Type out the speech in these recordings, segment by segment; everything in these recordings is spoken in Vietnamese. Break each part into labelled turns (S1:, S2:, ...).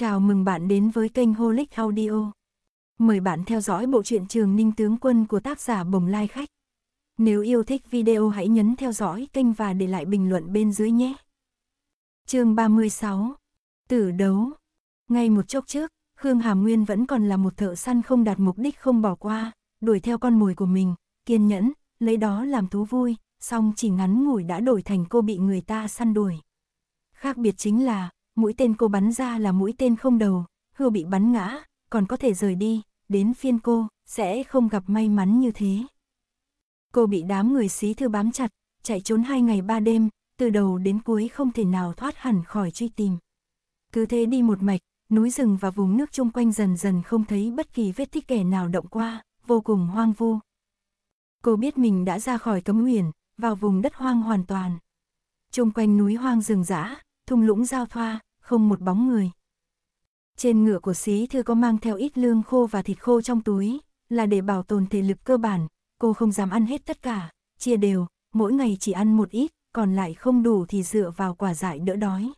S1: Chào mừng bạn đến với kênh Holic Audio. Mời bạn theo dõi bộ truyện Trường Ninh Tướng Quân của tác giả Bồng Lai Khách. Nếu yêu thích video hãy nhấn theo dõi kênh và để lại bình luận bên dưới nhé. chương 36 Tử đấu Ngay một chốc trước, Khương Hàm Nguyên vẫn còn là một thợ săn không đạt mục đích không bỏ qua, đuổi theo con mồi của mình, kiên nhẫn, lấy đó làm thú vui, song chỉ ngắn ngủi đã đổi thành cô bị người ta săn đuổi. Khác biệt chính là, mũi tên cô bắn ra là mũi tên không đầu, hưu bị bắn ngã, còn có thể rời đi, đến phiên cô, sẽ không gặp may mắn như thế. Cô bị đám người xí thư bám chặt, chạy trốn hai ngày ba đêm, từ đầu đến cuối không thể nào thoát hẳn khỏi truy tìm. Cứ thế đi một mạch, núi rừng và vùng nước chung quanh dần dần không thấy bất kỳ vết tích kẻ nào động qua, vô cùng hoang vu. Cô biết mình đã ra khỏi cấm huyền, vào vùng đất hoang hoàn toàn. Chung quanh núi hoang rừng rã, thung lũng giao thoa, không một bóng người. Trên ngựa của xí thư có mang theo ít lương khô và thịt khô trong túi, là để bảo tồn thể lực cơ bản, cô không dám ăn hết tất cả, chia đều, mỗi ngày chỉ ăn một ít, còn lại không đủ thì dựa vào quả dại đỡ đói.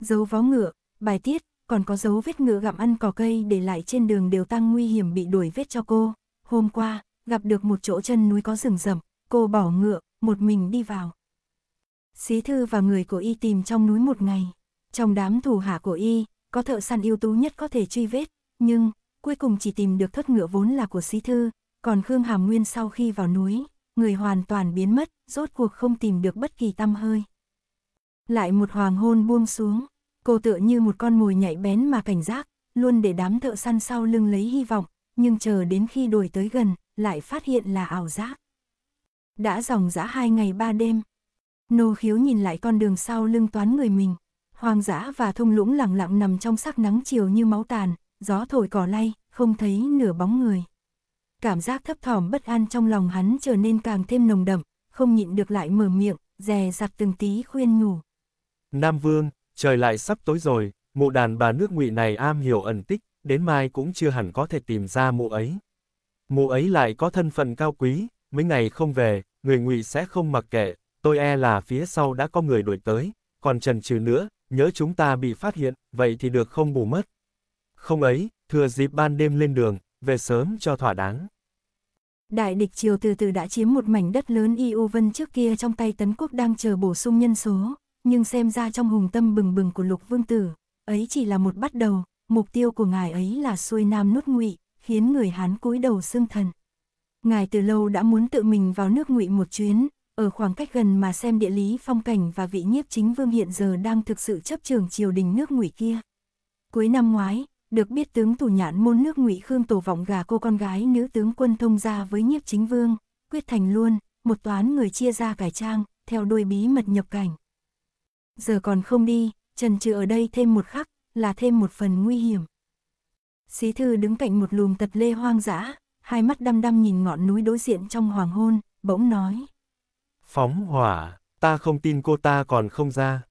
S1: Dấu vó ngựa, bài tiết, còn có dấu vết ngựa gặm ăn cỏ cây để lại trên đường đều tăng nguy hiểm bị đuổi vết cho cô. Hôm qua, gặp được một chỗ chân núi có rừng rậm, cô bỏ ngựa, một mình đi vào. Xí thư và người của y tìm trong núi một ngày. Trong đám thủ hạ của y, có thợ săn ưu tú nhất có thể truy vết, nhưng cuối cùng chỉ tìm được thất ngựa vốn là của xí Thư, còn Khương Hàm Nguyên sau khi vào núi, người hoàn toàn biến mất, rốt cuộc không tìm được bất kỳ tăm hơi. Lại một hoàng hôn buông xuống, cô tựa như một con mồi nhạy bén mà cảnh giác, luôn để đám thợ săn sau lưng lấy hy vọng, nhưng chờ đến khi đuổi tới gần, lại phát hiện là ảo giác. Đã dòng dã hai ngày ba đêm, Nô khiếu nhìn lại con đường sau lưng toán người mình. Hoang dã và thung lũng lặng lặng nằm trong sắc nắng chiều như máu tàn, gió thổi cỏ lay, không thấy nửa bóng người. Cảm giác thấp thỏm bất an trong lòng hắn trở nên càng thêm nồng đậm, không nhịn được lại mở miệng, dè dặt từng tí khuyên nhủ.
S2: Nam Vương, trời lại sắp tối rồi, mụ đàn bà nước ngụy này am hiểu ẩn tích, đến mai cũng chưa hẳn có thể tìm ra mụ ấy. Mụ ấy lại có thân phận cao quý, mấy ngày không về, người ngụy sẽ không mặc kệ, tôi e là phía sau đã có người đuổi tới, còn trần trừ nữa, nhớ chúng ta bị phát hiện, vậy thì được không bù mất. Không ấy, thừa dịp ban đêm lên đường, về sớm cho thỏa đáng.
S1: Đại địch triều từ từ đã chiếm một mảnh đất lớn yêu Vân trước kia trong tay Tấn Quốc đang chờ bổ sung nhân số, nhưng xem ra trong hùng tâm bừng bừng của Lục Vương Tử, ấy chỉ là một bắt đầu, mục tiêu của ngài ấy là xuôi nam nút ngụy, khiến người Hán cúi đầu xương thần. Ngài từ lâu đã muốn tự mình vào nước ngụy một chuyến, ở khoảng cách gần mà xem địa lý phong cảnh và vị nhiếp chính vương hiện giờ đang thực sự chấp trường triều đình nước ngụy kia. Cuối năm ngoái, được biết tướng tù nhãn môn nước ngụy Khương Tổ Vọng gà cô con gái nữ tướng quân thông gia với nhiếp chính vương, quyết thành luôn, một toán người chia ra cải trang, theo đôi bí mật nhập cảnh. Giờ còn không đi, trần trừ ở đây thêm một khắc, là thêm một phần nguy hiểm. Xí thư đứng cạnh một lùm tật lê hoang dã, hai mắt đăm đăm nhìn ngọn núi đối diện trong hoàng hôn, bỗng nói.
S2: Phóng hỏa, ta không tin cô ta còn không ra.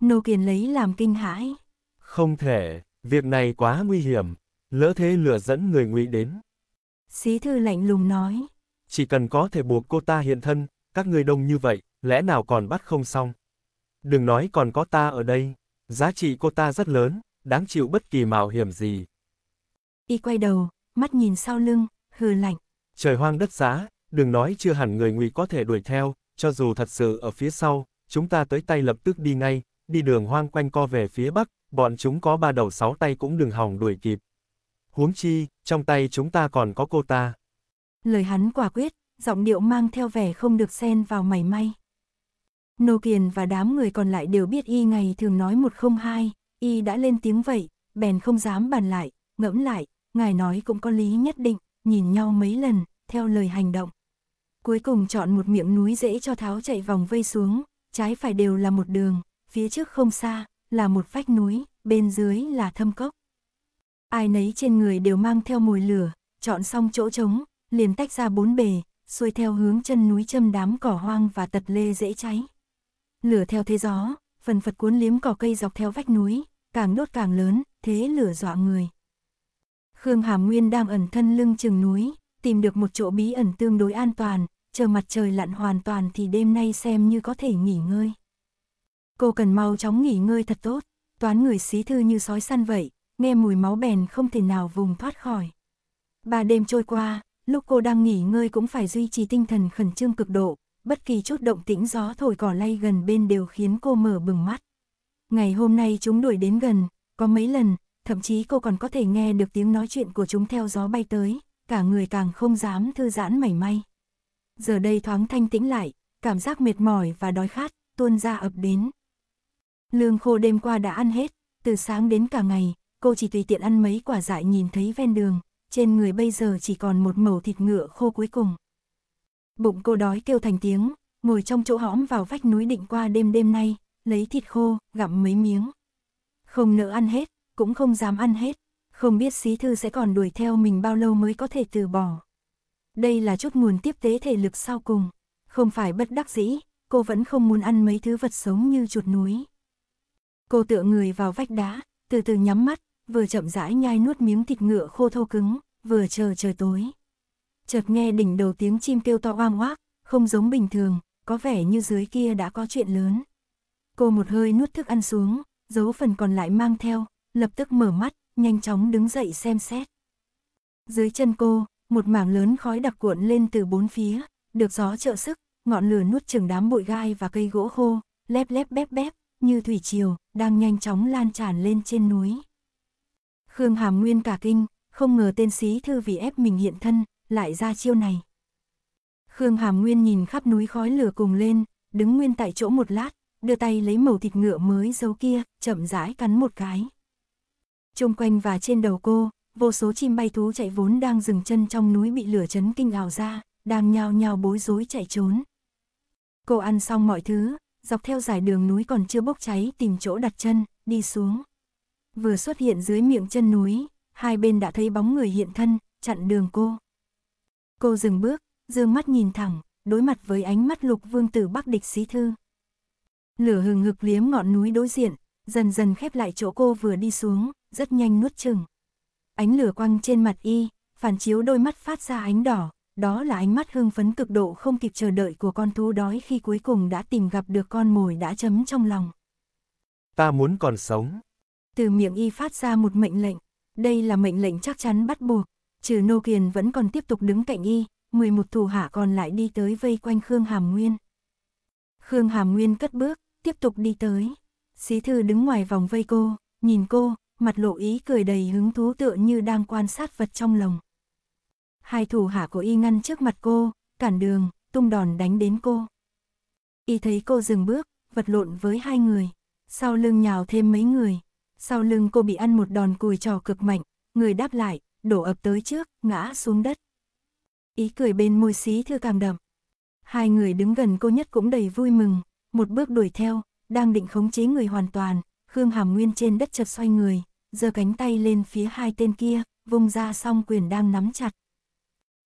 S1: Nô Kiền lấy làm kinh hãi.
S2: Không thể, việc này quá nguy hiểm, lỡ thế lửa dẫn người ngụy đến.
S1: Xí thư lạnh lùng nói.
S2: Chỉ cần có thể buộc cô ta hiện thân, các người đông như vậy, lẽ nào còn bắt không xong. Đừng nói còn có ta ở đây, giá trị cô ta rất lớn, đáng chịu bất kỳ mạo hiểm gì.
S1: Y quay đầu, mắt nhìn sau lưng, hừ lạnh.
S2: Trời hoang đất giá, đừng nói chưa hẳn người ngụy có thể đuổi theo, cho dù thật sự ở phía sau, chúng ta tới tay lập tức đi ngay, đi đường hoang quanh co về phía bắc, bọn chúng có ba đầu sáu tay cũng đừng hỏng đuổi kịp. Huống chi, trong tay chúng ta còn có cô ta.
S1: Lời hắn quả quyết, giọng điệu mang theo vẻ không được xen vào mảy may. Nô Kiền và đám người còn lại đều biết y ngày thường nói một không hai, y đã lên tiếng vậy, bèn không dám bàn lại, ngẫm lại, ngài nói cũng có lý nhất định, nhìn nhau mấy lần, theo lời hành động cuối cùng chọn một miệng núi dễ cho tháo chạy vòng vây xuống, trái phải đều là một đường, phía trước không xa, là một vách núi, bên dưới là thâm cốc. Ai nấy trên người đều mang theo mùi lửa, chọn xong chỗ trống, liền tách ra bốn bề, xuôi theo hướng chân núi châm đám cỏ hoang và tật lê dễ cháy. Lửa theo thế gió, phần phật cuốn liếm cỏ cây dọc theo vách núi, càng đốt càng lớn, thế lửa dọa người. Khương Hàm Nguyên đang ẩn thân lưng chừng núi, tìm được một chỗ bí ẩn tương đối an toàn, chờ mặt trời lặn hoàn toàn thì đêm nay xem như có thể nghỉ ngơi. Cô cần mau chóng nghỉ ngơi thật tốt, toán người xí thư như sói săn vậy, nghe mùi máu bèn không thể nào vùng thoát khỏi. Ba đêm trôi qua, lúc cô đang nghỉ ngơi cũng phải duy trì tinh thần khẩn trương cực độ, bất kỳ chút động tĩnh gió thổi cỏ lay gần bên đều khiến cô mở bừng mắt. Ngày hôm nay chúng đuổi đến gần, có mấy lần, thậm chí cô còn có thể nghe được tiếng nói chuyện của chúng theo gió bay tới, cả người càng không dám thư giãn mảy may giờ đây thoáng thanh tĩnh lại, cảm giác mệt mỏi và đói khát tuôn ra ập đến. Lương khô đêm qua đã ăn hết, từ sáng đến cả ngày, cô chỉ tùy tiện ăn mấy quả dại nhìn thấy ven đường, trên người bây giờ chỉ còn một mẩu thịt ngựa khô cuối cùng. Bụng cô đói kêu thành tiếng, ngồi trong chỗ hõm vào vách núi định qua đêm đêm nay, lấy thịt khô, gặm mấy miếng. Không nỡ ăn hết, cũng không dám ăn hết, không biết xí thư sẽ còn đuổi theo mình bao lâu mới có thể từ bỏ đây là chút nguồn tiếp tế thể lực sau cùng. Không phải bất đắc dĩ, cô vẫn không muốn ăn mấy thứ vật sống như chuột núi. Cô tựa người vào vách đá, từ từ nhắm mắt, vừa chậm rãi nhai nuốt miếng thịt ngựa khô thô cứng, vừa chờ trời tối. Chợt nghe đỉnh đầu tiếng chim kêu to oang oác, không giống bình thường, có vẻ như dưới kia đã có chuyện lớn. Cô một hơi nuốt thức ăn xuống, giấu phần còn lại mang theo, lập tức mở mắt, nhanh chóng đứng dậy xem xét. Dưới chân cô, một mảng lớn khói đặc cuộn lên từ bốn phía, được gió trợ sức, ngọn lửa nuốt chừng đám bụi gai và cây gỗ khô, lép lép bép bép, như thủy triều, đang nhanh chóng lan tràn lên trên núi. Khương Hàm Nguyên cả kinh, không ngờ tên sĩ thư vì ép mình hiện thân, lại ra chiêu này. Khương Hàm Nguyên nhìn khắp núi khói lửa cùng lên, đứng nguyên tại chỗ một lát, đưa tay lấy mẩu thịt ngựa mới giấu kia, chậm rãi cắn một cái. Trung quanh và trên đầu cô, vô số chim bay thú chạy vốn đang dừng chân trong núi bị lửa chấn kinh ảo ra, đang nhao nhao bối rối chạy trốn. Cô ăn xong mọi thứ, dọc theo dải đường núi còn chưa bốc cháy tìm chỗ đặt chân, đi xuống. Vừa xuất hiện dưới miệng chân núi, hai bên đã thấy bóng người hiện thân, chặn đường cô. Cô dừng bước, dương mắt nhìn thẳng, đối mặt với ánh mắt lục vương tử bắc địch sĩ thư. Lửa hừng hực liếm ngọn núi đối diện, dần dần khép lại chỗ cô vừa đi xuống, rất nhanh nuốt chừng. Ánh lửa quăng trên mặt y, phản chiếu đôi mắt phát ra ánh đỏ, đó là ánh mắt hưng phấn cực độ không kịp chờ đợi của con thú đói khi cuối cùng đã tìm gặp được con mồi đã chấm trong lòng.
S2: Ta muốn còn sống.
S1: Từ miệng y phát ra một mệnh lệnh, đây là mệnh lệnh chắc chắn bắt buộc, trừ nô kiền vẫn còn tiếp tục đứng cạnh y, 11 thủ hạ còn lại đi tới vây quanh Khương Hàm Nguyên. Khương Hàm Nguyên cất bước, tiếp tục đi tới. Xí thư đứng ngoài vòng vây cô, nhìn cô, mặt lộ ý cười đầy hứng thú tựa như đang quan sát vật trong lồng. Hai thủ hạ của y ngăn trước mặt cô, cản đường, tung đòn đánh đến cô. Y thấy cô dừng bước, vật lộn với hai người, sau lưng nhào thêm mấy người. Sau lưng cô bị ăn một đòn cùi trò cực mạnh, người đáp lại, đổ ập tới trước, ngã xuống đất. Ý cười bên môi xí thưa cảm đậm. Hai người đứng gần cô nhất cũng đầy vui mừng, một bước đuổi theo, đang định khống chế người hoàn toàn, Khương Hàm Nguyên trên đất chợt xoay người, giơ cánh tay lên phía hai tên kia, vung ra song quyền đang nắm chặt.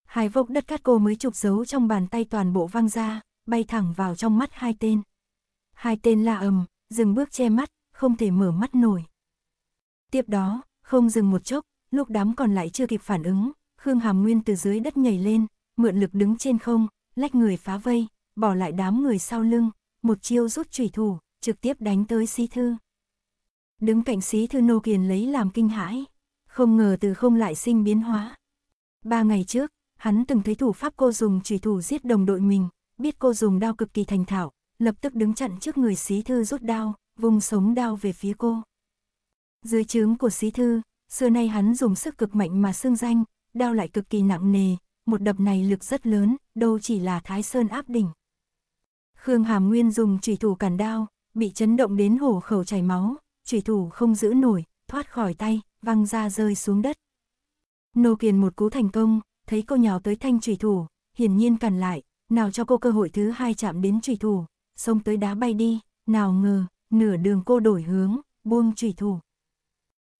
S1: Hai vốc đất cát cô mới chụp giấu trong bàn tay toàn bộ văng ra, bay thẳng vào trong mắt hai tên. Hai tên la ầm, dừng bước che mắt, không thể mở mắt nổi. Tiếp đó, không dừng một chốc, lúc đám còn lại chưa kịp phản ứng, Khương Hàm Nguyên từ dưới đất nhảy lên, mượn lực đứng trên không, lách người phá vây, bỏ lại đám người sau lưng, một chiêu rút chủy thủ, trực tiếp đánh tới Si Thư đứng cạnh sĩ thư nô kiền lấy làm kinh hãi, không ngờ từ không lại sinh biến hóa. Ba ngày trước, hắn từng thấy thủ pháp cô dùng chủy thủ giết đồng đội mình, biết cô dùng đao cực kỳ thành thạo, lập tức đứng chặn trước người sĩ thư rút đao, vùng sống đao về phía cô. Dưới trướng của sĩ thư, xưa nay hắn dùng sức cực mạnh mà xương danh, đao lại cực kỳ nặng nề, một đập này lực rất lớn, đâu chỉ là thái sơn áp đỉnh. Khương Hàm Nguyên dùng chủy thủ cản đao, bị chấn động đến hổ khẩu chảy máu, chủy thủ không giữ nổi, thoát khỏi tay, văng ra rơi xuống đất. Nô Kiền một cú thành công, thấy cô nhào tới thanh chủy thủ, hiển nhiên cản lại, nào cho cô cơ hội thứ hai chạm đến chủy thủ, xông tới đá bay đi, nào ngờ, nửa đường cô đổi hướng, buông chủy thủ.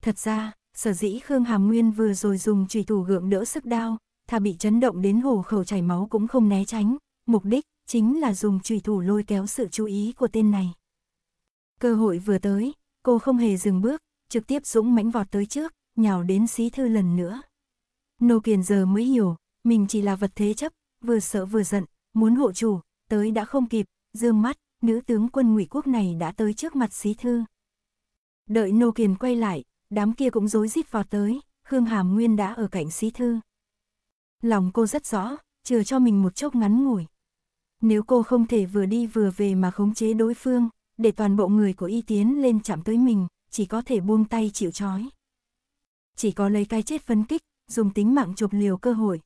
S1: Thật ra, sở dĩ Khương Hàm Nguyên vừa rồi dùng chủy thủ gượng đỡ sức đao, thà bị chấn động đến hổ khẩu chảy máu cũng không né tránh, mục đích chính là dùng chủy thủ lôi kéo sự chú ý của tên này. Cơ hội vừa tới, Cô không hề dừng bước, trực tiếp dũng mãnh vọt tới trước, nhào đến xí thư lần nữa. Nô Kiền giờ mới hiểu, mình chỉ là vật thế chấp, vừa sợ vừa giận, muốn hộ chủ, tới đã không kịp, dương mắt, nữ tướng quân ngụy quốc này đã tới trước mặt xí thư. Đợi Nô Kiền quay lại, đám kia cũng rối rít vọt tới, Khương Hàm Nguyên đã ở cạnh xí thư. Lòng cô rất rõ, chừa cho mình một chốc ngắn ngủi. Nếu cô không thể vừa đi vừa về mà khống chế đối phương, để toàn bộ người của y tiến lên chạm tới mình, chỉ có thể buông tay chịu trói. Chỉ có lấy cái chết phân kích, dùng tính mạng chụp liều cơ hội.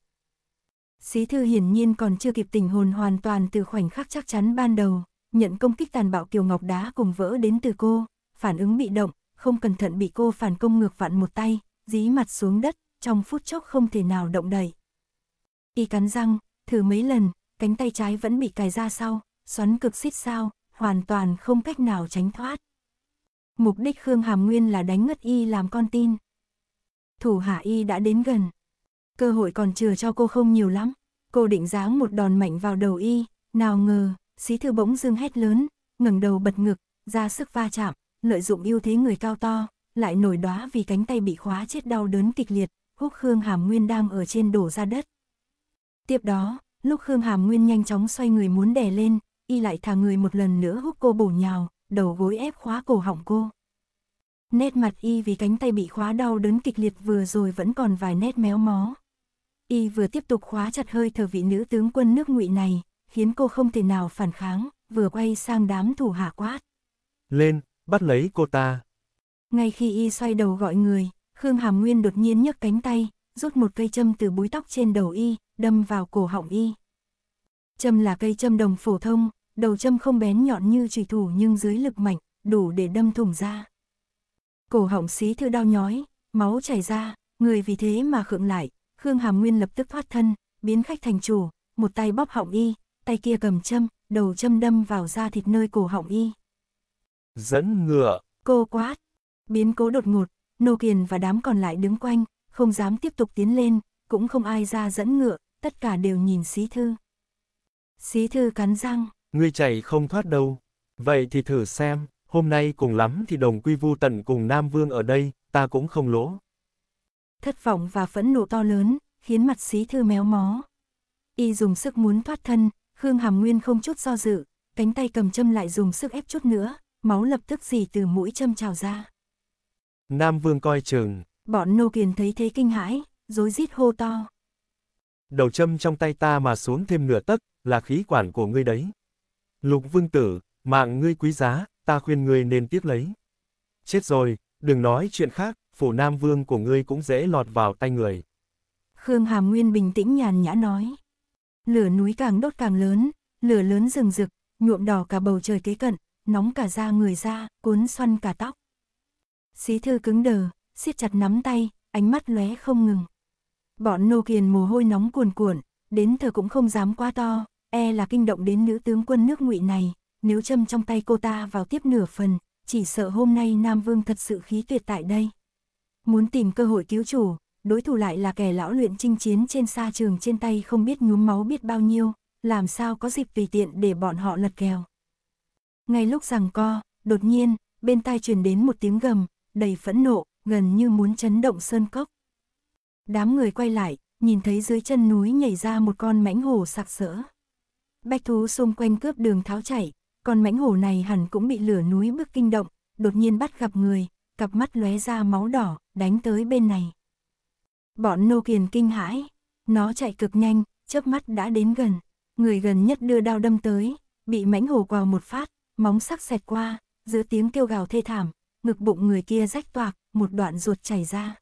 S1: sĩ thư hiển nhiên còn chưa kịp tình hồn hoàn toàn từ khoảnh khắc chắc chắn ban đầu, nhận công kích tàn bạo kiều ngọc đá cùng vỡ đến từ cô, phản ứng bị động, không cẩn thận bị cô phản công ngược vặn một tay, dí mặt xuống đất, trong phút chốc không thể nào động đậy Y cắn răng, thử mấy lần, cánh tay trái vẫn bị cài ra sau, xoắn cực xít sao, hoàn toàn không cách nào tránh thoát. Mục đích Khương Hàm Nguyên là đánh ngất y làm con tin. Thủ hạ y đã đến gần. Cơ hội còn chừa cho cô không nhiều lắm. Cô định giáng một đòn mạnh vào đầu y, nào ngờ, xí thư bỗng dưng hét lớn, ngẩng đầu bật ngực, ra sức va chạm, lợi dụng ưu thế người cao to, lại nổi đóa vì cánh tay bị khóa chết đau đớn kịch liệt, húc Khương Hàm Nguyên đang ở trên đổ ra đất. Tiếp đó, lúc Khương Hàm Nguyên nhanh chóng xoay người muốn đè lên, y lại thả người một lần nữa hút cô bổ nhào, đầu gối ép khóa cổ họng cô. Nét mặt y vì cánh tay bị khóa đau đớn kịch liệt vừa rồi vẫn còn vài nét méo mó. Y vừa tiếp tục khóa chặt hơi thở vị nữ tướng quân nước ngụy này, khiến cô không thể nào phản kháng, vừa quay sang đám thủ hạ quát.
S2: Lên, bắt lấy cô ta.
S1: Ngay khi y xoay đầu gọi người, Khương Hàm Nguyên đột nhiên nhấc cánh tay, rút một cây châm từ búi tóc trên đầu y, đâm vào cổ họng y. Châm là cây châm đồng phổ thông, đầu châm không bén nhọn như trùy thủ nhưng dưới lực mạnh, đủ để đâm thủng ra. Cổ họng xí thư đau nhói, máu chảy ra, người vì thế mà khượng lại, Khương Hàm Nguyên lập tức thoát thân, biến khách thành chủ, một tay bóp họng y, tay kia cầm châm, đầu châm đâm vào da thịt nơi cổ họng y.
S2: Dẫn ngựa,
S1: cô quát, biến cố đột ngột, Nô Kiền và đám còn lại đứng quanh, không dám tiếp tục tiến lên, cũng không ai ra dẫn ngựa, tất cả đều nhìn xí thư. Xí thư cắn răng,
S2: ngươi chạy không thoát đâu. Vậy thì thử xem, hôm nay cùng lắm thì đồng quy vu tận cùng Nam Vương ở đây, ta cũng không lỗ.
S1: Thất vọng và phẫn nộ to lớn, khiến mặt xí thư méo mó. Y dùng sức muốn thoát thân, Khương Hàm Nguyên không chút do dự, cánh tay cầm châm lại dùng sức ép chút nữa, máu lập tức dì từ mũi châm trào ra.
S2: Nam Vương coi chừng.
S1: Bọn nô kiền thấy thế kinh hãi, rối rít hô to.
S2: Đầu châm trong tay ta mà xuống thêm nửa tấc, là khí quản của ngươi đấy. Lục vương tử, mạng ngươi quý giá, ta khuyên ngươi nên tiếp lấy. Chết rồi, đừng nói chuyện khác, phủ nam vương của ngươi cũng dễ lọt vào tay người.
S1: Khương Hàm Nguyên bình tĩnh nhàn nhã nói. Lửa núi càng đốt càng lớn, lửa lớn rừng rực, nhuộm đỏ cả bầu trời kế cận, nóng cả da người ra, cuốn xoăn cả tóc. Xí thư cứng đờ, siết chặt nắm tay, ánh mắt lóe không ngừng. Bọn nô kiền mồ hôi nóng cuồn cuộn, đến thờ cũng không dám quá to, e là kinh động đến nữ tướng quân nước ngụy này, nếu châm trong tay cô ta vào tiếp nửa phần, chỉ sợ hôm nay Nam Vương thật sự khí tuyệt tại đây. Muốn tìm cơ hội cứu chủ, đối thủ lại là kẻ lão luyện chinh chiến trên xa trường trên tay không biết nhúm máu biết bao nhiêu, làm sao có dịp tùy tiện để bọn họ lật kèo. Ngay lúc rằng co, đột nhiên, bên tai truyền đến một tiếng gầm, đầy phẫn nộ, gần như muốn chấn động sơn cốc. Đám người quay lại, nhìn thấy dưới chân núi nhảy ra một con mãnh hổ sặc sỡ bách thú xung quanh cướp đường tháo chảy, còn mãnh hổ này hẳn cũng bị lửa núi bức kinh động, đột nhiên bắt gặp người, cặp mắt lóe ra máu đỏ, đánh tới bên này. Bọn nô kiền kinh hãi, nó chạy cực nhanh, chớp mắt đã đến gần, người gần nhất đưa đao đâm tới, bị mãnh hổ quào một phát, móng sắc xẹt qua, giữa tiếng kêu gào thê thảm, ngực bụng người kia rách toạc, một đoạn ruột chảy ra.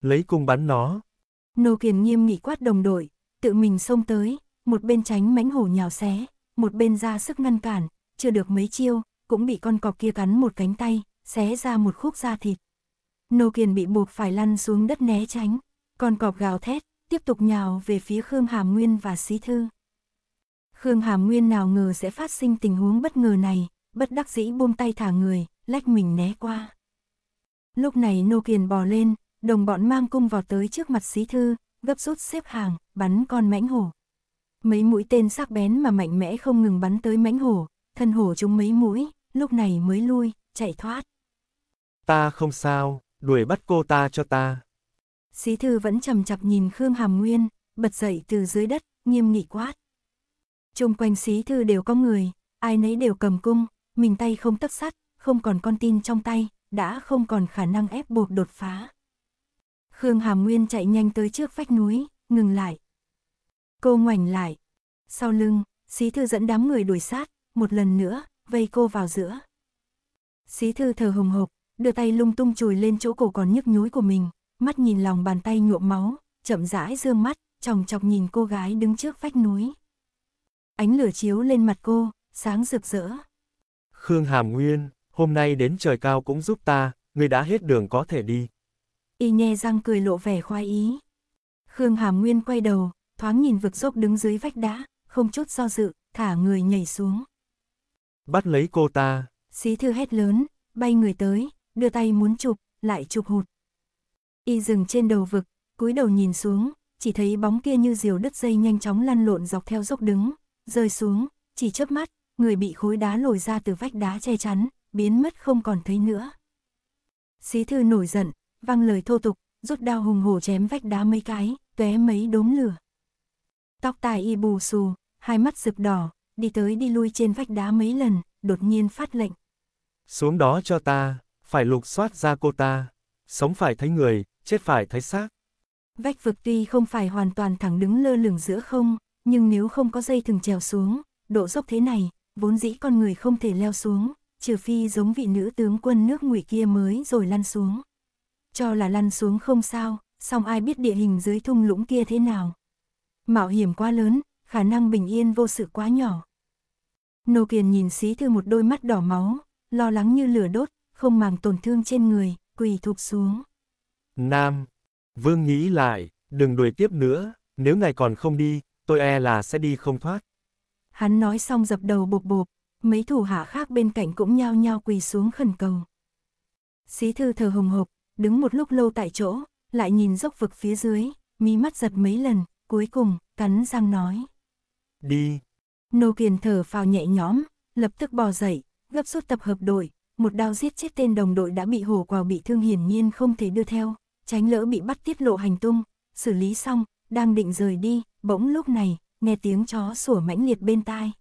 S2: Lấy cung bắn nó.
S1: Nô kiền nghiêm nghị quát đồng đội, tự mình xông tới, một bên tránh mãnh hổ nhào xé, một bên ra sức ngăn cản, chưa được mấy chiêu, cũng bị con cọp kia cắn một cánh tay, xé ra một khúc da thịt. Nô Kiền bị buộc phải lăn xuống đất né tránh, con cọp gào thét, tiếp tục nhào về phía Khương Hàm Nguyên và Xí Thư. Khương Hàm Nguyên nào ngờ sẽ phát sinh tình huống bất ngờ này, bất đắc dĩ buông tay thả người, lách mình né qua. Lúc này Nô Kiền bò lên, đồng bọn mang cung vào tới trước mặt Xí Thư, gấp rút xếp hàng, bắn con mãnh hổ. Mấy mũi tên sắc bén mà mạnh mẽ không ngừng bắn tới mãnh hổ, thân hổ chúng mấy mũi, lúc này mới lui, chạy thoát.
S2: Ta không sao, đuổi bắt cô ta cho ta.
S1: Sĩ thư vẫn chầm chập nhìn Khương Hàm Nguyên, bật dậy từ dưới đất, nghiêm nghị quát. Trung quanh sĩ thư đều có người, ai nấy đều cầm cung, mình tay không tấp sắt, không còn con tin trong tay, đã không còn khả năng ép buộc đột phá. Khương Hàm Nguyên chạy nhanh tới trước vách núi, ngừng lại, Cô ngoảnh lại. Sau lưng, Xí Thư dẫn đám người đuổi sát, một lần nữa, vây cô vào giữa. Xí Thư thở hồng hộc, đưa tay lung tung chùi lên chỗ cổ còn nhức nhối của mình, mắt nhìn lòng bàn tay nhuộm máu, chậm rãi dương mắt, chòng chọc nhìn cô gái đứng trước vách núi. Ánh lửa chiếu lên mặt cô, sáng rực rỡ.
S2: Khương Hàm Nguyên, hôm nay đến trời cao cũng giúp ta, người đã hết đường có thể đi.
S1: Y nhe răng cười lộ vẻ khoai ý. Khương Hàm Nguyên quay đầu, thoáng nhìn vực dốc đứng dưới vách đá, không chút do dự, thả người nhảy xuống.
S2: Bắt lấy cô ta.
S1: Xí thư hét lớn, bay người tới, đưa tay muốn chụp, lại chụp hụt. Y dừng trên đầu vực, cúi đầu nhìn xuống, chỉ thấy bóng kia như diều đứt dây nhanh chóng lăn lộn dọc theo dốc đứng, rơi xuống, chỉ chớp mắt, người bị khối đá lồi ra từ vách đá che chắn, biến mất không còn thấy nữa. Xí thư nổi giận, văng lời thô tục, rút đao hùng hổ chém vách đá mấy cái, tóe mấy đốm lửa. Tóc tai y bù xù, hai mắt rực đỏ, đi tới đi lui trên vách đá mấy lần, đột nhiên phát lệnh.
S2: Xuống đó cho ta, phải lục soát ra cô ta. Sống phải thấy người, chết phải thấy xác.
S1: Vách vực tuy không phải hoàn toàn thẳng đứng lơ lửng giữa không, nhưng nếu không có dây thừng trèo xuống, độ dốc thế này, vốn dĩ con người không thể leo xuống, trừ phi giống vị nữ tướng quân nước ngụy kia mới rồi lăn xuống. Cho là lăn xuống không sao, song ai biết địa hình dưới thung lũng kia thế nào. Mạo hiểm quá lớn, khả năng bình yên vô sự quá nhỏ. Nô Kiền nhìn sĩ thư một đôi mắt đỏ máu, lo lắng như lửa đốt, không màng tổn thương trên người, quỳ thụp xuống.
S2: Nam, vương nghĩ lại, đừng đuổi tiếp nữa, nếu ngài còn không đi, tôi e là sẽ đi không thoát.
S1: Hắn nói xong dập đầu bộp bộp, mấy thủ hạ khác bên cạnh cũng nhao nhao quỳ xuống khẩn cầu. Sĩ thư thờ hồng hộc, đứng một lúc lâu tại chỗ, lại nhìn dốc vực phía dưới, mí mắt giật mấy lần, cuối cùng, cắn răng nói. Đi. Nô Kiền thở phào nhẹ nhõm, lập tức bò dậy, gấp rút tập hợp đội, một đao giết chết tên đồng đội đã bị hổ quào bị thương hiển nhiên không thể đưa theo, tránh lỡ bị bắt tiết lộ hành tung, xử lý xong, đang định rời đi, bỗng lúc này, nghe tiếng chó sủa mãnh liệt bên tai.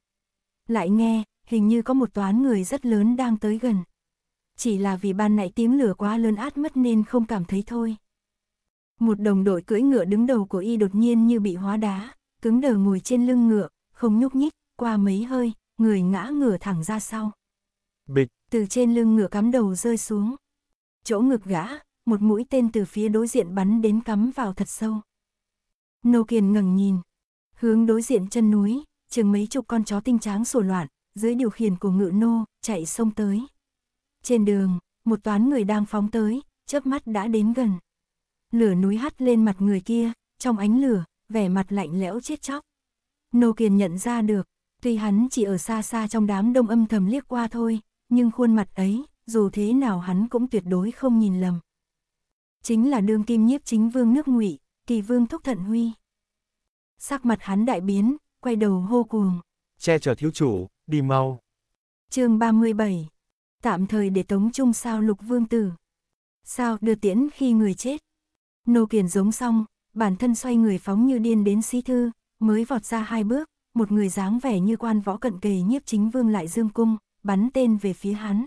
S1: Lại nghe, hình như có một toán người rất lớn đang tới gần. Chỉ là vì ban nãy tiếng lửa quá lớn át mất nên không cảm thấy thôi. Một đồng đội cưỡi ngựa đứng đầu của y đột nhiên như bị hóa đá, cứng đờ ngồi trên lưng ngựa, không nhúc nhích, qua mấy hơi, người ngã ngửa thẳng ra sau. Bịch, từ trên lưng ngựa cắm đầu rơi xuống. Chỗ ngực gã, một mũi tên từ phía đối diện bắn đến cắm vào thật sâu. Nô Kiền ngẩng nhìn, hướng đối diện chân núi, chừng mấy chục con chó tinh tráng sổ loạn, dưới điều khiển của ngựa nô, chạy sông tới. Trên đường, một toán người đang phóng tới, chớp mắt đã đến gần lửa núi hắt lên mặt người kia, trong ánh lửa, vẻ mặt lạnh lẽo chết chóc. Nô Kiền nhận ra được, tuy hắn chỉ ở xa xa trong đám đông âm thầm liếc qua thôi, nhưng khuôn mặt ấy, dù thế nào hắn cũng tuyệt đối không nhìn lầm. Chính là đương kim nhiếp chính vương nước ngụy, kỳ vương thúc thận huy. Sắc mặt hắn đại biến, quay đầu hô cuồng.
S2: Che chở thiếu chủ, đi mau.
S1: chương 37 Tạm thời để tống chung sao lục vương tử. Sao đưa tiễn khi người chết. Nô Kiền giống xong, bản thân xoay người phóng như điên đến sĩ thư, mới vọt ra hai bước, một người dáng vẻ như quan võ cận kề nhiếp chính vương lại dương cung, bắn tên về phía hắn.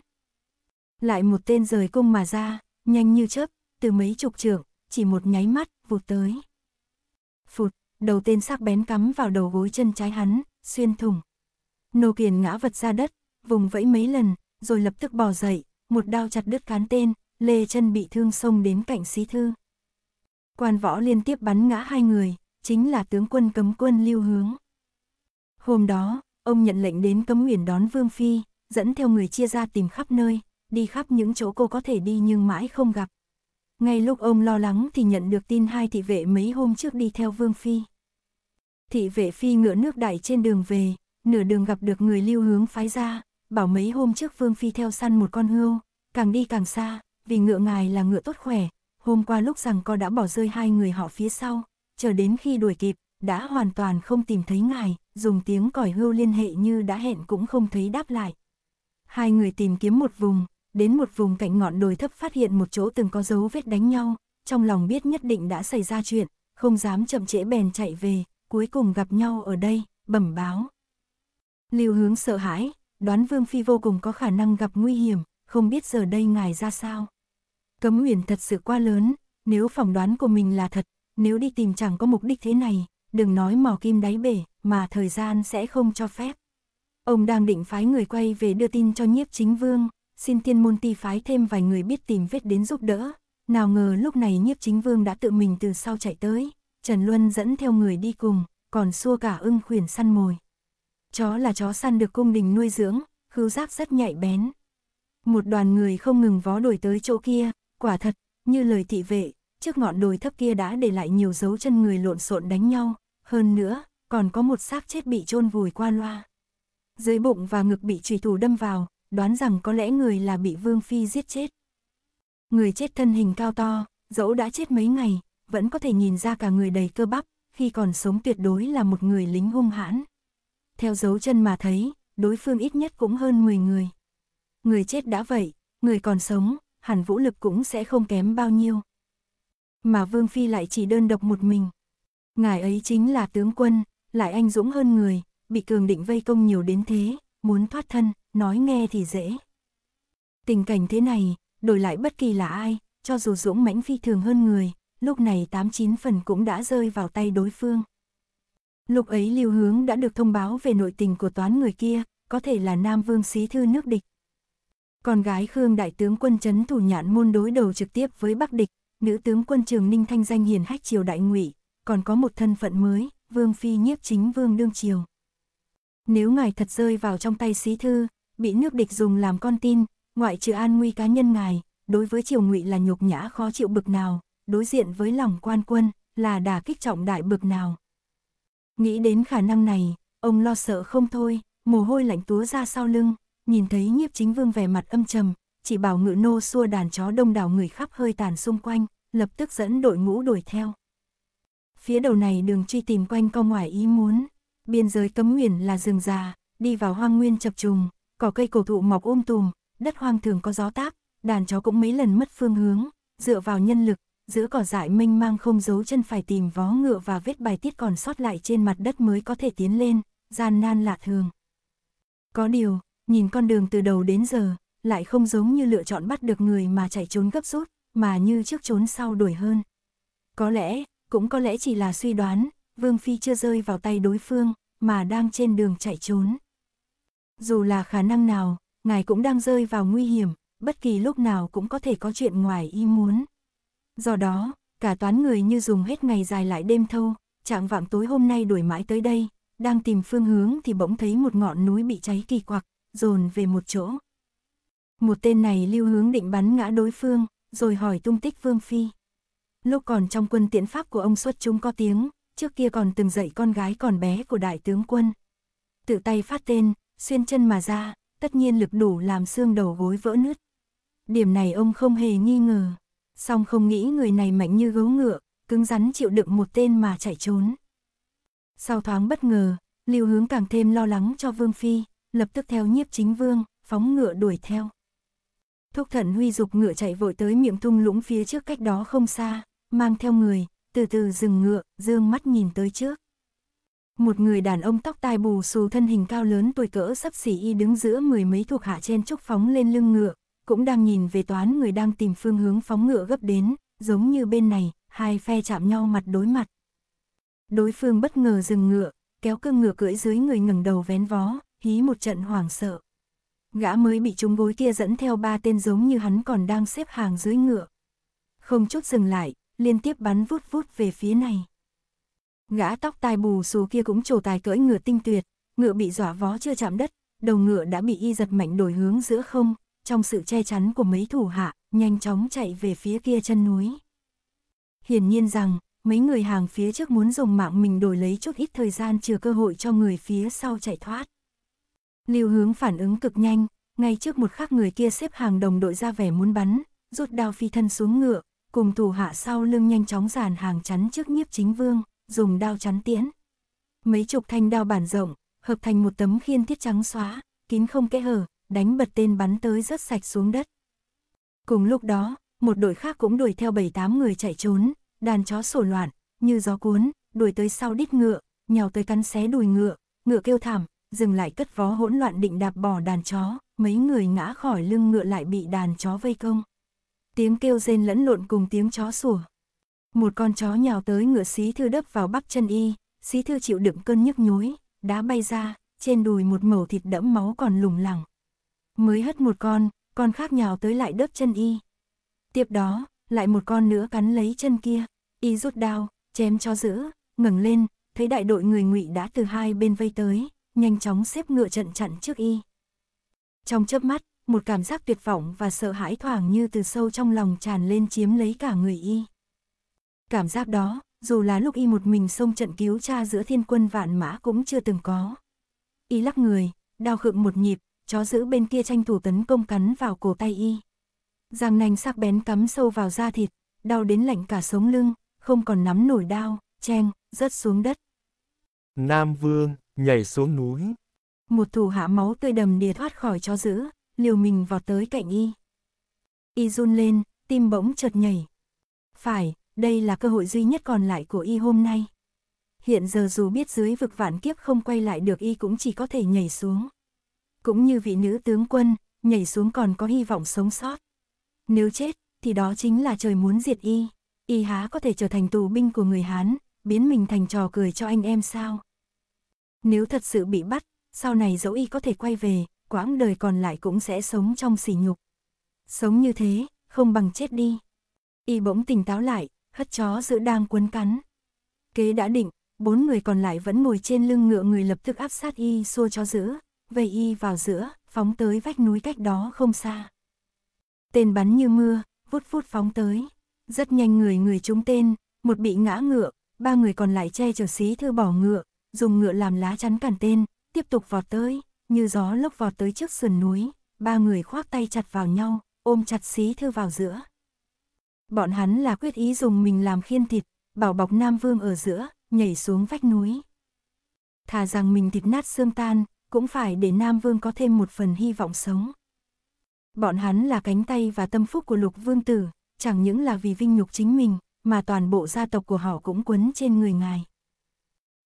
S1: Lại một tên rời cung mà ra, nhanh như chớp, từ mấy chục trưởng chỉ một nháy mắt, vụt tới. Phụt, đầu tên sắc bén cắm vào đầu gối chân trái hắn, xuyên thủng. Nô Kiền ngã vật ra đất, vùng vẫy mấy lần, rồi lập tức bò dậy, một đao chặt đứt cán tên, lê chân bị thương xông đến cạnh sĩ thư quan võ liên tiếp bắn ngã hai người, chính là tướng quân cấm quân lưu hướng. Hôm đó, ông nhận lệnh đến cấm uyển đón Vương Phi, dẫn theo người chia ra tìm khắp nơi, đi khắp những chỗ cô có thể đi nhưng mãi không gặp. Ngay lúc ông lo lắng thì nhận được tin hai thị vệ mấy hôm trước đi theo Vương Phi. Thị vệ Phi ngựa nước đại trên đường về, nửa đường gặp được người lưu hướng phái ra, bảo mấy hôm trước Vương Phi theo săn một con hươu, càng đi càng xa, vì ngựa ngài là ngựa tốt khỏe, Hôm qua lúc rằng co đã bỏ rơi hai người họ phía sau, chờ đến khi đuổi kịp, đã hoàn toàn không tìm thấy ngài, dùng tiếng còi hưu liên hệ như đã hẹn cũng không thấy đáp lại. Hai người tìm kiếm một vùng, đến một vùng cạnh ngọn đồi thấp phát hiện một chỗ từng có dấu vết đánh nhau, trong lòng biết nhất định đã xảy ra chuyện, không dám chậm trễ bèn chạy về, cuối cùng gặp nhau ở đây, bẩm báo. Lưu hướng sợ hãi, đoán Vương Phi vô cùng có khả năng gặp nguy hiểm, không biết giờ đây ngài ra sao. Cấm Huyền thật sự quá lớn, nếu phỏng đoán của mình là thật, nếu đi tìm chẳng có mục đích thế này, đừng nói mò kim đáy bể, mà thời gian sẽ không cho phép. Ông đang định phái người quay về đưa tin cho nhiếp chính vương, xin Thiên môn ti phái thêm vài người biết tìm vết đến giúp đỡ. Nào ngờ lúc này nhiếp chính vương đã tự mình từ sau chạy tới, Trần Luân dẫn theo người đi cùng, còn xua cả ưng khuyển săn mồi. Chó là chó săn được cung đình nuôi dưỡng, khứu giác rất nhạy bén. Một đoàn người không ngừng vó đuổi tới chỗ kia, Quả thật, như lời thị vệ, trước ngọn đồi thấp kia đã để lại nhiều dấu chân người lộn xộn đánh nhau, hơn nữa, còn có một xác chết bị chôn vùi qua loa. Dưới bụng và ngực bị trùy thủ đâm vào, đoán rằng có lẽ người là bị Vương Phi giết chết. Người chết thân hình cao to, dẫu đã chết mấy ngày, vẫn có thể nhìn ra cả người đầy cơ bắp, khi còn sống tuyệt đối là một người lính hung hãn. Theo dấu chân mà thấy, đối phương ít nhất cũng hơn 10 người. Người chết đã vậy, người còn sống, hẳn vũ lực cũng sẽ không kém bao nhiêu. Mà Vương Phi lại chỉ đơn độc một mình. Ngài ấy chính là tướng quân, lại anh dũng hơn người, bị cường định vây công nhiều đến thế, muốn thoát thân, nói nghe thì dễ. Tình cảnh thế này, đổi lại bất kỳ là ai, cho dù dũng mãnh phi thường hơn người, lúc này 89 phần cũng đã rơi vào tay đối phương. Lúc ấy Lưu Hướng đã được thông báo về nội tình của toán người kia, có thể là Nam Vương Xí Thư nước địch, con gái Khương đại tướng quân chấn thủ nhạn môn đối đầu trực tiếp với Bắc địch, nữ tướng quân Trường Ninh thanh danh hiền hách triều đại ngụy, còn có một thân phận mới, vương phi nhiếp chính vương đương triều. Nếu ngài thật rơi vào trong tay sĩ thư, bị nước địch dùng làm con tin, ngoại trừ an nguy cá nhân ngài, đối với triều ngụy là nhục nhã khó chịu bực nào, đối diện với lòng quan quân là đả kích trọng đại bực nào. Nghĩ đến khả năng này, ông lo sợ không thôi, mồ hôi lạnh túa ra sau lưng, nhìn thấy nhiếp chính vương vẻ mặt âm trầm, chỉ bảo ngự nô xua đàn chó đông đảo người khắp hơi tàn xung quanh, lập tức dẫn đội ngũ đuổi theo. Phía đầu này đường truy tìm quanh co ngoài ý muốn, biên giới cấm nguyền là rừng già, đi vào hoang nguyên chập trùng, cỏ cây cổ thụ mọc ôm um tùm, đất hoang thường có gió táp đàn chó cũng mấy lần mất phương hướng, dựa vào nhân lực, giữa cỏ dại mênh mang không giấu chân phải tìm vó ngựa và vết bài tiết còn sót lại trên mặt đất mới có thể tiến lên, gian nan lạ thường. Có điều, nhìn con đường từ đầu đến giờ, lại không giống như lựa chọn bắt được người mà chạy trốn gấp rút, mà như trước trốn sau đuổi hơn. Có lẽ, cũng có lẽ chỉ là suy đoán, Vương Phi chưa rơi vào tay đối phương, mà đang trên đường chạy trốn. Dù là khả năng nào, ngài cũng đang rơi vào nguy hiểm, bất kỳ lúc nào cũng có thể có chuyện ngoài ý muốn. Do đó, cả toán người như dùng hết ngày dài lại đêm thâu, trạng vạng tối hôm nay đuổi mãi tới đây, đang tìm phương hướng thì bỗng thấy một ngọn núi bị cháy kỳ quặc, dồn về một chỗ. Một tên này lưu hướng định bắn ngã đối phương, rồi hỏi tung tích Vương Phi. Lúc còn trong quân tiễn pháp của ông xuất chúng có tiếng, trước kia còn từng dạy con gái còn bé của đại tướng quân. Tự tay phát tên, xuyên chân mà ra, tất nhiên lực đủ làm xương đầu gối vỡ nứt. Điểm này ông không hề nghi ngờ, song không nghĩ người này mạnh như gấu ngựa, cứng rắn chịu đựng một tên mà chạy trốn. Sau thoáng bất ngờ, Lưu Hướng càng thêm lo lắng cho Vương Phi, lập tức theo nhiếp chính vương, phóng ngựa đuổi theo. Thúc thần huy dục ngựa chạy vội tới miệng thung lũng phía trước cách đó không xa, mang theo người, từ từ dừng ngựa, dương mắt nhìn tới trước. Một người đàn ông tóc tai bù xù thân hình cao lớn tuổi cỡ sắp xỉ y đứng giữa mười mấy thuộc hạ trên trúc phóng lên lưng ngựa, cũng đang nhìn về toán người đang tìm phương hướng phóng ngựa gấp đến, giống như bên này, hai phe chạm nhau mặt đối mặt. Đối phương bất ngờ dừng ngựa, kéo cương ngựa cưỡi dưới người ngẩng đầu vén vó, hí một trận hoảng sợ. Gã mới bị chúng gối kia dẫn theo ba tên giống như hắn còn đang xếp hàng dưới ngựa. Không chút dừng lại, liên tiếp bắn vút vút về phía này. Gã tóc tai bù xù kia cũng trổ tài cưỡi ngựa tinh tuyệt, ngựa bị dọa vó chưa chạm đất, đầu ngựa đã bị y giật mạnh đổi hướng giữa không, trong sự che chắn của mấy thủ hạ, nhanh chóng chạy về phía kia chân núi. Hiển nhiên rằng, mấy người hàng phía trước muốn dùng mạng mình đổi lấy chút ít thời gian chừa cơ hội cho người phía sau chạy thoát. Lưu hướng phản ứng cực nhanh, ngay trước một khắc người kia xếp hàng đồng đội ra vẻ muốn bắn, rút đao phi thân xuống ngựa, cùng thủ hạ sau lưng nhanh chóng dàn hàng chắn trước nhiếp chính vương, dùng đao chắn tiễn. Mấy chục thanh đao bản rộng, hợp thành một tấm khiên thiết trắng xóa, kín không kẽ hở, đánh bật tên bắn tới rất sạch xuống đất. Cùng lúc đó, một đội khác cũng đuổi theo bảy tám người chạy trốn, đàn chó sổ loạn, như gió cuốn, đuổi tới sau đít ngựa, nhào tới cắn xé đùi ngựa, ngựa kêu thảm, dừng lại cất vó hỗn loạn định đạp bỏ đàn chó, mấy người ngã khỏi lưng ngựa lại bị đàn chó vây công. Tiếng kêu rên lẫn lộn cùng tiếng chó sủa. Một con chó nhào tới ngựa xí thư đấp vào bắp chân y, xí thư chịu đựng cơn nhức nhối, đá bay ra, trên đùi một mẩu thịt đẫm máu còn lủng lẳng. Mới hất một con, con khác nhào tới lại đớp chân y. Tiếp đó, lại một con nữa cắn lấy chân kia, y rút đao, chém cho giữ, ngừng lên, thấy đại đội người ngụy đã từ hai bên vây tới, nhanh chóng xếp ngựa trận chặn trước y. Trong chớp mắt, một cảm giác tuyệt vọng và sợ hãi thoảng như từ sâu trong lòng tràn lên chiếm lấy cả người y. Cảm giác đó, dù là lúc y một mình xông trận cứu cha giữa thiên quân vạn mã cũng chưa từng có. Y lắc người, đau khựng một nhịp, chó giữ bên kia tranh thủ tấn công cắn vào cổ tay y. Giang nanh sắc bén cắm sâu vào da thịt, đau đến lạnh cả sống lưng, không còn nắm nổi đau, cheng, rớt xuống đất.
S2: Nam Vương nhảy xuống núi.
S1: Một thủ hạ máu tươi đầm đìa thoát khỏi chó giữ liều mình vào tới cạnh y. Y run lên, tim bỗng chợt nhảy. Phải, đây là cơ hội duy nhất còn lại của y hôm nay. Hiện giờ dù biết dưới vực vạn kiếp không quay lại được y cũng chỉ có thể nhảy xuống. Cũng như vị nữ tướng quân, nhảy xuống còn có hy vọng sống sót. Nếu chết, thì đó chính là trời muốn diệt y. Y há có thể trở thành tù binh của người Hán, biến mình thành trò cười cho anh em sao? Nếu thật sự bị bắt, sau này dẫu y có thể quay về, quãng đời còn lại cũng sẽ sống trong sỉ nhục. Sống như thế, không bằng chết đi. Y bỗng tỉnh táo lại, hất chó giữ đang quấn cắn. Kế đã định, bốn người còn lại vẫn ngồi trên lưng ngựa người lập tức áp sát y xua chó giữ, vây y vào giữa, phóng tới vách núi cách đó không xa. Tên bắn như mưa, vút vút phóng tới. Rất nhanh người người trúng tên, một bị ngã ngựa, ba người còn lại che chở xí thư bỏ ngựa, dùng ngựa làm lá chắn cản tên, tiếp tục vọt tới, như gió lốc vọt tới trước sườn núi, ba người khoác tay chặt vào nhau, ôm chặt xí thư vào giữa. Bọn hắn là quyết ý dùng mình làm khiên thịt, bảo bọc Nam Vương ở giữa, nhảy xuống vách núi. Thà rằng mình thịt nát xương tan, cũng phải để Nam Vương có thêm một phần hy vọng sống. Bọn hắn là cánh tay và tâm phúc của lục vương tử, chẳng những là vì vinh nhục chính mình, mà toàn bộ gia tộc của họ cũng quấn trên người ngài.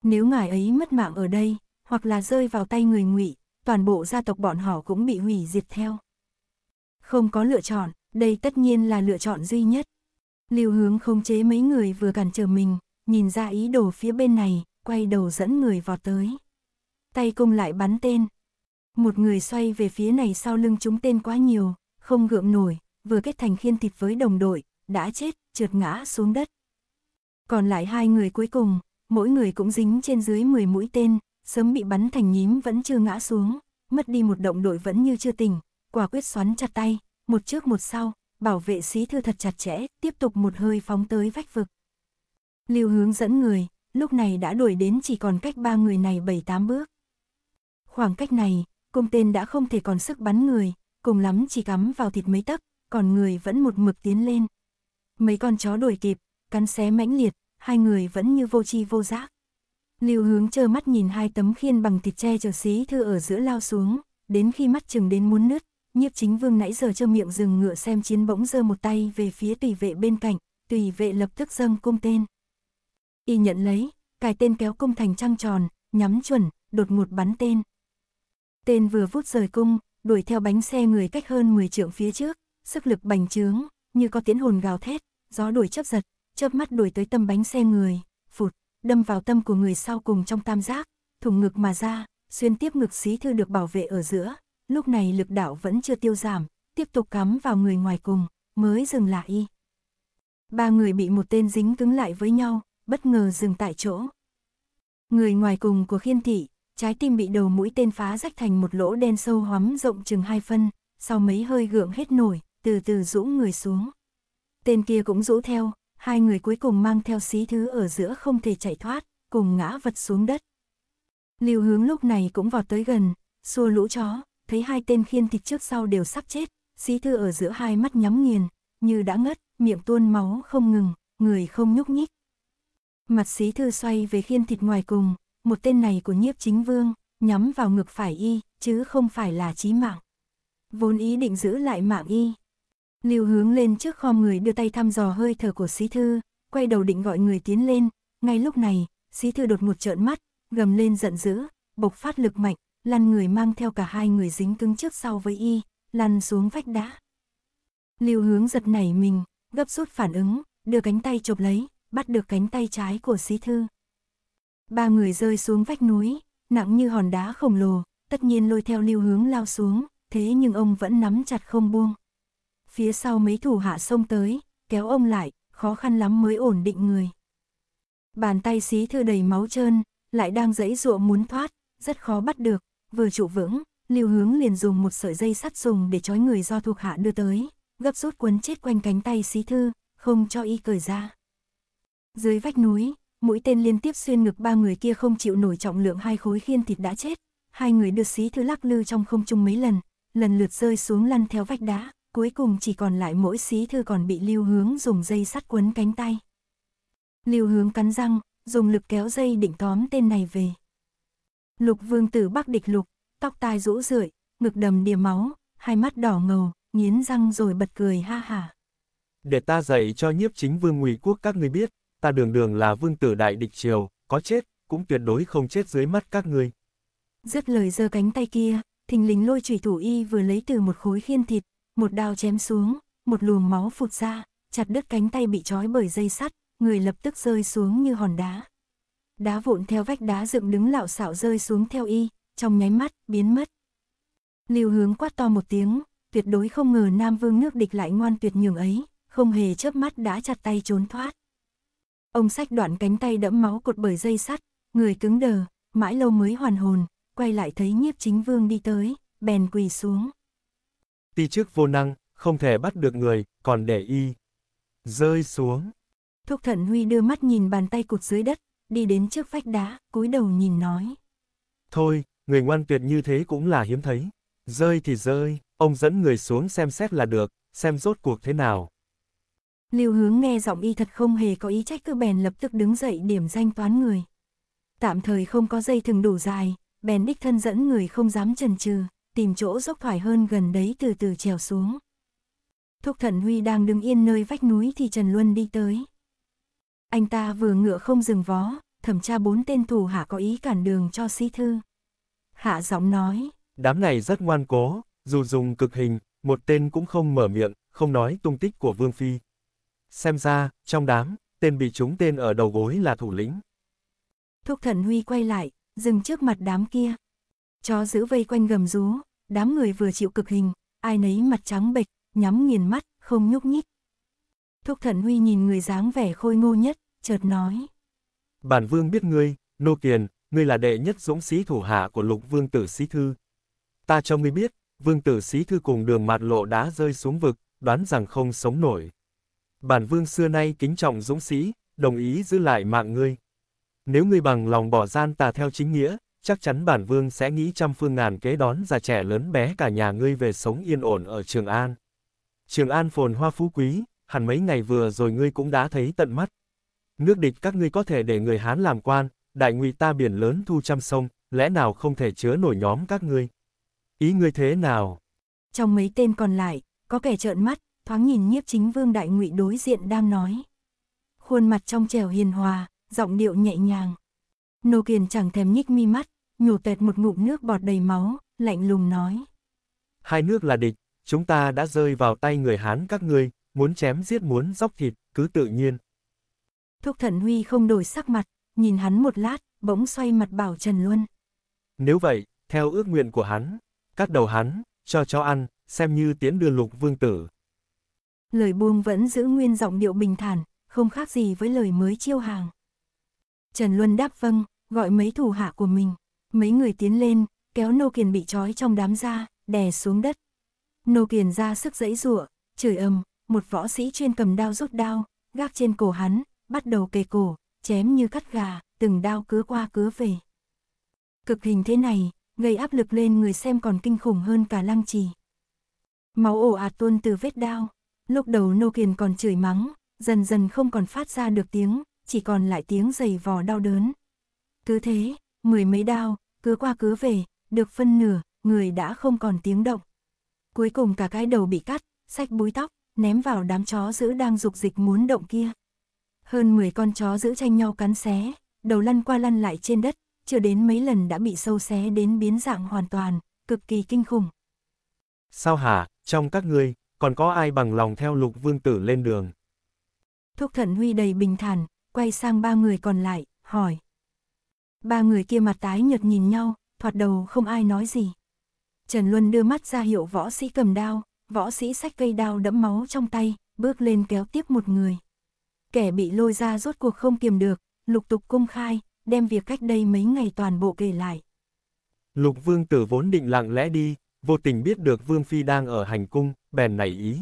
S1: Nếu ngài ấy mất mạng ở đây, hoặc là rơi vào tay người ngụy, toàn bộ gia tộc bọn họ cũng bị hủy diệt theo. Không có lựa chọn, đây tất nhiên là lựa chọn duy nhất. Lưu hướng không chế mấy người vừa cản trở mình, nhìn ra ý đồ phía bên này, quay đầu dẫn người vọt tới. Tay cung lại bắn tên. Một người xoay về phía này sau lưng chúng tên quá nhiều, không gượng nổi, vừa kết thành khiên thịt với đồng đội, đã chết, trượt ngã xuống đất. Còn lại hai người cuối cùng, mỗi người cũng dính trên dưới 10 mũi tên, sớm bị bắn thành nhím vẫn chưa ngã xuống, mất đi một động đội vẫn như chưa tỉnh, quả quyết xoắn chặt tay, một trước một sau, bảo vệ sĩ thư thật chặt chẽ, tiếp tục một hơi phóng tới vách vực. Lưu hướng dẫn người, lúc này đã đuổi đến chỉ còn cách ba người này 7-8 bước. Khoảng cách này, cung tên đã không thể còn sức bắn người, cùng lắm chỉ cắm vào thịt mấy tấc, còn người vẫn một mực tiến lên. Mấy con chó đuổi kịp, cắn xé mãnh liệt, hai người vẫn như vô tri vô giác. Lưu hướng trơ mắt nhìn hai tấm khiên bằng thịt tre chờ xí thư ở giữa lao xuống, đến khi mắt chừng đến muốn nứt, nhiếp chính vương nãy giờ trơ miệng dừng ngựa xem chiến bỗng giơ một tay về phía tùy vệ bên cạnh, tùy vệ lập tức dâng cung tên. Y nhận lấy, cài tên kéo cung thành trăng tròn, nhắm chuẩn, đột ngột bắn tên. Tên vừa vút rời cung, đuổi theo bánh xe người cách hơn 10 trượng phía trước, sức lực bành trướng, như có tiến hồn gào thét, gió đuổi chấp giật, chớp mắt đuổi tới tâm bánh xe người, phụt, đâm vào tâm của người sau cùng trong tam giác, thủng ngực mà ra, xuyên tiếp ngực xí thư được bảo vệ ở giữa, lúc này lực đạo vẫn chưa tiêu giảm, tiếp tục cắm vào người ngoài cùng, mới dừng lại. Ba người bị một tên dính cứng lại với nhau, bất ngờ dừng tại chỗ. Người ngoài cùng của khiên thị, trái tim bị đầu mũi tên phá rách thành một lỗ đen sâu hoắm rộng chừng hai phân, sau mấy hơi gượng hết nổi, từ từ rũ người xuống. Tên kia cũng rũ theo, hai người cuối cùng mang theo xí thứ ở giữa không thể chạy thoát, cùng ngã vật xuống đất. Lưu hướng lúc này cũng vọt tới gần, xua lũ chó, thấy hai tên khiên thịt trước sau đều sắp chết, xí thư ở giữa hai mắt nhắm nghiền, như đã ngất, miệng tuôn máu không ngừng, người không nhúc nhích. Mặt xí thư xoay về khiên thịt ngoài cùng, một tên này của nhiếp chính vương, nhắm vào ngực phải y, chứ không phải là chí mạng. Vốn ý định giữ lại mạng y, Lưu hướng lên trước khom người đưa tay thăm dò hơi thở của sĩ thư, quay đầu định gọi người tiến lên, ngay lúc này, sĩ thư đột ngột trợn mắt, gầm lên giận dữ, bộc phát lực mạnh, lăn người mang theo cả hai người dính cứng trước sau với y, lăn xuống vách đá. Lưu hướng giật nảy mình, gấp rút phản ứng, đưa cánh tay chộp lấy, bắt được cánh tay trái của sĩ thư. Ba người rơi xuống vách núi, nặng như hòn đá khổng lồ, tất nhiên lôi theo lưu hướng lao xuống, thế nhưng ông vẫn nắm chặt không buông phía sau mấy thủ hạ xông tới, kéo ông lại, khó khăn lắm mới ổn định người. Bàn tay xí thư đầy máu trơn, lại đang dẫy dụa muốn thoát, rất khó bắt được, vừa trụ vững, lưu hướng liền dùng một sợi dây sắt dùng để trói người do thuộc hạ đưa tới, gấp rút quấn chết quanh cánh tay xí thư, không cho y cởi ra. Dưới vách núi, mũi tên liên tiếp xuyên ngực ba người kia không chịu nổi trọng lượng hai khối khiên thịt đã chết, hai người được xí thư lắc lư trong không trung mấy lần, lần lượt rơi xuống lăn theo vách đá cuối cùng chỉ còn lại mỗi xí thư còn bị lưu hướng dùng dây sắt quấn cánh tay. Lưu hướng cắn răng, dùng lực kéo dây định tóm tên này về. Lục vương tử bắc địch lục, tóc tai rũ rượi, ngực đầm đìa máu, hai mắt đỏ ngầu, nghiến răng rồi bật cười ha hả.
S2: Để ta dạy cho nhiếp chính vương ngụy quốc các ngươi biết, ta đường đường là vương tử đại địch triều, có chết, cũng tuyệt đối không chết dưới mắt các ngươi.
S1: Dứt lời giơ cánh tay kia, thình lình lôi chủy thủ y vừa lấy từ một khối khiên thịt, một đao chém xuống, một luồng máu phụt ra, chặt đứt cánh tay bị trói bởi dây sắt, người lập tức rơi xuống như hòn đá. Đá vụn theo vách đá dựng đứng lạo xạo rơi xuống theo y, trong nháy mắt, biến mất. Lưu hướng quát to một tiếng, tuyệt đối không ngờ Nam Vương nước địch lại ngoan tuyệt nhường ấy, không hề chớp mắt đã chặt tay trốn thoát. Ông sách đoạn cánh tay đẫm máu cột bởi dây sắt, người cứng đờ, mãi lâu mới hoàn hồn, quay lại thấy nhiếp chính vương đi tới, bèn quỳ xuống
S2: ti chức vô năng, không thể bắt được người, còn để y rơi xuống.
S1: Thúc Thận Huy đưa mắt nhìn bàn tay cụt dưới đất, đi đến trước vách đá, cúi đầu nhìn nói.
S2: Thôi, người ngoan tuyệt như thế cũng là hiếm thấy. Rơi thì rơi, ông dẫn người xuống xem xét là được, xem rốt cuộc thế nào.
S1: Lưu Hướng nghe giọng y thật không hề có ý trách cứ bèn lập tức đứng dậy điểm danh toán người. Tạm thời không có dây thừng đủ dài, bèn đích thân dẫn người không dám chần chừ tìm chỗ dốc thoải hơn gần đấy từ từ trèo xuống. Thúc Thần Huy đang đứng yên nơi vách núi thì Trần Luân đi tới. Anh ta vừa ngựa không dừng vó, thẩm tra bốn tên thủ hạ có ý cản đường cho sĩ thư. Hạ giọng nói.
S2: Đám này rất ngoan cố, dù dùng cực hình, một tên cũng không mở miệng, không nói tung tích của Vương Phi. Xem ra, trong đám, tên bị trúng tên ở đầu gối là thủ lĩnh.
S1: Thúc Thần Huy quay lại, dừng trước mặt đám kia, Chó giữ vây quanh gầm rú, đám người vừa chịu cực hình, ai nấy mặt trắng bệch, nhắm nghiền mắt, không nhúc nhích. Thúc thần huy nhìn người dáng vẻ khôi ngô nhất, chợt nói.
S2: Bản vương biết ngươi, nô kiền, ngươi là đệ nhất dũng sĩ thủ hạ của lục vương tử sĩ thư. Ta cho ngươi biết, vương tử sĩ thư cùng đường mạt lộ đá rơi xuống vực, đoán rằng không sống nổi. Bản vương xưa nay kính trọng dũng sĩ, đồng ý giữ lại mạng ngươi. Nếu ngươi bằng lòng bỏ gian tà theo chính nghĩa, chắc chắn bản vương sẽ nghĩ trăm phương ngàn kế đón già trẻ lớn bé cả nhà ngươi về sống yên ổn ở Trường An. Trường An phồn hoa phú quý, hẳn mấy ngày vừa rồi ngươi cũng đã thấy tận mắt. Nước địch các ngươi có thể để người Hán làm quan, đại ngụy ta biển lớn thu trăm sông, lẽ nào không thể chứa nổi nhóm các ngươi? Ý ngươi thế nào?
S1: Trong mấy tên còn lại, có kẻ trợn mắt, thoáng nhìn nhiếp chính vương đại ngụy đối diện đang nói. Khuôn mặt trong trẻo hiền hòa, giọng điệu nhẹ nhàng. Nô Kiền chẳng thèm nhích mi mắt, nhổ tẹt một ngụm nước bọt đầy máu, lạnh lùng nói.
S2: Hai nước là địch, chúng ta đã rơi vào tay người Hán các ngươi, muốn chém giết muốn dốc thịt, cứ tự nhiên.
S1: Thúc thận Huy không đổi sắc mặt, nhìn hắn một lát, bỗng xoay mặt bảo Trần Luân.
S2: Nếu vậy, theo ước nguyện của hắn, cắt đầu hắn, cho cho ăn, xem như tiến đưa lục vương tử.
S1: Lời buông vẫn giữ nguyên giọng điệu bình thản, không khác gì với lời mới chiêu hàng. Trần Luân đáp vâng, gọi mấy thủ hạ của mình mấy người tiến lên, kéo Nô Kiền bị trói trong đám ra, đè xuống đất. Nô Kiền ra sức dẫy rủa, chửi ầm, một võ sĩ chuyên cầm đao rút đao, gác trên cổ hắn, bắt đầu kề cổ, chém như cắt gà, từng đao cứ qua cứ về. Cực hình thế này, gây áp lực lên người xem còn kinh khủng hơn cả lăng trì. Máu ồ ạt tuôn từ vết đao, lúc đầu Nô Kiền còn chửi mắng, dần dần không còn phát ra được tiếng, chỉ còn lại tiếng giày vò đau đớn. Cứ thế, mười mấy đao, cứ qua cứ về, được phân nửa, người đã không còn tiếng động. Cuối cùng cả cái đầu bị cắt, sách búi tóc, ném vào đám chó giữ đang dục dịch muốn động kia. Hơn 10 con chó giữ tranh nhau cắn xé, đầu lăn qua lăn lại trên đất, chưa đến mấy lần đã bị sâu xé đến biến dạng hoàn toàn, cực kỳ kinh khủng.
S2: Sao hả, trong các ngươi, còn có ai bằng lòng theo lục vương tử lên đường?
S1: Thúc thận huy đầy bình thản, quay sang ba người còn lại, hỏi. Ba người kia mặt tái nhợt nhìn nhau, thoạt đầu không ai nói gì. Trần Luân đưa mắt ra hiệu võ sĩ cầm đao, võ sĩ sách cây đao đẫm máu trong tay, bước lên kéo tiếp một người. Kẻ bị lôi ra rốt cuộc không kiềm được, lục tục công khai, đem việc cách đây mấy ngày toàn bộ kể lại.
S2: Lục vương tử vốn định lặng lẽ đi, vô tình biết được vương phi đang ở hành cung, bèn nảy ý.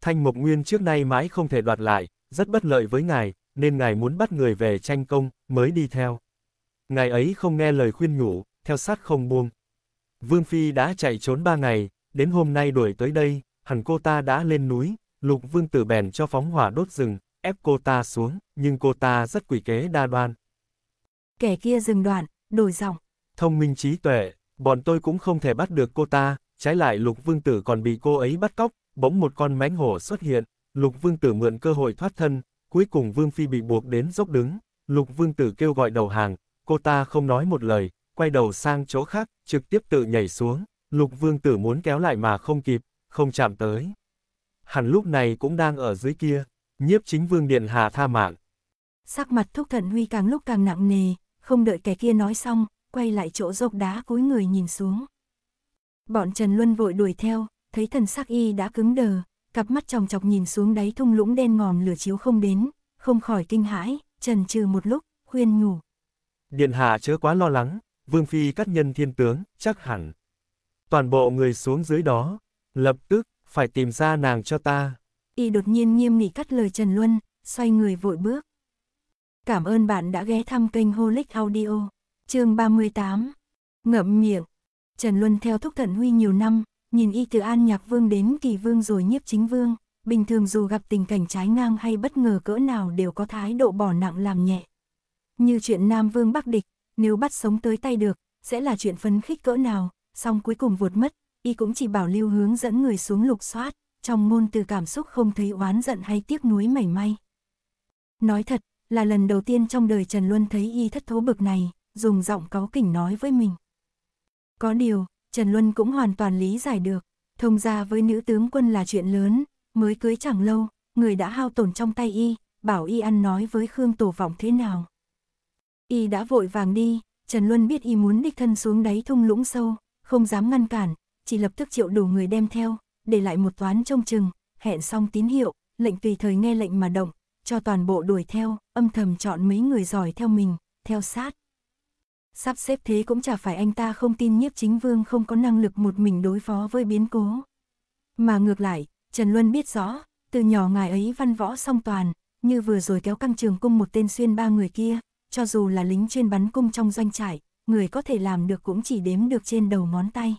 S2: Thanh Mộc Nguyên trước nay mãi không thể đoạt lại, rất bất lợi với ngài, nên ngài muốn bắt người về tranh công, mới đi theo. Ngài ấy không nghe lời khuyên nhủ, theo sát không buông. Vương Phi đã chạy trốn ba ngày, đến hôm nay đuổi tới đây, hẳn cô ta đã lên núi, lục vương tử bèn cho phóng hỏa đốt rừng, ép cô ta xuống, nhưng cô ta rất quỷ kế đa đoan.
S1: Kẻ kia dừng đoạn, đổi giọng.
S2: Thông minh trí tuệ, bọn tôi cũng không thể bắt được cô ta, trái lại lục vương tử còn bị cô ấy bắt cóc, bỗng một con mánh hổ xuất hiện, lục vương tử mượn cơ hội thoát thân, cuối cùng vương phi bị buộc đến dốc đứng, lục vương tử kêu gọi đầu hàng, cô ta không nói một lời, quay đầu sang chỗ khác, trực tiếp tự nhảy xuống, lục vương tử muốn kéo lại mà không kịp, không chạm tới. hẳn lúc này cũng đang ở dưới kia, nhiếp chính vương điện hạ tha mạng.
S1: Sắc mặt thúc thần huy càng lúc càng nặng nề, không đợi kẻ kia nói xong, quay lại chỗ dốc đá cúi người nhìn xuống. Bọn Trần Luân vội đuổi theo, thấy thần sắc y đã cứng đờ, cặp mắt tròng chọc nhìn xuống đáy thung lũng đen ngòm lửa chiếu không đến, không khỏi kinh hãi, trần trừ một lúc, khuyên nhủ,
S2: Điện hạ chớ quá lo lắng, Vương Phi cắt nhân thiên tướng, chắc hẳn. Toàn bộ người xuống dưới đó, lập tức, phải tìm ra nàng cho ta.
S1: Y đột nhiên nghiêm nghị cắt lời Trần Luân, xoay người vội bước. Cảm ơn bạn đã ghé thăm kênh Holic Audio, chương 38. Ngậm miệng. Trần Luân theo thúc thận huy nhiều năm, nhìn y từ an nhạc vương đến kỳ vương rồi nhiếp chính vương, bình thường dù gặp tình cảnh trái ngang hay bất ngờ cỡ nào đều có thái độ bỏ nặng làm nhẹ. Như chuyện Nam Vương Bắc Địch, nếu bắt sống tới tay được, sẽ là chuyện phấn khích cỡ nào, song cuối cùng vụt mất, y cũng chỉ bảo lưu hướng dẫn người xuống lục soát, trong ngôn từ cảm xúc không thấy oán giận hay tiếc nuối mảy may. Nói thật, là lần đầu tiên trong đời Trần Luân thấy y thất thố bực này, dùng giọng cáu kỉnh nói với mình. Có điều, Trần Luân cũng hoàn toàn lý giải được, thông ra với nữ tướng quân là chuyện lớn, mới cưới chẳng lâu, người đã hao tổn trong tay y, bảo y ăn nói với Khương Tổ Vọng thế nào. Y đã vội vàng đi, Trần Luân biết y muốn đích thân xuống đáy thung lũng sâu, không dám ngăn cản, chỉ lập tức triệu đủ người đem theo, để lại một toán trông chừng, hẹn xong tín hiệu, lệnh tùy thời nghe lệnh mà động, cho toàn bộ đuổi theo, âm thầm chọn mấy người giỏi theo mình, theo sát. Sắp xếp thế cũng chả phải anh ta không tin nhiếp chính vương không có năng lực một mình đối phó với biến cố. Mà ngược lại, Trần Luân biết rõ, từ nhỏ ngài ấy văn võ song toàn, như vừa rồi kéo căng trường cung một tên xuyên ba người kia, cho dù là lính chuyên bắn cung trong doanh trại, người có thể làm được cũng chỉ đếm được trên đầu ngón tay.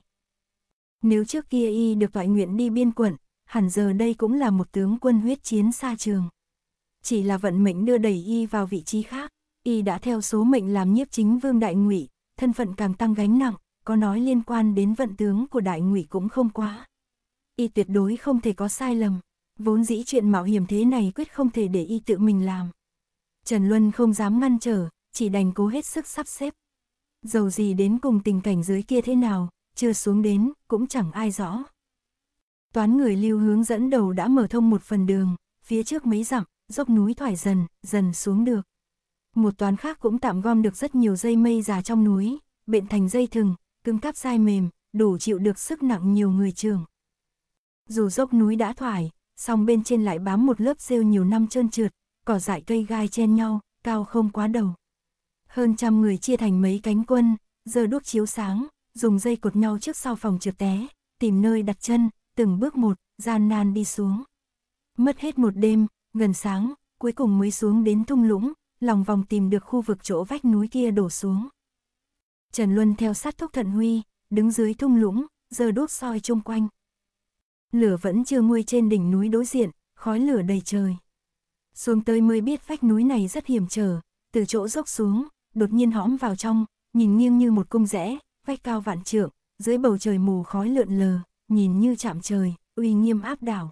S1: Nếu trước kia y được toại nguyện đi biên quận, hẳn giờ đây cũng là một tướng quân huyết chiến xa trường. Chỉ là vận mệnh đưa đẩy y vào vị trí khác, y đã theo số mệnh làm nhiếp chính vương đại ngụy, thân phận càng tăng gánh nặng, có nói liên quan đến vận tướng của đại ngụy cũng không quá. Y tuyệt đối không thể có sai lầm, vốn dĩ chuyện mạo hiểm thế này quyết không thể để y tự mình làm. Trần Luân không dám ngăn trở, chỉ đành cố hết sức sắp xếp. Dầu gì đến cùng tình cảnh dưới kia thế nào, chưa xuống đến, cũng chẳng ai rõ. Toán người lưu hướng dẫn đầu đã mở thông một phần đường, phía trước mấy dặm, dốc núi thoải dần, dần xuống được. Một toán khác cũng tạm gom được rất nhiều dây mây già trong núi, bệnh thành dây thừng, cứng cáp dai mềm, đủ chịu được sức nặng nhiều người trường. Dù dốc núi đã thoải, song bên trên lại bám một lớp rêu nhiều năm trơn trượt, cỏ dại cây gai chen nhau, cao không quá đầu. Hơn trăm người chia thành mấy cánh quân, giờ đuốc chiếu sáng, dùng dây cột nhau trước sau phòng trượt té, tìm nơi đặt chân, từng bước một, gian nan đi xuống. Mất hết một đêm, gần sáng, cuối cùng mới xuống đến thung lũng, lòng vòng tìm được khu vực chỗ vách núi kia đổ xuống. Trần Luân theo sát thúc thận huy, đứng dưới thung lũng, giờ đốt soi chung quanh. Lửa vẫn chưa nguôi trên đỉnh núi đối diện, khói lửa đầy trời xuống tới mới biết vách núi này rất hiểm trở, từ chỗ dốc xuống, đột nhiên hõm vào trong, nhìn nghiêng như một cung rẽ, vách cao vạn trượng, dưới bầu trời mù khói lượn lờ, nhìn như chạm trời, uy nghiêm áp đảo.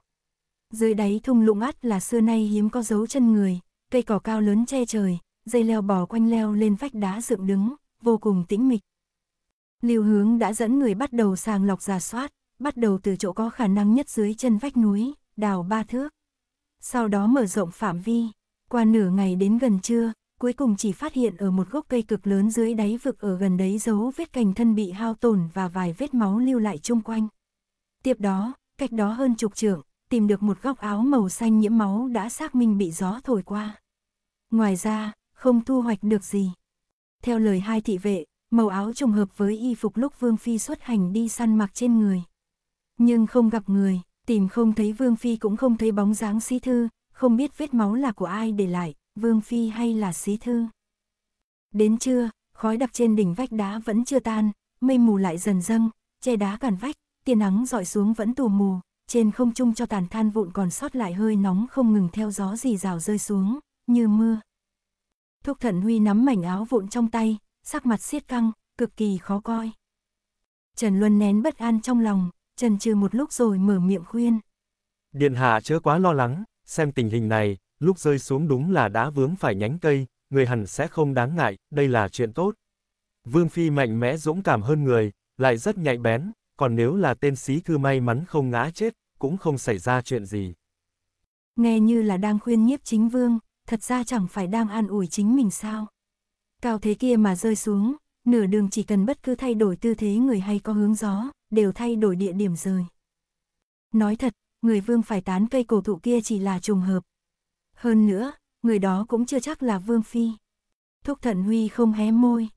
S1: Dưới đáy thung lũng ắt là xưa nay hiếm có dấu chân người, cây cỏ cao lớn che trời, dây leo bò quanh leo lên vách đá dựng đứng, vô cùng tĩnh mịch. Lưu Hướng đã dẫn người bắt đầu sàng lọc giả soát, bắt đầu từ chỗ có khả năng nhất dưới chân vách núi, đào ba thước sau đó mở rộng phạm vi. Qua nửa ngày đến gần trưa, cuối cùng chỉ phát hiện ở một gốc cây cực lớn dưới đáy vực ở gần đấy dấu vết cành thân bị hao tổn và vài vết máu lưu lại chung quanh. Tiếp đó, cách đó hơn chục trượng, tìm được một góc áo màu xanh nhiễm máu đã xác minh bị gió thổi qua. Ngoài ra, không thu hoạch được gì. Theo lời hai thị vệ, màu áo trùng hợp với y phục lúc Vương Phi xuất hành đi săn mặc trên người. Nhưng không gặp người, Tìm không thấy Vương Phi cũng không thấy bóng dáng Sĩ Thư, không biết vết máu là của ai để lại, Vương Phi hay là Sĩ Thư. Đến trưa, khói đặc trên đỉnh vách đá vẫn chưa tan, mây mù lại dần dâng, che đá cản vách, tia nắng dọi xuống vẫn tù mù, trên không trung cho tàn than vụn còn sót lại hơi nóng không ngừng theo gió rì rào rơi xuống, như mưa. Thúc thận Huy nắm mảnh áo vụn trong tay, sắc mặt siết căng, cực kỳ khó coi. Trần Luân nén bất an trong lòng, trần trừ một lúc rồi mở miệng khuyên.
S2: Điện hạ chớ quá lo lắng, xem tình hình này, lúc rơi xuống đúng là đã vướng phải nhánh cây, người hẳn sẽ không đáng ngại, đây là chuyện tốt. Vương Phi mạnh mẽ dũng cảm hơn người, lại rất nhạy bén, còn nếu là tên xí cư may mắn không ngã chết, cũng không xảy ra chuyện gì.
S1: Nghe như là đang khuyên nhiếp chính vương, thật ra chẳng phải đang an ủi chính mình sao. Cao thế kia mà rơi xuống, nửa đường chỉ cần bất cứ thay đổi tư thế người hay có hướng gió, đều thay đổi địa điểm rời. Nói thật, người vương phải tán cây cổ thụ kia chỉ là trùng hợp. Hơn nữa, người đó cũng chưa chắc là vương phi. Thúc Thận huy không hé môi.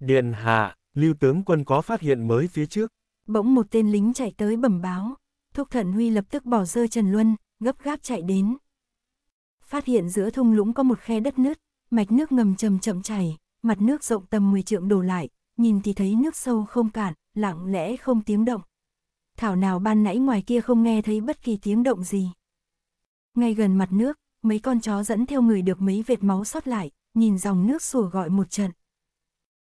S2: Điện hạ, lưu tướng quân có phát hiện mới phía trước.
S1: Bỗng một tên lính chạy tới bẩm báo. Thúc Thận huy lập tức bỏ rơi Trần Luân, gấp gáp chạy đến. Phát hiện giữa thung lũng có một khe đất nứt, mạch nước ngầm chậm chậm chảy, mặt nước rộng tầm 10 trượng đổ lại, nhìn thì thấy nước sâu không cạn, lặng lẽ không tiếng động. Thảo nào ban nãy ngoài kia không nghe thấy bất kỳ tiếng động gì. Ngay gần mặt nước, mấy con chó dẫn theo người được mấy vệt máu sót lại, nhìn dòng nước sủa gọi một trận.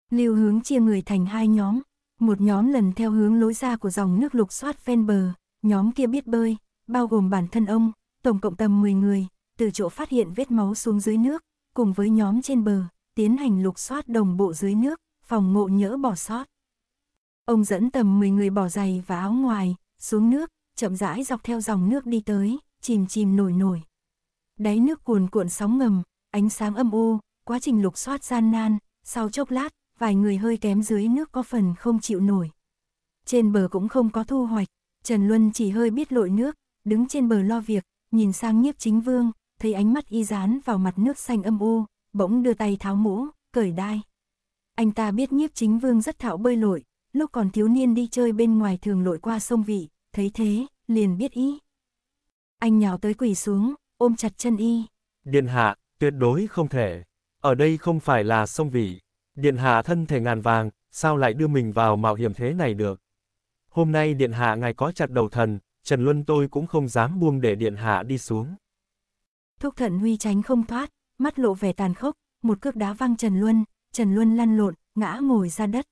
S1: Lưu hướng chia người thành hai nhóm, một nhóm lần theo hướng lối ra của dòng nước lục soát ven bờ, nhóm kia biết bơi, bao gồm bản thân ông, tổng cộng tầm 10 người, từ chỗ phát hiện vết máu xuống dưới nước, cùng với nhóm trên bờ, tiến hành lục soát đồng bộ dưới nước, phòng ngộ nhỡ bỏ sót. Ông dẫn tầm 10 người bỏ giày và áo ngoài, xuống nước, chậm rãi dọc theo dòng nước đi tới, chìm chìm nổi nổi. Đáy nước cuồn cuộn sóng ngầm, ánh sáng âm u, quá trình lục soát gian nan, sau chốc lát, vài người hơi kém dưới nước có phần không chịu nổi. Trên bờ cũng không có thu hoạch, Trần Luân chỉ hơi biết lội nước, đứng trên bờ lo việc, nhìn sang nhiếp chính vương, thấy ánh mắt y dán vào mặt nước xanh âm u, bỗng đưa tay tháo mũ, cởi đai. Anh ta biết nhiếp chính vương rất thạo bơi lội, lúc còn thiếu niên đi chơi bên ngoài thường lội qua sông vị, thấy thế, liền biết ý. Anh nhào tới quỳ xuống, ôm chặt chân y.
S2: Điện hạ, tuyệt đối không thể. Ở đây không phải là sông vị. Điện hạ thân thể ngàn vàng, sao lại đưa mình vào mạo hiểm thế này được. Hôm nay điện hạ ngài có chặt đầu thần, Trần Luân tôi cũng không dám buông để điện hạ đi xuống.
S1: Thúc thận huy tránh không thoát, mắt lộ vẻ tàn khốc, một cước đá văng Trần Luân, Trần Luân lăn lộn, ngã ngồi ra đất.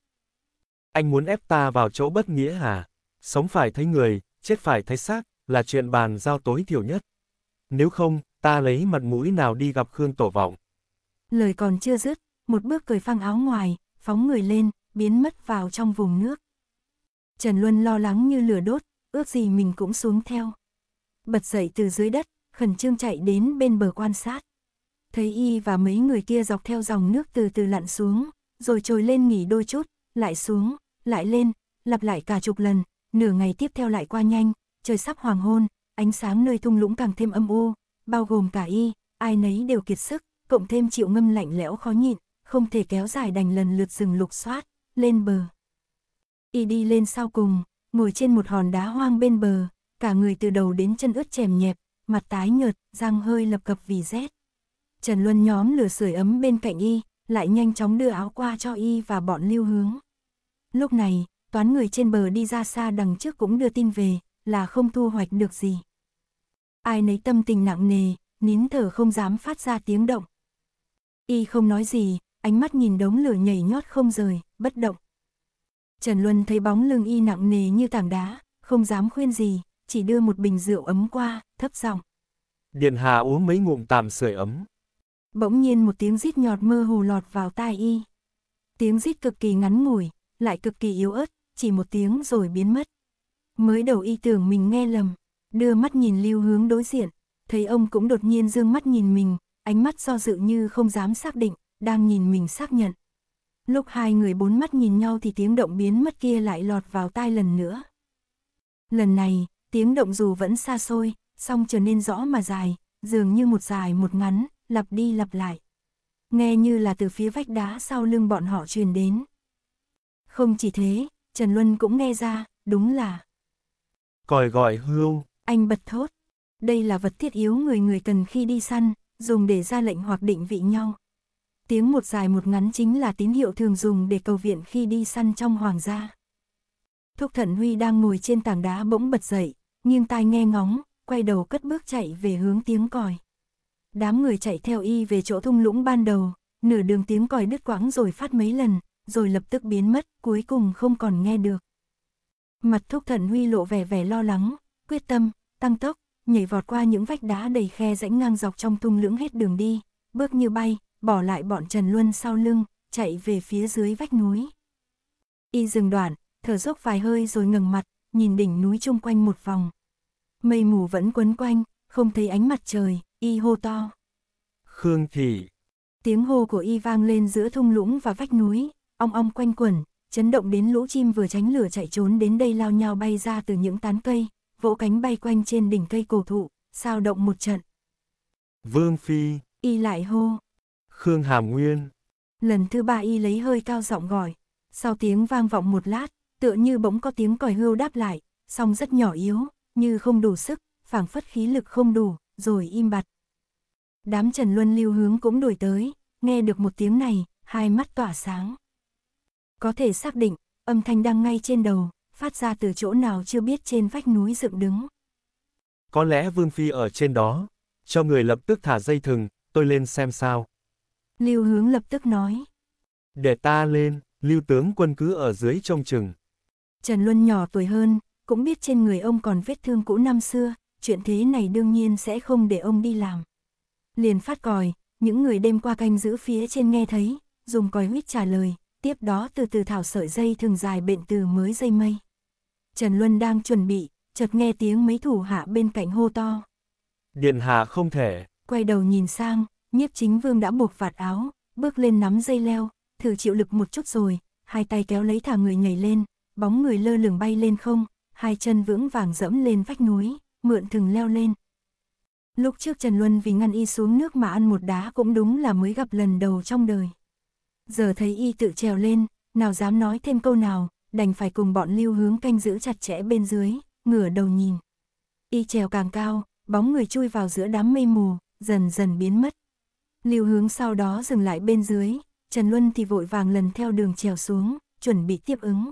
S2: Anh muốn ép ta vào chỗ bất nghĩa hả? Sống phải thấy người, chết phải thấy xác, là chuyện bàn giao tối thiểu nhất. Nếu không, ta lấy mặt mũi nào đi gặp Khương Tổ Vọng.
S1: Lời còn chưa dứt, một bước cười phăng áo ngoài, phóng người lên, biến mất vào trong vùng nước. Trần Luân lo lắng như lửa đốt, ước gì mình cũng xuống theo. Bật dậy từ dưới đất, khẩn trương chạy đến bên bờ quan sát. Thấy y và mấy người kia dọc theo dòng nước từ từ lặn xuống, rồi trồi lên nghỉ đôi chút, lại xuống, lại lên, lặp lại cả chục lần, nửa ngày tiếp theo lại qua nhanh, trời sắp hoàng hôn, ánh sáng nơi thung lũng càng thêm âm u, bao gồm cả y, ai nấy đều kiệt sức, cộng thêm chịu ngâm lạnh lẽo khó nhịn, không thể kéo dài đành lần lượt rừng lục soát, lên bờ. Y đi lên sau cùng, ngồi trên một hòn đá hoang bên bờ, cả người từ đầu đến chân ướt chèm nhẹp, mặt tái nhợt, răng hơi lập cập vì rét. Trần Luân nhóm lửa sưởi ấm bên cạnh y, lại nhanh chóng đưa áo qua cho y và bọn lưu hướng. Lúc này, toán người trên bờ đi ra xa đằng trước cũng đưa tin về, là không thu hoạch được gì. Ai nấy tâm tình nặng nề, nín thở không dám phát ra tiếng động. Y không nói gì, ánh mắt nhìn đống lửa nhảy nhót không rời, bất động. Trần Luân thấy bóng lưng y nặng nề như tảng đá, không dám khuyên gì, chỉ đưa một bình rượu ấm qua, thấp giọng.
S2: Điện hạ uống mấy ngụm tạm sưởi ấm.
S1: Bỗng nhiên một tiếng rít nhọt mơ hồ lọt vào tai y. Tiếng rít cực kỳ ngắn ngủi, lại cực kỳ yếu ớt, chỉ một tiếng rồi biến mất. Mới đầu y tưởng mình nghe lầm, đưa mắt nhìn lưu hướng đối diện, thấy ông cũng đột nhiên dương mắt nhìn mình, ánh mắt do dự như không dám xác định, đang nhìn mình xác nhận. Lúc hai người bốn mắt nhìn nhau thì tiếng động biến mất kia lại lọt vào tai lần nữa. Lần này, tiếng động dù vẫn xa xôi, song trở nên rõ mà dài, dường như một dài một ngắn, lặp đi lặp lại. Nghe như là từ phía vách đá sau lưng bọn họ truyền đến. Không chỉ thế, Trần Luân cũng nghe ra, đúng là
S2: còi gọi hươu.
S1: Anh bật thốt. Đây là vật thiết yếu người người cần khi đi săn, dùng để ra lệnh hoặc định vị nhau. Tiếng một dài một ngắn chính là tín hiệu thường dùng để cầu viện khi đi săn trong hoàng gia. Thúc Thận Huy đang ngồi trên tảng đá bỗng bật dậy, nghiêng tai nghe ngóng, quay đầu cất bước chạy về hướng tiếng còi. Đám người chạy theo y về chỗ thung lũng ban đầu, nửa đường tiếng còi đứt quãng rồi phát mấy lần, rồi lập tức biến mất, cuối cùng không còn nghe được. Mặt thúc thần huy lộ vẻ vẻ lo lắng, quyết tâm, tăng tốc, nhảy vọt qua những vách đá đầy khe rãnh ngang dọc trong thung lũng hết đường đi, bước như bay, bỏ lại bọn Trần Luân sau lưng, chạy về phía dưới vách núi. Y dừng đoạn, thở dốc vài hơi rồi ngừng mặt, nhìn đỉnh núi chung quanh một vòng. Mây mù vẫn quấn quanh, không thấy ánh mặt trời, y hô to.
S2: Khương Thị.
S1: Tiếng hô của y vang lên giữa thung lũng và vách núi, ong ong quanh quẩn, chấn động đến lũ chim vừa tránh lửa chạy trốn đến đây lao nhau bay ra từ những tán cây, vỗ cánh bay quanh trên đỉnh cây cổ thụ, sao động một trận.
S2: Vương Phi.
S1: Y lại hô.
S2: Khương Hàm Nguyên.
S1: Lần thứ ba Y lấy hơi cao giọng gọi. Sau tiếng vang vọng một lát, tựa như bỗng có tiếng còi hưu đáp lại, song rất nhỏ yếu, như không đủ sức, phảng phất khí lực không đủ, rồi im bặt. Đám Trần Luân lưu hướng cũng đuổi tới, nghe được một tiếng này, hai mắt tỏa sáng. Có thể xác định, âm thanh đang ngay trên đầu, phát ra từ chỗ nào chưa biết trên vách núi dựng đứng.
S2: Có lẽ Vương Phi ở trên đó. Cho người lập tức thả dây thừng, tôi lên xem sao.
S1: Lưu hướng lập tức nói.
S2: Để ta lên, lưu tướng quân cứ ở dưới trông chừng.
S1: Trần Luân nhỏ tuổi hơn, cũng biết trên người ông còn vết thương cũ năm xưa, chuyện thế này đương nhiên sẽ không để ông đi làm. Liền phát còi, những người đêm qua canh giữ phía trên nghe thấy, dùng còi huyết trả lời, tiếp đó từ từ thảo sợi dây thường dài bện từ mới dây mây. Trần Luân đang chuẩn bị, chợt nghe tiếng mấy thủ hạ bên cạnh hô to.
S2: Điện hạ không thể.
S1: Quay đầu nhìn sang, nhiếp chính vương đã buộc vạt áo, bước lên nắm dây leo, thử chịu lực một chút rồi, hai tay kéo lấy thả người nhảy lên, bóng người lơ lửng bay lên không, hai chân vững vàng dẫm lên vách núi, mượn thừng leo lên. Lúc trước Trần Luân vì ngăn y xuống nước mà ăn một đá cũng đúng là mới gặp lần đầu trong đời giờ thấy y tự trèo lên, nào dám nói thêm câu nào, đành phải cùng bọn lưu hướng canh giữ chặt chẽ bên dưới, ngửa đầu nhìn. Y trèo càng cao, bóng người chui vào giữa đám mây mù, dần dần biến mất. Lưu hướng sau đó dừng lại bên dưới, Trần Luân thì vội vàng lần theo đường trèo xuống, chuẩn bị tiếp ứng.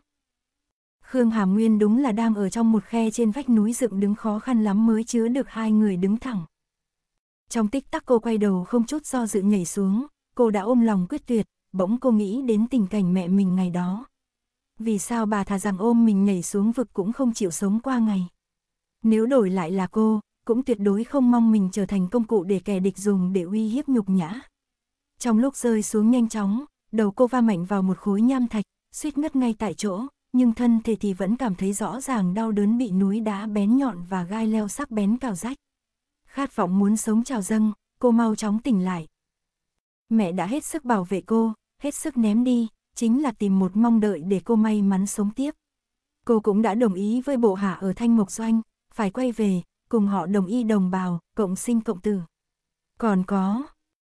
S1: Khương Hàm Nguyên đúng là đang ở trong một khe trên vách núi dựng đứng khó khăn lắm mới chứa được hai người đứng thẳng. Trong tích tắc cô quay đầu không chút do dự nhảy xuống, cô đã ôm lòng quyết tuyệt, bỗng cô nghĩ đến tình cảnh mẹ mình ngày đó. Vì sao bà thà rằng ôm mình nhảy xuống vực cũng không chịu sống qua ngày. Nếu đổi lại là cô, cũng tuyệt đối không mong mình trở thành công cụ để kẻ địch dùng để uy hiếp nhục nhã. Trong lúc rơi xuống nhanh chóng, đầu cô va mạnh vào một khối nham thạch, suýt ngất ngay tại chỗ, nhưng thân thể thì vẫn cảm thấy rõ ràng đau đớn bị núi đá bén nhọn và gai leo sắc bén cào rách. Khát vọng muốn sống trào dâng, cô mau chóng tỉnh lại, Mẹ đã hết sức bảo vệ cô, hết sức ném đi, chính là tìm một mong đợi để cô may mắn sống tiếp. Cô cũng đã đồng ý với bộ hạ ở Thanh Mộc Doanh, phải quay về, cùng họ đồng y đồng bào, cộng sinh cộng tử. Còn có,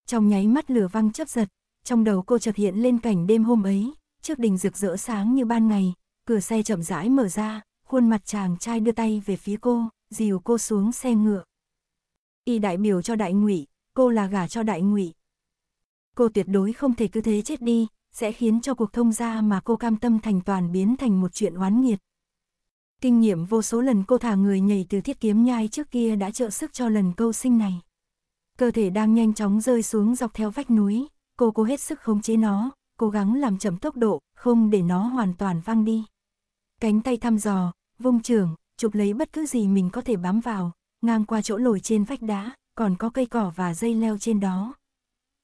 S1: trong nháy mắt lửa văng chấp giật, trong đầu cô chợt hiện lên cảnh đêm hôm ấy, trước đình rực rỡ sáng như ban ngày, cửa xe chậm rãi mở ra, khuôn mặt chàng trai đưa tay về phía cô, dìu cô xuống xe ngựa. Y đại biểu cho đại ngụy, cô là gả cho đại ngụy, cô tuyệt đối không thể cứ thế chết đi, sẽ khiến cho cuộc thông gia mà cô cam tâm thành toàn biến thành một chuyện oán nghiệt. Kinh nghiệm vô số lần cô thả người nhảy từ thiết kiếm nhai trước kia đã trợ sức cho lần câu sinh này. Cơ thể đang nhanh chóng rơi xuống dọc theo vách núi, cô cố hết sức khống chế nó, cố gắng làm chậm tốc độ, không để nó hoàn toàn văng đi. Cánh tay thăm dò, vung trường, chụp lấy bất cứ gì mình có thể bám vào, ngang qua chỗ lồi trên vách đá, còn có cây cỏ và dây leo trên đó.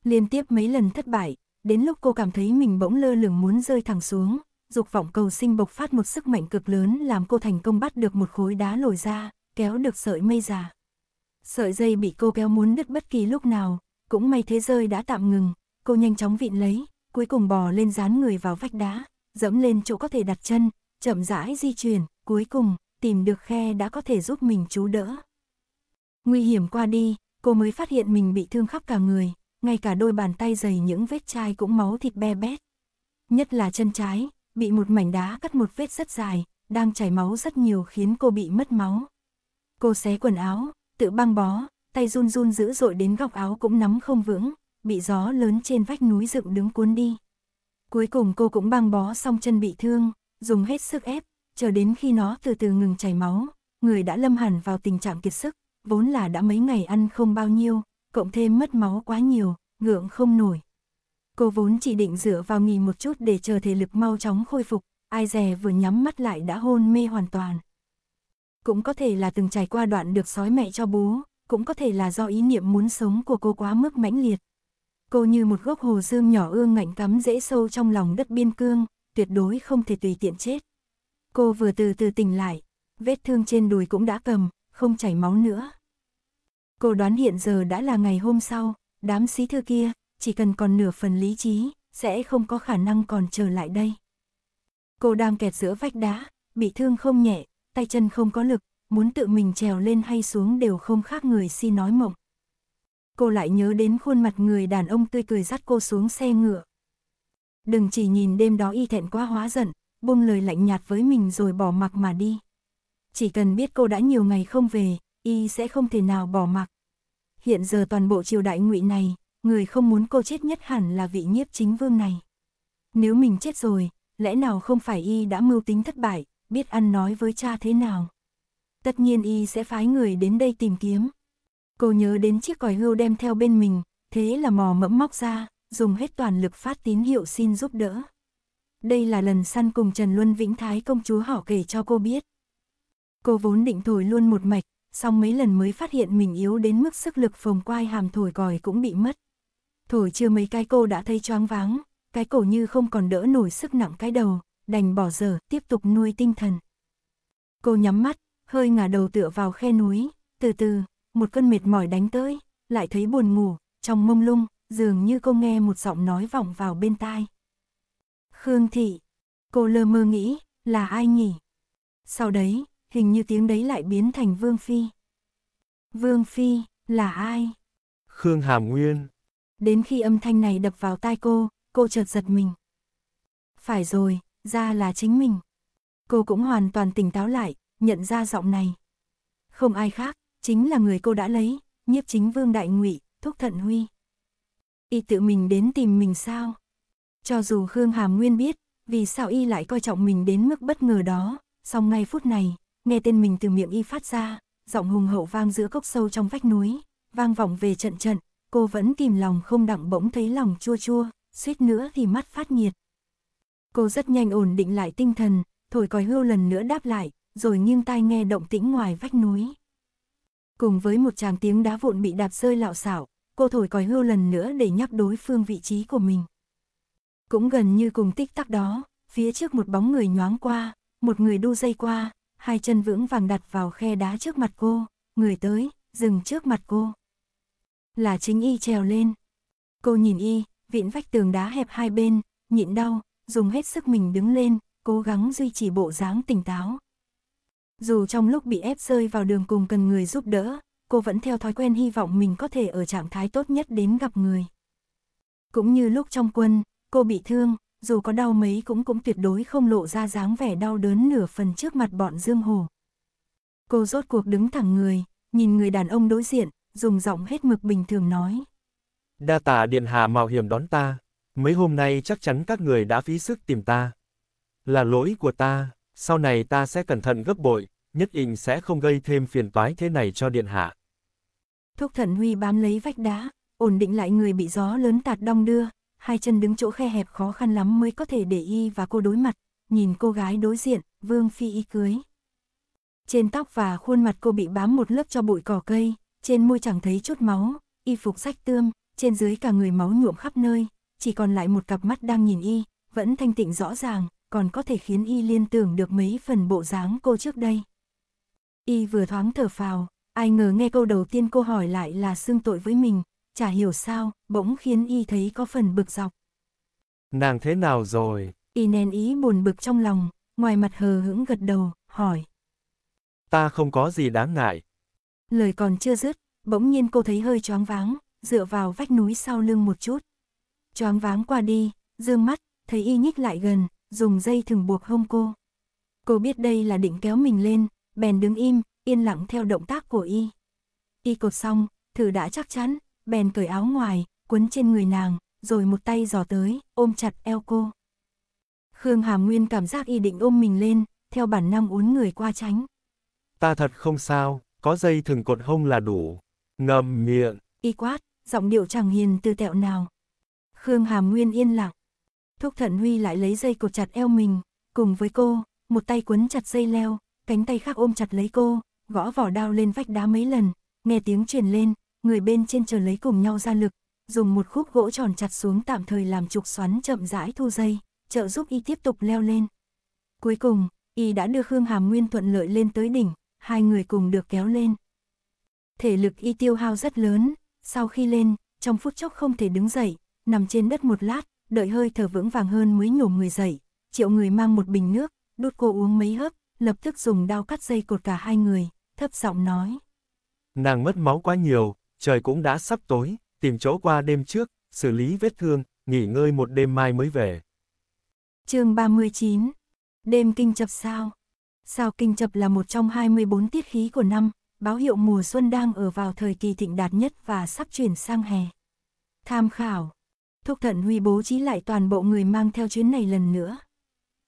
S1: Liên tiếp mấy lần thất bại, đến lúc cô cảm thấy mình bỗng lơ lửng muốn rơi thẳng xuống, dục vọng cầu sinh bộc phát một sức mạnh cực lớn làm cô thành công bắt được một khối đá lồi ra, kéo được sợi mây già. Sợi dây bị cô kéo muốn đứt bất kỳ lúc nào, cũng may thế rơi đã tạm ngừng, cô nhanh chóng vịn lấy, cuối cùng bò lên dán người vào vách đá, dẫm lên chỗ có thể đặt chân, chậm rãi di chuyển, cuối cùng tìm được khe đã có thể giúp mình chú đỡ. Nguy hiểm qua đi, cô mới phát hiện mình bị thương khắp cả người, ngay cả đôi bàn tay dày những vết chai cũng máu thịt be bét. Nhất là chân trái, bị một mảnh đá cắt một vết rất dài, đang chảy máu rất nhiều khiến cô bị mất máu. Cô xé quần áo, tự băng bó, tay run run dữ dội đến góc áo cũng nắm không vững, bị gió lớn trên vách núi dựng đứng cuốn đi. Cuối cùng cô cũng băng bó xong chân bị thương, dùng hết sức ép, chờ đến khi nó từ từ ngừng chảy máu, người đã lâm hẳn vào tình trạng kiệt sức, vốn là đã mấy ngày ăn không bao nhiêu, cộng thêm mất máu quá nhiều, ngượng không nổi. Cô vốn chỉ định dựa vào nghỉ một chút để chờ thể lực mau chóng khôi phục, ai dè vừa nhắm mắt lại đã hôn mê hoàn toàn. Cũng có thể là từng trải qua đoạn được sói mẹ cho bú, cũng có thể là do ý niệm muốn sống của cô quá mức mãnh liệt. Cô như một gốc hồ dương nhỏ ương ngạnh cắm dễ sâu trong lòng đất biên cương, tuyệt đối không thể tùy tiện chết. Cô vừa từ từ tỉnh lại, vết thương trên đùi cũng đã cầm, không chảy máu nữa. Cô đoán hiện giờ đã là ngày hôm sau, đám sĩ thư kia, chỉ cần còn nửa phần lý trí, sẽ không có khả năng còn trở lại đây. Cô đang kẹt giữa vách đá, bị thương không nhẹ, tay chân không có lực, muốn tự mình trèo lên hay xuống đều không khác người si nói mộng. Cô lại nhớ đến khuôn mặt người đàn ông tươi cười dắt cô xuống xe ngựa. Đừng chỉ nhìn đêm đó y thẹn quá hóa giận, buông lời lạnh nhạt với mình rồi bỏ mặc mà đi. Chỉ cần biết cô đã nhiều ngày không về, y sẽ không thể nào bỏ mặc. Hiện giờ toàn bộ triều đại ngụy này, người không muốn cô chết nhất hẳn là vị nhiếp chính vương này. Nếu mình chết rồi, lẽ nào không phải y đã mưu tính thất bại, biết ăn nói với cha thế nào? Tất nhiên y sẽ phái người đến đây tìm kiếm. Cô nhớ đến chiếc còi hưu đem theo bên mình, thế là mò mẫm móc ra, dùng hết toàn lực phát tín hiệu xin giúp đỡ. Đây là lần săn cùng Trần Luân Vĩnh Thái công chúa họ kể cho cô biết. Cô vốn định thổi luôn một mạch, xong mấy lần mới phát hiện mình yếu đến mức sức lực phồng quai hàm thổi còi cũng bị mất. Thổi chưa mấy cái cô đã thấy choáng váng, cái cổ như không còn đỡ nổi sức nặng cái đầu, đành bỏ dở, tiếp tục nuôi tinh thần. Cô nhắm mắt, hơi ngả đầu tựa vào khe núi, từ từ, một cơn mệt mỏi đánh tới, lại thấy buồn ngủ, trong mông lung, dường như cô nghe một giọng nói vọng vào bên tai. Khương Thị, cô lơ mơ nghĩ, là ai nhỉ? Sau đấy, hình như tiếng đấy lại biến thành Vương Phi. Vương Phi, là ai?
S2: Khương Hàm Nguyên.
S1: Đến khi âm thanh này đập vào tai cô, cô chợt giật mình. Phải rồi, ra là chính mình. Cô cũng hoàn toàn tỉnh táo lại, nhận ra giọng này. Không ai khác, chính là người cô đã lấy, nhiếp chính vương đại ngụy, thúc thận huy. Y tự mình đến tìm mình sao? Cho dù Khương Hàm Nguyên biết, vì sao Y lại coi trọng mình đến mức bất ngờ đó, song ngay phút này, nghe tên mình từ miệng y phát ra, giọng hùng hậu vang giữa cốc sâu trong vách núi, vang vọng về trận trận, cô vẫn kìm lòng không đặng bỗng thấy lòng chua chua, suýt nữa thì mắt phát nhiệt. Cô rất nhanh ổn định lại tinh thần, thổi còi hưu lần nữa đáp lại, rồi nghiêng tai nghe động tĩnh ngoài vách núi. Cùng với một tràng tiếng đá vụn bị đạp rơi lạo xảo, cô thổi còi hưu lần nữa để nhắc đối phương vị trí của mình. Cũng gần như cùng tích tắc đó, phía trước một bóng người nhoáng qua, một người đu dây qua, hai chân vững vàng đặt vào khe đá trước mặt cô, người tới, dừng trước mặt cô. Là chính y trèo lên. Cô nhìn y, vịn vách tường đá hẹp hai bên, nhịn đau, dùng hết sức mình đứng lên, cố gắng duy trì bộ dáng tỉnh táo. Dù trong lúc bị ép rơi vào đường cùng cần người giúp đỡ, cô vẫn theo thói quen hy vọng mình có thể ở trạng thái tốt nhất đến gặp người. Cũng như lúc trong quân, cô bị thương, dù có đau mấy cũng cũng tuyệt đối không lộ ra dáng vẻ đau đớn nửa phần trước mặt bọn Dương Hồ. Cô rốt cuộc đứng thẳng người, nhìn người đàn ông đối diện, dùng giọng hết mực bình thường nói.
S2: Đa tả điện hạ mạo hiểm đón ta, mấy hôm nay chắc chắn các người đã phí sức tìm ta. Là lỗi của ta, sau này ta sẽ cẩn thận gấp bội, nhất định sẽ không gây thêm phiền toái thế này cho điện hạ.
S1: Thúc thần huy bám lấy vách đá, ổn định lại người bị gió lớn tạt đong đưa, hai chân đứng chỗ khe hẹp khó khăn lắm mới có thể để y và cô đối mặt, nhìn cô gái đối diện, Vương Phi y cưới. Trên tóc và khuôn mặt cô bị bám một lớp cho bụi cỏ cây, trên môi chẳng thấy chút máu, y phục sách tươm, trên dưới cả người máu nhuộm khắp nơi, chỉ còn lại một cặp mắt đang nhìn y, vẫn thanh tịnh rõ ràng, còn có thể khiến y liên tưởng được mấy phần bộ dáng cô trước đây. Y vừa thoáng thở phào, ai ngờ nghe câu đầu tiên cô hỏi lại là xưng tội với mình, chả hiểu sao, bỗng khiến y thấy có phần bực dọc.
S2: Nàng thế nào rồi?
S1: Y nén ý buồn bực trong lòng, ngoài mặt hờ hững gật đầu, hỏi.
S2: Ta không có gì đáng ngại.
S1: Lời còn chưa dứt, bỗng nhiên cô thấy hơi choáng váng, dựa vào vách núi sau lưng một chút. Choáng váng qua đi, dương mắt, thấy y nhích lại gần, dùng dây thừng buộc hông cô. Cô biết đây là định kéo mình lên, bèn đứng im, yên lặng theo động tác của y. Y cột xong, thử đã chắc chắn, bèn cởi áo ngoài, quấn trên người nàng, rồi một tay giò tới, ôm chặt eo cô. Khương Hàm Nguyên cảm giác y định ôm mình lên, theo bản năng uốn người qua tránh.
S2: Ta thật không sao, có dây thừng cột hông là đủ. Ngậm miệng.
S1: Y quát, giọng điệu chẳng hiền từ tẹo nào. Khương Hàm Nguyên yên lặng. Thúc Thận Huy lại lấy dây cột chặt eo mình, cùng với cô, một tay quấn chặt dây leo, cánh tay khác ôm chặt lấy cô, gõ vỏ đao lên vách đá mấy lần, nghe tiếng truyền lên, người bên trên chờ lấy cùng nhau ra lực, dùng một khúc gỗ tròn chặt xuống tạm thời làm trục xoắn chậm rãi thu dây, trợ giúp y tiếp tục leo lên. Cuối cùng, y đã đưa Khương Hàm Nguyên thuận lợi lên tới đỉnh, hai người cùng được kéo lên. Thể lực y tiêu hao rất lớn, sau khi lên, trong phút chốc không thể đứng dậy, nằm trên đất một lát, đợi hơi thở vững vàng hơn mới nhổ người dậy, triệu người mang một bình nước, đút cô uống mấy hớp, lập tức dùng dao cắt dây cột cả hai người, thấp giọng nói.
S2: Nàng mất máu quá nhiều, trời cũng đã sắp tối, tìm chỗ qua đêm trước, xử lý vết thương, nghỉ ngơi một đêm mai mới về.
S1: chương 39 Đêm kinh chập sao? Sao kinh chập là một trong 24 tiết khí của năm, báo hiệu mùa xuân đang ở vào thời kỳ thịnh đạt nhất và sắp chuyển sang hè. Tham khảo Thúc Thận Huy bố trí lại toàn bộ người mang theo chuyến này lần nữa.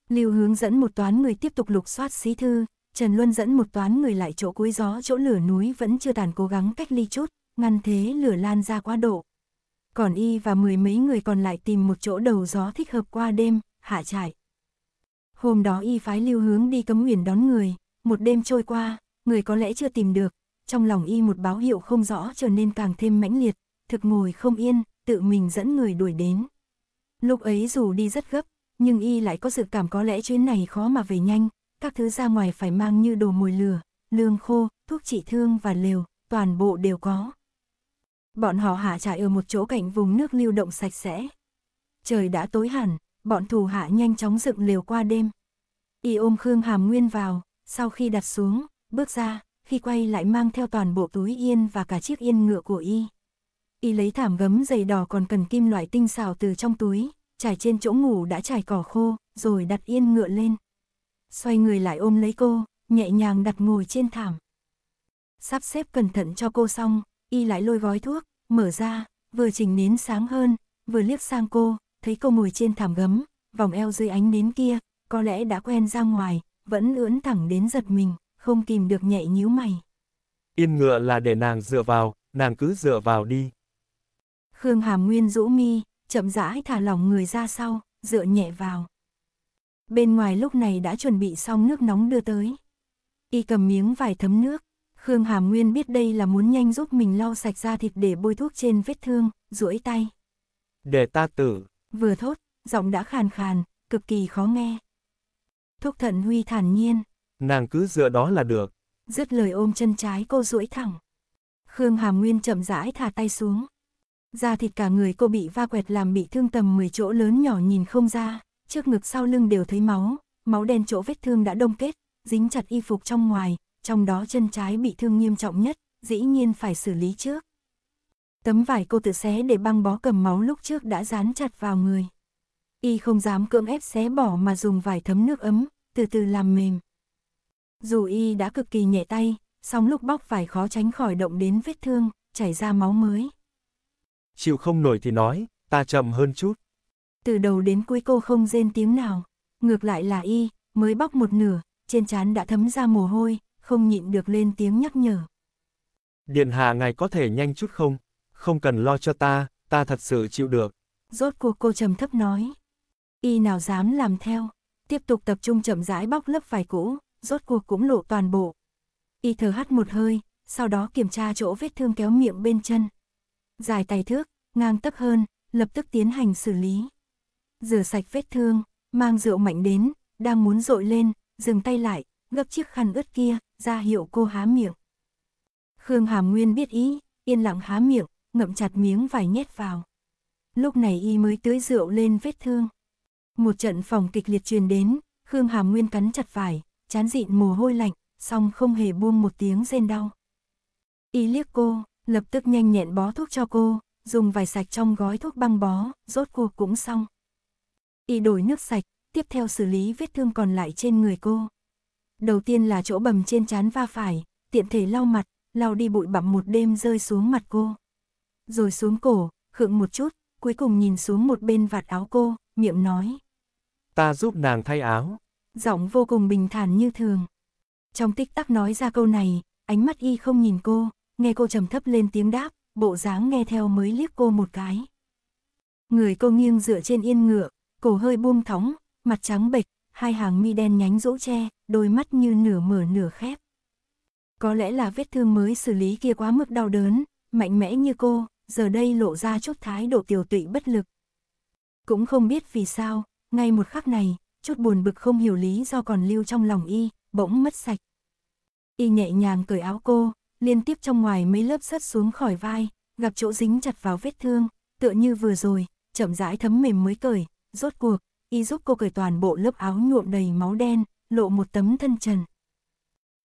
S1: Lưu hướng dẫn một toán người tiếp tục lục soát xí thư, Trần Luân dẫn một toán người lại chỗ cuối gió chỗ lửa núi vẫn chưa tàn cố gắng cách ly chút, ngăn thế lửa lan ra quá độ. Còn y và mười mấy người còn lại tìm một chỗ đầu gió thích hợp qua đêm, hạ trải. Hôm đó y phái lưu hướng đi cấm uyển đón người, một đêm trôi qua, người có lẽ chưa tìm được, trong lòng y một báo hiệu không rõ trở nên càng thêm mãnh liệt, thực ngồi không yên, tự mình dẫn người đuổi đến. Lúc ấy dù đi rất gấp, nhưng y lại có dự cảm có lẽ chuyến này khó mà về nhanh, các thứ ra ngoài phải mang như đồ mồi lửa, lương khô, thuốc trị thương và lều, toàn bộ đều có bọn họ hạ trại ở một chỗ cạnh vùng nước lưu động sạch sẽ. Trời đã tối hẳn, bọn thù hạ nhanh chóng dựng lều qua đêm. Y ôm Khương Hàm Nguyên vào, sau khi đặt xuống, bước ra, khi quay lại mang theo toàn bộ túi yên và cả chiếc yên ngựa của Y. Y lấy thảm gấm dày đỏ còn cần kim loại tinh xào từ trong túi, trải trên chỗ ngủ đã trải cỏ khô, rồi đặt yên ngựa lên. Xoay người lại ôm lấy cô, nhẹ nhàng đặt ngồi trên thảm. Sắp xếp cẩn thận cho cô xong, y lại lôi gói thuốc, mở ra, vừa chỉnh nến sáng hơn, vừa liếc sang cô, thấy cô ngồi trên thảm gấm, vòng eo dưới ánh nến kia, có lẽ đã quen ra ngoài, vẫn ưỡn thẳng đến giật mình, không kìm được nhẹ nhíu mày.
S2: Yên ngựa là để nàng dựa vào, nàng cứ dựa vào đi.
S1: Khương Hàm Nguyên rũ mi, chậm rãi thả lỏng người ra sau, dựa nhẹ vào. Bên ngoài lúc này đã chuẩn bị xong nước nóng đưa tới. Y cầm miếng vải thấm nước, Khương Hàm Nguyên biết đây là muốn nhanh giúp mình lau sạch da thịt để bôi thuốc trên vết thương, duỗi tay.
S2: Để ta tử.
S1: Vừa thốt, giọng đã khàn khàn, cực kỳ khó nghe. Thuốc thận huy thản nhiên.
S2: Nàng cứ dựa đó là được.
S1: Dứt lời ôm chân trái cô duỗi thẳng. Khương Hàm Nguyên chậm rãi thả tay xuống. Da thịt cả người cô bị va quẹt làm bị thương tầm 10 chỗ lớn nhỏ nhìn không ra, trước ngực sau lưng đều thấy máu, máu đen chỗ vết thương đã đông kết, dính chặt y phục trong ngoài, trong đó chân trái bị thương nghiêm trọng nhất, dĩ nhiên phải xử lý trước. Tấm vải cô tự xé để băng bó cầm máu lúc trước đã dán chặt vào người. Y không dám cưỡng ép xé bỏ mà dùng vải thấm nước ấm, từ từ làm mềm. Dù Y đã cực kỳ nhẹ tay, song lúc bóc vải khó tránh khỏi động đến vết thương, chảy ra máu mới.
S2: Chịu không nổi thì nói, ta chậm hơn chút.
S1: Từ đầu đến cuối cô không rên tiếng nào, ngược lại là Y, mới bóc một nửa, trên trán đã thấm ra mồ hôi, không nhịn được lên tiếng nhắc nhở.
S2: Điện hạ ngài có thể nhanh chút không? Không cần lo cho ta, ta thật sự chịu được.
S1: Rốt cuộc cô trầm thấp nói. Y nào dám làm theo, tiếp tục tập trung chậm rãi bóc lớp vải cũ, rốt cuộc cũng lộ toàn bộ. Y thở hắt một hơi, sau đó kiểm tra chỗ vết thương kéo miệng bên chân. Dài tay thước, ngang tấp hơn, lập tức tiến hành xử lý. Rửa sạch vết thương, mang rượu mạnh đến, đang muốn rội lên, dừng tay lại, gấp chiếc khăn ướt kia, ra hiệu cô há miệng. Khương Hàm Nguyên biết ý, yên lặng há miệng, ngậm chặt miếng vải nhét vào. Lúc này y mới tưới rượu lên vết thương. Một trận phòng kịch liệt truyền đến, Khương Hàm Nguyên cắn chặt vải, chán dịn mồ hôi lạnh, song không hề buông một tiếng rên đau. Y liếc cô, lập tức nhanh nhẹn bó thuốc cho cô, dùng vải sạch trong gói thuốc băng bó, rốt cuộc cũng xong. Y đổi nước sạch, tiếp theo xử lý vết thương còn lại trên người cô. Đầu tiên là chỗ bầm trên chán va phải, tiện thể lau mặt, lau đi bụi bặm một đêm rơi xuống mặt cô. Rồi xuống cổ, khựng một chút, cuối cùng nhìn xuống một bên vạt áo cô, miệng nói.
S2: Ta giúp nàng thay áo.
S1: Giọng vô cùng bình thản như thường. Trong tích tắc nói ra câu này, ánh mắt y không nhìn cô, nghe cô trầm thấp lên tiếng đáp, bộ dáng nghe theo mới liếc cô một cái. Người cô nghiêng dựa trên yên ngựa, cổ hơi buông thóng, mặt trắng bệch, hai hàng mi đen nhánh rũ che, đôi mắt như nửa mở nửa khép. Có lẽ là vết thương mới xử lý kia quá mức đau đớn, mạnh mẽ như cô, giờ đây lộ ra chút thái độ tiểu tụy bất lực. Cũng không biết vì sao, ngay một khắc này, chút buồn bực không hiểu lý do còn lưu trong lòng y, bỗng mất sạch. Y nhẹ nhàng cởi áo cô, liên tiếp trong ngoài mấy lớp sắt xuống khỏi vai, gặp chỗ dính chặt vào vết thương, tựa như vừa rồi, chậm rãi thấm mềm mới cởi, rốt cuộc, y giúp cô cởi toàn bộ lớp áo nhuộm đầy máu đen, lộ một tấm thân trần.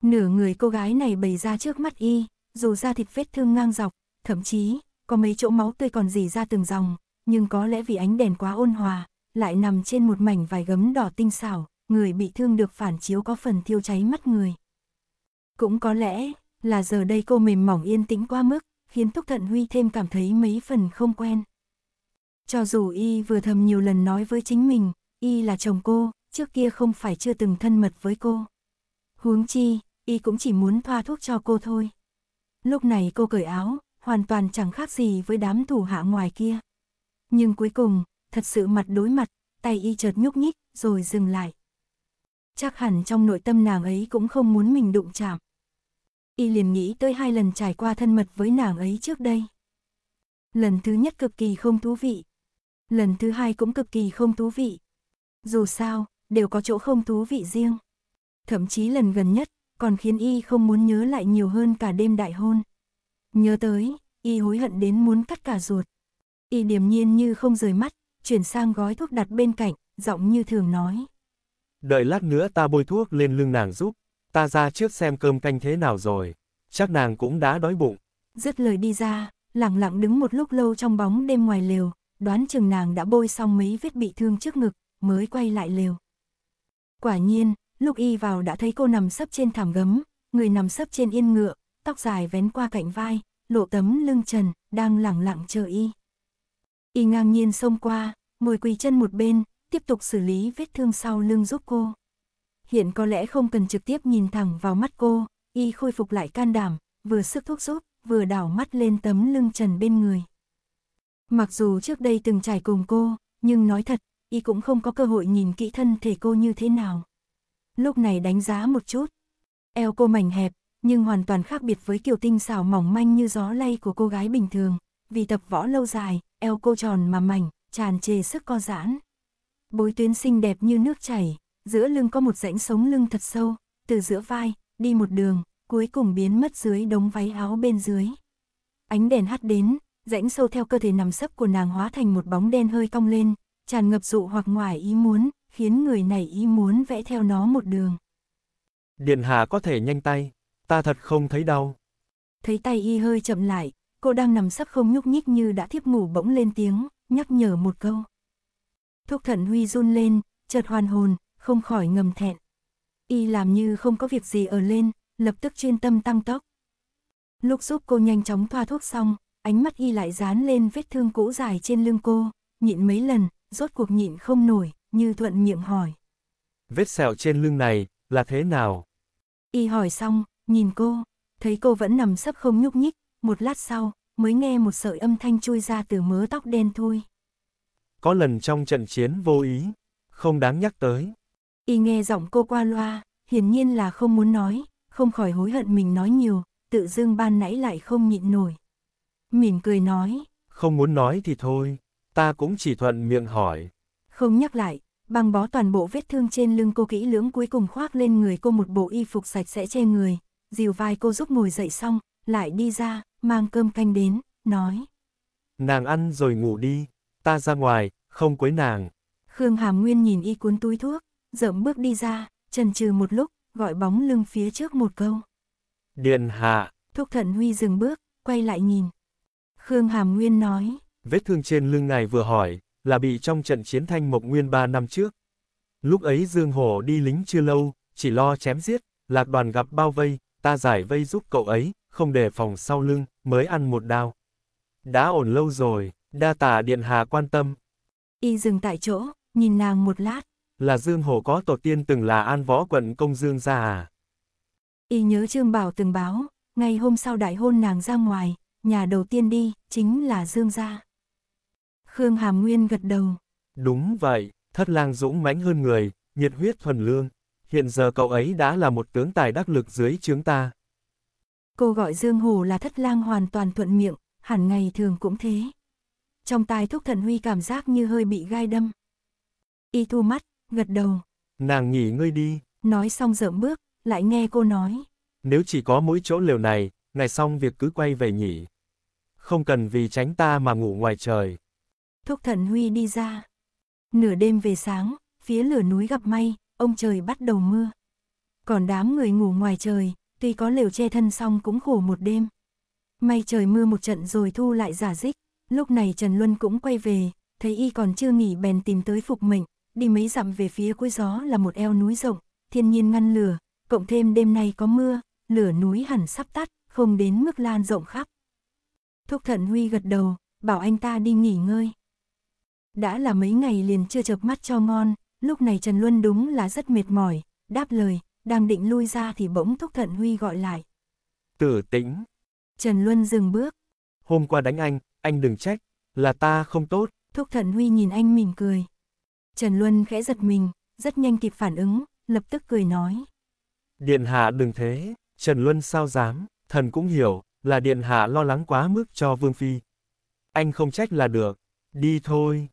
S1: Nửa người cô gái này bày ra trước mắt y, dù da thịt vết thương ngang dọc, thậm chí có mấy chỗ máu tươi còn dì ra từng dòng, nhưng có lẽ vì ánh đèn quá ôn hòa, lại nằm trên một mảnh vải gấm đỏ tinh xảo, người bị thương được phản chiếu có phần thiêu cháy mắt người. Cũng có lẽ là giờ đây cô mềm mỏng yên tĩnh quá mức, khiến Túc Thận Huy thêm cảm thấy mấy phần không quen. Cho dù y vừa thầm nhiều lần nói với chính mình, y là chồng cô, trước kia không phải chưa từng thân mật với cô. Huống chi, y cũng chỉ muốn thoa thuốc cho cô thôi. Lúc này cô cởi áo, hoàn toàn chẳng khác gì với đám thủ hạ ngoài kia. Nhưng cuối cùng, thật sự mặt đối mặt, tay y chợt nhúc nhích, rồi dừng lại. Chắc hẳn trong nội tâm nàng ấy cũng không muốn mình đụng chạm. Y liền nghĩ tới hai lần trải qua thân mật với nàng ấy trước đây. Lần thứ nhất cực kỳ không thú vị, lần thứ hai cũng cực kỳ không thú vị. Dù sao, đều có chỗ không thú vị riêng. Thậm chí lần gần nhất, còn khiến y không muốn nhớ lại nhiều hơn cả đêm đại hôn. Nhớ tới, y hối hận đến muốn cắt cả ruột. Y điềm nhiên như không rời mắt, chuyển sang gói thuốc đặt bên cạnh, giọng như thường nói.
S2: Đợi lát nữa ta bôi thuốc lên lưng nàng giúp, ta ra trước xem cơm canh thế nào rồi, chắc nàng cũng đã đói bụng.
S1: Dứt lời đi ra, lặng lặng đứng một lúc lâu trong bóng đêm ngoài lều, đoán chừng nàng đã bôi xong mấy vết bị thương trước ngực, mới quay lại lều. Quả nhiên, lúc y vào đã thấy cô nằm sấp trên thảm gấm, người nằm sấp trên yên ngựa, tóc dài vén qua cạnh vai, lộ tấm lưng trần, đang lẳng lặng chờ y. Y ngang nhiên xông qua, ngồi quỳ chân một bên, tiếp tục xử lý vết thương sau lưng giúp cô. Hiện có lẽ không cần trực tiếp nhìn thẳng vào mắt cô, y khôi phục lại can đảm, vừa sức thuốc giúp, vừa đảo mắt lên tấm lưng trần bên người. Mặc dù trước đây từng trải cùng cô, nhưng nói thật, y cũng không có cơ hội nhìn kỹ thân thể cô như thế nào. Lúc này đánh giá một chút. Eo cô mảnh hẹp, nhưng hoàn toàn khác biệt với kiểu tinh xảo mỏng manh như gió lay của cô gái bình thường. Vì tập võ lâu dài, eo cô tròn mà mảnh, tràn trề sức co giãn. Bối tuyến xinh đẹp như nước chảy, giữa lưng có một rãnh sống lưng thật sâu, từ giữa vai, đi một đường, cuối cùng biến mất dưới đống váy áo bên dưới. Ánh đèn hắt đến, rãnh sâu theo cơ thể nằm sấp của nàng hóa thành một bóng đen hơi cong lên, tràn ngập dụ hoặc ngoài ý muốn, khiến người này ý muốn vẽ theo nó một đường.
S2: Điện hạ có thể nhanh tay, ta thật không thấy đau.
S1: Thấy tay y hơi chậm lại, cô đang nằm sấp không nhúc nhích như đã thiếp ngủ bỗng lên tiếng, nhắc nhở một câu. Thúc thận huy run lên, chợt hoàn hồn, không khỏi ngầm thẹn. Y làm như không có việc gì ở lên, lập tức chuyên tâm tăng tốc. Lúc giúp cô nhanh chóng thoa thuốc xong, ánh mắt y lại dán lên vết thương cũ dài trên lưng cô, nhịn mấy lần, rốt cuộc nhịn không nổi, như thuận miệng hỏi.
S2: Vết sẹo trên lưng này, là thế nào?
S1: Y hỏi xong, nhìn cô, thấy cô vẫn nằm sấp không nhúc nhích, một lát sau, mới nghe một sợi âm thanh chui ra từ mớ tóc đen thui.
S2: Có lần trong trận chiến vô ý, không đáng nhắc tới.
S1: Y nghe giọng cô qua loa, hiển nhiên là không muốn nói, không khỏi hối hận mình nói nhiều, tự dưng ban nãy lại không nhịn nổi mỉm cười nói.
S2: Không muốn nói thì thôi, ta cũng chỉ thuận miệng hỏi.
S1: Không nhắc lại, băng bó toàn bộ vết thương trên lưng cô kỹ lưỡng cuối cùng khoác lên người cô một bộ y phục sạch sẽ che người, dìu vai cô giúp ngồi dậy xong, lại đi ra, mang cơm canh đến, nói.
S2: Nàng ăn rồi ngủ đi, ta ra ngoài, không quấy nàng.
S1: Khương Hàm Nguyên nhìn y cuốn túi thuốc, dậm bước đi ra, chần chừ một lúc, gọi bóng lưng phía trước một câu.
S2: Điện hạ.
S1: Thúc Thận Huy dừng bước, quay lại nhìn, Khương Hàm Nguyên nói.
S2: Vết thương trên lưng ngài vừa hỏi, là bị trong trận chiến thanh Mộc Nguyên 3 năm trước. Lúc ấy Dương Hổ đi lính chưa lâu, chỉ lo chém giết, lạc đoàn gặp bao vây, ta giải vây giúp cậu ấy, không để phòng sau lưng, mới ăn một đao. Đã ổn lâu rồi, đa tả Điện Hà quan tâm.
S1: Y dừng tại chỗ, nhìn nàng một lát.
S2: Là Dương Hổ có tổ tiên từng là an võ quận công Dương ra à?
S1: Y nhớ Trương Bảo từng báo, ngày hôm sau đại hôn nàng ra ngoài, nhà đầu tiên đi, chính là Dương gia. Khương Hàm Nguyên gật đầu.
S2: Đúng vậy, thất lang dũng mãnh hơn người, nhiệt huyết thuần lương. Hiện giờ cậu ấy đã là một tướng tài đắc lực dưới chướng ta.
S1: Cô gọi Dương Hồ là thất lang hoàn toàn thuận miệng, hẳn ngày thường cũng thế. Trong tai thúc thần huy cảm giác như hơi bị gai đâm. Y thu mắt, gật đầu.
S2: Nàng nghỉ ngơi đi.
S1: Nói xong dợm bước, lại nghe cô nói.
S2: Nếu chỉ có mỗi chỗ liều này, ngày xong việc cứ quay về nhỉ không cần vì tránh ta mà ngủ ngoài trời.
S1: Thúc thần Huy đi ra. Nửa đêm về sáng, phía lửa núi gặp may, ông trời bắt đầu mưa. Còn đám người ngủ ngoài trời, tuy có lều che thân xong cũng khổ một đêm. May trời mưa một trận rồi thu lại giả dích, lúc này Trần Luân cũng quay về, thấy y còn chưa nghỉ bèn tìm tới phục mệnh, đi mấy dặm về phía cuối gió là một eo núi rộng, thiên nhiên ngăn lửa, cộng thêm đêm nay có mưa, lửa núi hẳn sắp tắt, không đến mức lan rộng khắp. Thúc Thận Huy gật đầu, bảo anh ta đi nghỉ ngơi. Đã là mấy ngày liền chưa chợp mắt cho ngon, lúc này Trần Luân đúng là rất mệt mỏi, đáp lời, đang định lui ra thì bỗng Thúc Thận Huy gọi lại.
S2: Tử tĩnh.
S1: Trần Luân dừng bước.
S2: Hôm qua đánh anh, anh đừng trách, là ta không tốt.
S1: Thúc Thận Huy nhìn anh mỉm cười. Trần Luân khẽ giật mình, rất nhanh kịp phản ứng, lập tức cười nói.
S2: Điện hạ đừng thế, Trần Luân sao dám, thần cũng hiểu, là điện hạ lo lắng quá mức cho Vương Phi. Anh không trách là được, đi thôi.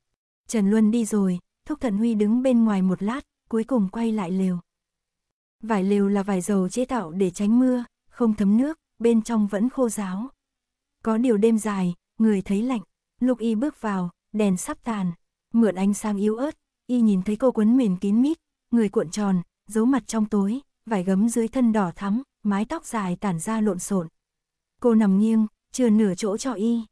S1: Trần Luân đi rồi, Thúc Thận Huy đứng bên ngoài một lát, cuối cùng quay lại lều. Vải lều là vải dầu chế tạo để tránh mưa, không thấm nước, bên trong vẫn khô ráo. Có điều đêm dài, người thấy lạnh, Lục Y bước vào, đèn sắp tàn, mượn ánh sáng yếu ớt, y nhìn thấy cô quấn mền kín mít, người cuộn tròn, giấu mặt trong tối, vải gấm dưới thân đỏ thắm, mái tóc dài tản ra lộn xộn, cô nằm nghiêng, chưa nửa chỗ cho y.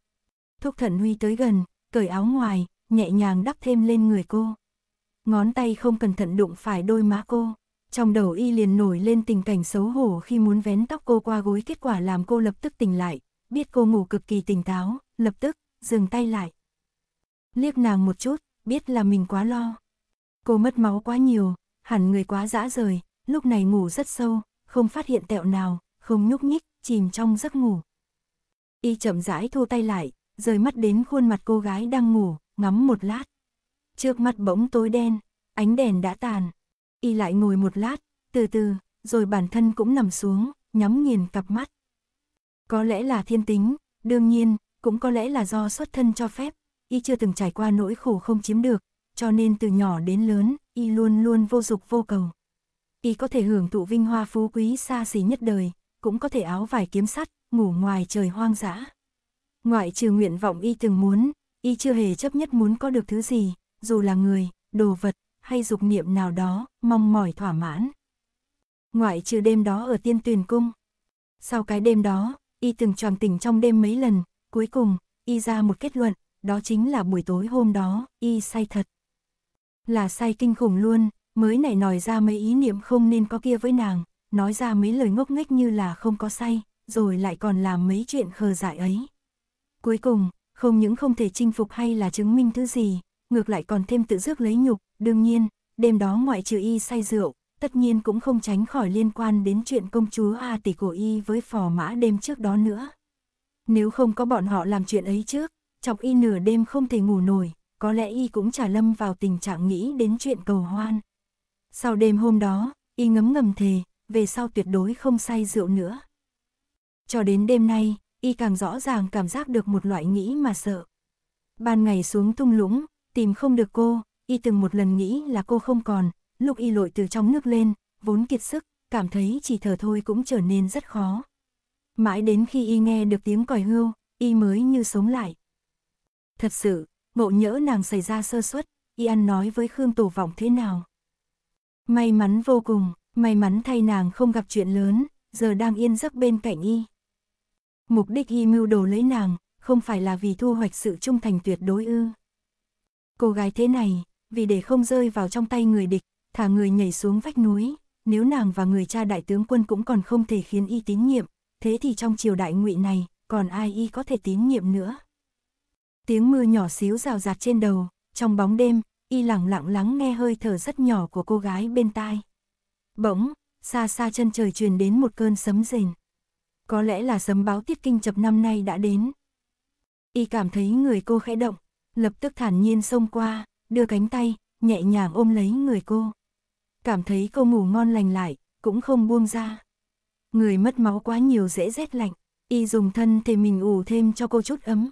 S1: Thúc thận huy tới gần, cởi áo ngoài, nhẹ nhàng đắp thêm lên người cô. Ngón tay không cẩn thận đụng phải đôi má cô. Trong đầu y liền nổi lên tình cảnh xấu hổ khi muốn vén tóc cô qua gối kết quả làm cô lập tức tỉnh lại, biết cô ngủ cực kỳ tỉnh táo, lập tức, dừng tay lại. Liếc nàng một chút, biết là mình quá lo. Cô mất máu quá nhiều, hẳn người quá dã rời, lúc này ngủ rất sâu, không phát hiện tẹo nào, không nhúc nhích, chìm trong giấc ngủ. Y chậm rãi thu tay lại, rời mắt đến khuôn mặt cô gái đang ngủ, ngắm một lát. Trước mắt bỗng tối đen, ánh đèn đã tàn. Y lại ngồi một lát, từ từ, rồi bản thân cũng nằm xuống, nhắm nghiền cặp mắt. Có lẽ là thiên tính, đương nhiên, cũng có lẽ là do xuất thân cho phép, y chưa từng trải qua nỗi khổ không chiếm được, cho nên từ nhỏ đến lớn, y luôn luôn vô dục vô cầu. Y có thể hưởng thụ vinh hoa phú quý xa xỉ nhất đời, cũng có thể áo vải kiếm sắt, ngủ ngoài trời hoang dã. Ngoại trừ nguyện vọng y từng muốn, y chưa hề chấp nhất muốn có được thứ gì, dù là người, đồ vật, hay dục niệm nào đó, mong mỏi thỏa mãn. Ngoại trừ đêm đó ở tiên tuyền cung. Sau cái đêm đó, y từng tròn tỉnh trong đêm mấy lần, cuối cùng, y ra một kết luận, đó chính là buổi tối hôm đó, y say thật. Là say kinh khủng luôn, mới nảy nòi ra mấy ý niệm không nên có kia với nàng, nói ra mấy lời ngốc nghếch như là không có say, rồi lại còn làm mấy chuyện khờ dại ấy. Cuối cùng, không những không thể chinh phục hay là chứng minh thứ gì, ngược lại còn thêm tự rước lấy nhục, đương nhiên, đêm đó ngoại trừ y say rượu, tất nhiên cũng không tránh khỏi liên quan đến chuyện công chúa A tỷ của y với phò mã đêm trước đó nữa. Nếu không có bọn họ làm chuyện ấy trước, chọc y nửa đêm không thể ngủ nổi, có lẽ y cũng trả lâm vào tình trạng nghĩ đến chuyện cầu hoan. Sau đêm hôm đó, y ngấm ngầm thề, về sau tuyệt đối không say rượu nữa. Cho đến đêm nay, y càng rõ ràng cảm giác được một loại nghĩ mà sợ. Ban ngày xuống tung lũng, tìm không được cô, y từng một lần nghĩ là cô không còn, lúc y lội từ trong nước lên, vốn kiệt sức, cảm thấy chỉ thở thôi cũng trở nên rất khó. Mãi đến khi y nghe được tiếng còi hưu, y mới như sống lại. Thật sự, ngộ nhỡ nàng xảy ra sơ suất, y ăn nói với Khương Tổ Vọng thế nào. May mắn vô cùng, May mắn thay nàng không gặp chuyện lớn, giờ đang yên giấc bên cạnh y. Mục đích y mưu đồ lấy nàng, không phải là vì thu hoạch sự trung thành tuyệt đối ư. Cô gái thế này, vì để không rơi vào trong tay người địch, thả người nhảy xuống vách núi, nếu nàng và người cha đại tướng quân cũng còn không thể khiến y tín nhiệm, thế thì trong triều đại ngụy này, còn ai y có thể tín nhiệm nữa. Tiếng mưa nhỏ xíu rào rạt trên đầu, trong bóng đêm, y lặng lặng lắng nghe hơi thở rất nhỏ của cô gái bên tai. Bỗng, xa xa chân trời truyền đến một cơn sấm rền. Có lẽ là sấm báo tiết kinh chập năm nay đã đến. Y cảm thấy người cô khẽ động, lập tức thản nhiên xông qua, đưa cánh tay, nhẹ nhàng ôm lấy người cô. Cảm thấy cô ngủ ngon lành lại, cũng không buông ra. Người mất máu quá nhiều dễ rét lạnh, y dùng thân thể mình ủ thêm cho cô chút ấm.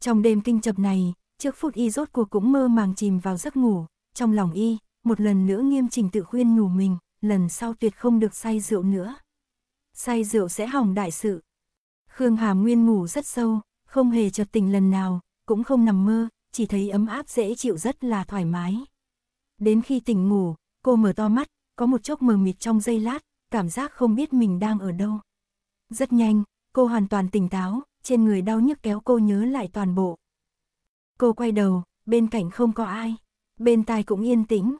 S1: Trong đêm kinh chập này, trước phút y rốt cuộc cũng mơ màng chìm vào giấc ngủ, trong lòng y, một lần nữa nghiêm chỉnh tự khuyên ngủ mình, lần sau tuyệt không được say rượu nữa. Say rượu sẽ hỏng đại sự. Khương Hàm Nguyên ngủ rất sâu, không hề chợt tỉnh lần nào, cũng không nằm mơ, chỉ thấy ấm áp dễ chịu rất là thoải mái. Đến khi tỉnh ngủ, cô mở to mắt, có một chốc mờ mịt trong giây lát, cảm giác không biết mình đang ở đâu. Rất nhanh, cô hoàn toàn tỉnh táo, trên người đau nhức kéo cô nhớ lại toàn bộ. Cô quay đầu, bên cạnh không có ai, bên tai cũng yên tĩnh.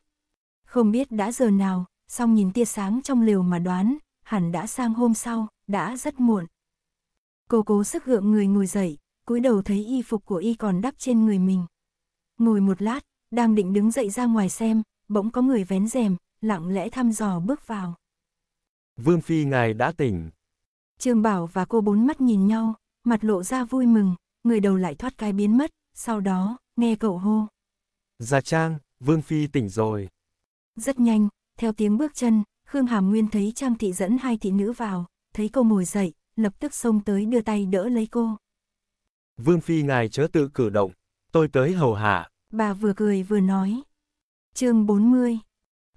S1: Không biết đã giờ nào, song nhìn tia sáng trong lều mà đoán, hẳn đã sang hôm sau, đã rất muộn. Cô cố sức gượng người ngồi dậy, cúi đầu thấy y phục của y còn đắp trên người mình. Ngồi một lát, đang định đứng dậy ra ngoài xem, bỗng có người vén rèm, lặng lẽ thăm dò bước vào.
S2: Vương Phi ngài đã tỉnh.
S1: Trương Bảo và cô bốn mắt nhìn nhau, mặt lộ ra vui mừng, người đầu lại thoát cái biến mất, sau đó, nghe cậu hô.
S2: Gia dạ Trang, Vương Phi tỉnh rồi.
S1: Rất nhanh, theo tiếng bước chân, Khương Hàm Nguyên thấy Trang Thị dẫn hai thị nữ vào, thấy cô ngồi dậy, lập tức xông tới đưa tay đỡ lấy cô.
S2: Vương Phi ngài chớ tự cử động, tôi tới hầu hạ.
S1: Bà vừa cười vừa nói. chương 40.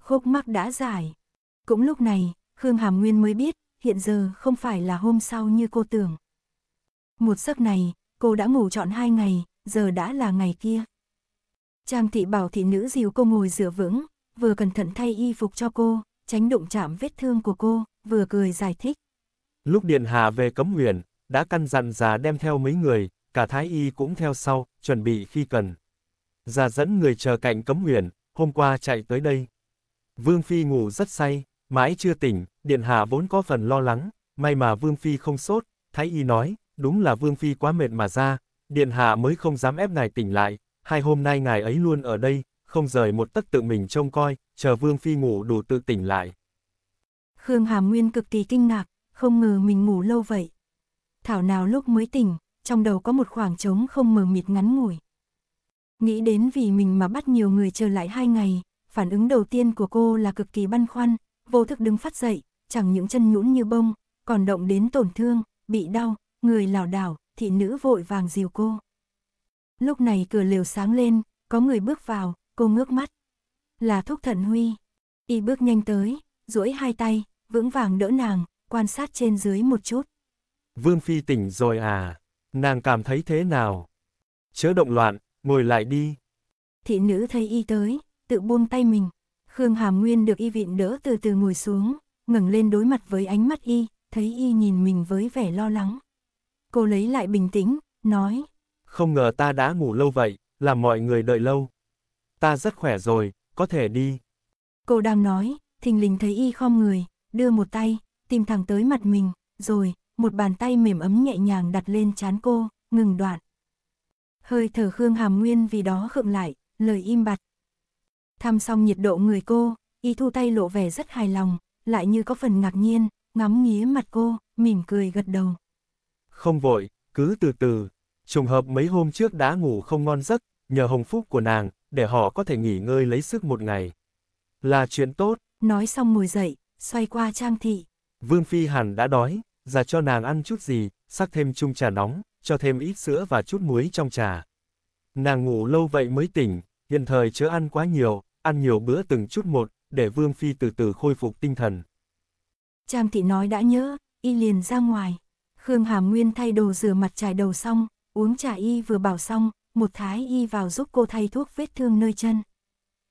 S1: Khúc mắc đã giải. Cũng lúc này, Khương Hàm Nguyên mới biết, hiện giờ không phải là hôm sau như cô tưởng. Một giấc này, cô đã ngủ trọn hai ngày, giờ đã là ngày kia. Trang thị bảo thị nữ dìu cô ngồi rửa vững, vừa cẩn thận thay y phục cho cô, tránh đụng chạm vết thương của cô, vừa cười giải thích.
S2: Lúc Điện Hạ về cấm huyền, đã căn dặn già đem theo mấy người, cả Thái Y cũng theo sau, chuẩn bị khi cần. Già dẫn người chờ cạnh cấm huyền, hôm qua chạy tới đây. Vương Phi ngủ rất say, mãi chưa tỉnh, Điện Hạ vốn có phần lo lắng, may mà Vương Phi không sốt, Thái Y nói, đúng là Vương Phi quá mệt mà ra, Điện Hạ mới không dám ép ngài tỉnh lại, hai hôm nay ngài ấy luôn ở đây, không rời một tấc tự mình trông coi, chờ Vương Phi ngủ đủ tự tỉnh lại.
S1: Khương Hàm Nguyên cực kỳ kinh ngạc, không ngờ mình ngủ lâu vậy. Thảo nào lúc mới tỉnh, trong đầu có một khoảng trống không mờ mịt ngắn ngủi. Nghĩ đến vì mình mà bắt nhiều người chờ lại hai ngày, phản ứng đầu tiên của cô là cực kỳ băn khoăn, vô thức đứng phát dậy, chẳng những chân nhũn như bông, còn động đến tổn thương, bị đau, người lảo đảo, thị nữ vội vàng dìu cô. Lúc này cửa liều sáng lên, có người bước vào, cô ngước mắt. Là thúc thần huy. Y bước nhanh tới, duỗi hai tay, vững vàng đỡ nàng, quan sát trên dưới một chút.
S2: Vương Phi tỉnh rồi à, nàng cảm thấy thế nào? Chớ động loạn, ngồi lại đi.
S1: Thị nữ thấy y tới, tự buông tay mình. Khương Hàm Nguyên được y vịn đỡ từ từ ngồi xuống, ngẩng lên đối mặt với ánh mắt y, thấy y nhìn mình với vẻ lo lắng. Cô lấy lại bình tĩnh, nói.
S2: Không ngờ ta đã ngủ lâu vậy, làm mọi người đợi lâu ta rất khỏe rồi, có thể đi.
S1: Cô đang nói, thình lình thấy y khom người, đưa một tay, tìm thẳng tới mặt mình, rồi, một bàn tay mềm ấm nhẹ nhàng đặt lên chán cô, ngừng đoạn. Hơi thở Khương Hàm Nguyên vì đó khựng lại, lời im bặt. Thăm xong nhiệt độ người cô, y thu tay lộ vẻ rất hài lòng, lại như có phần ngạc nhiên, ngắm nghía mặt cô, mỉm cười gật đầu.
S2: Không vội, cứ từ từ. Trùng hợp mấy hôm trước đã ngủ không ngon giấc, nhờ hồng phúc của nàng, để họ có thể nghỉ ngơi lấy sức một ngày. Là chuyện tốt.
S1: Nói xong mùi dậy, xoay qua Trang Thị.
S2: Vương Phi hẳn đã đói, ra cho nàng ăn chút gì, sắc thêm chung trà nóng, cho thêm ít sữa và chút muối trong trà. Nàng ngủ lâu vậy mới tỉnh, hiện thời chớ ăn quá nhiều, ăn nhiều bữa từng chút một, để Vương Phi từ từ khôi phục tinh thần.
S1: Trang Thị nói đã nhớ, y liền ra ngoài. Khương Hàm Nguyên thay đồ rửa mặt trải đầu xong, uống trà y vừa bảo xong, một thái y vào giúp cô thay thuốc vết thương nơi chân.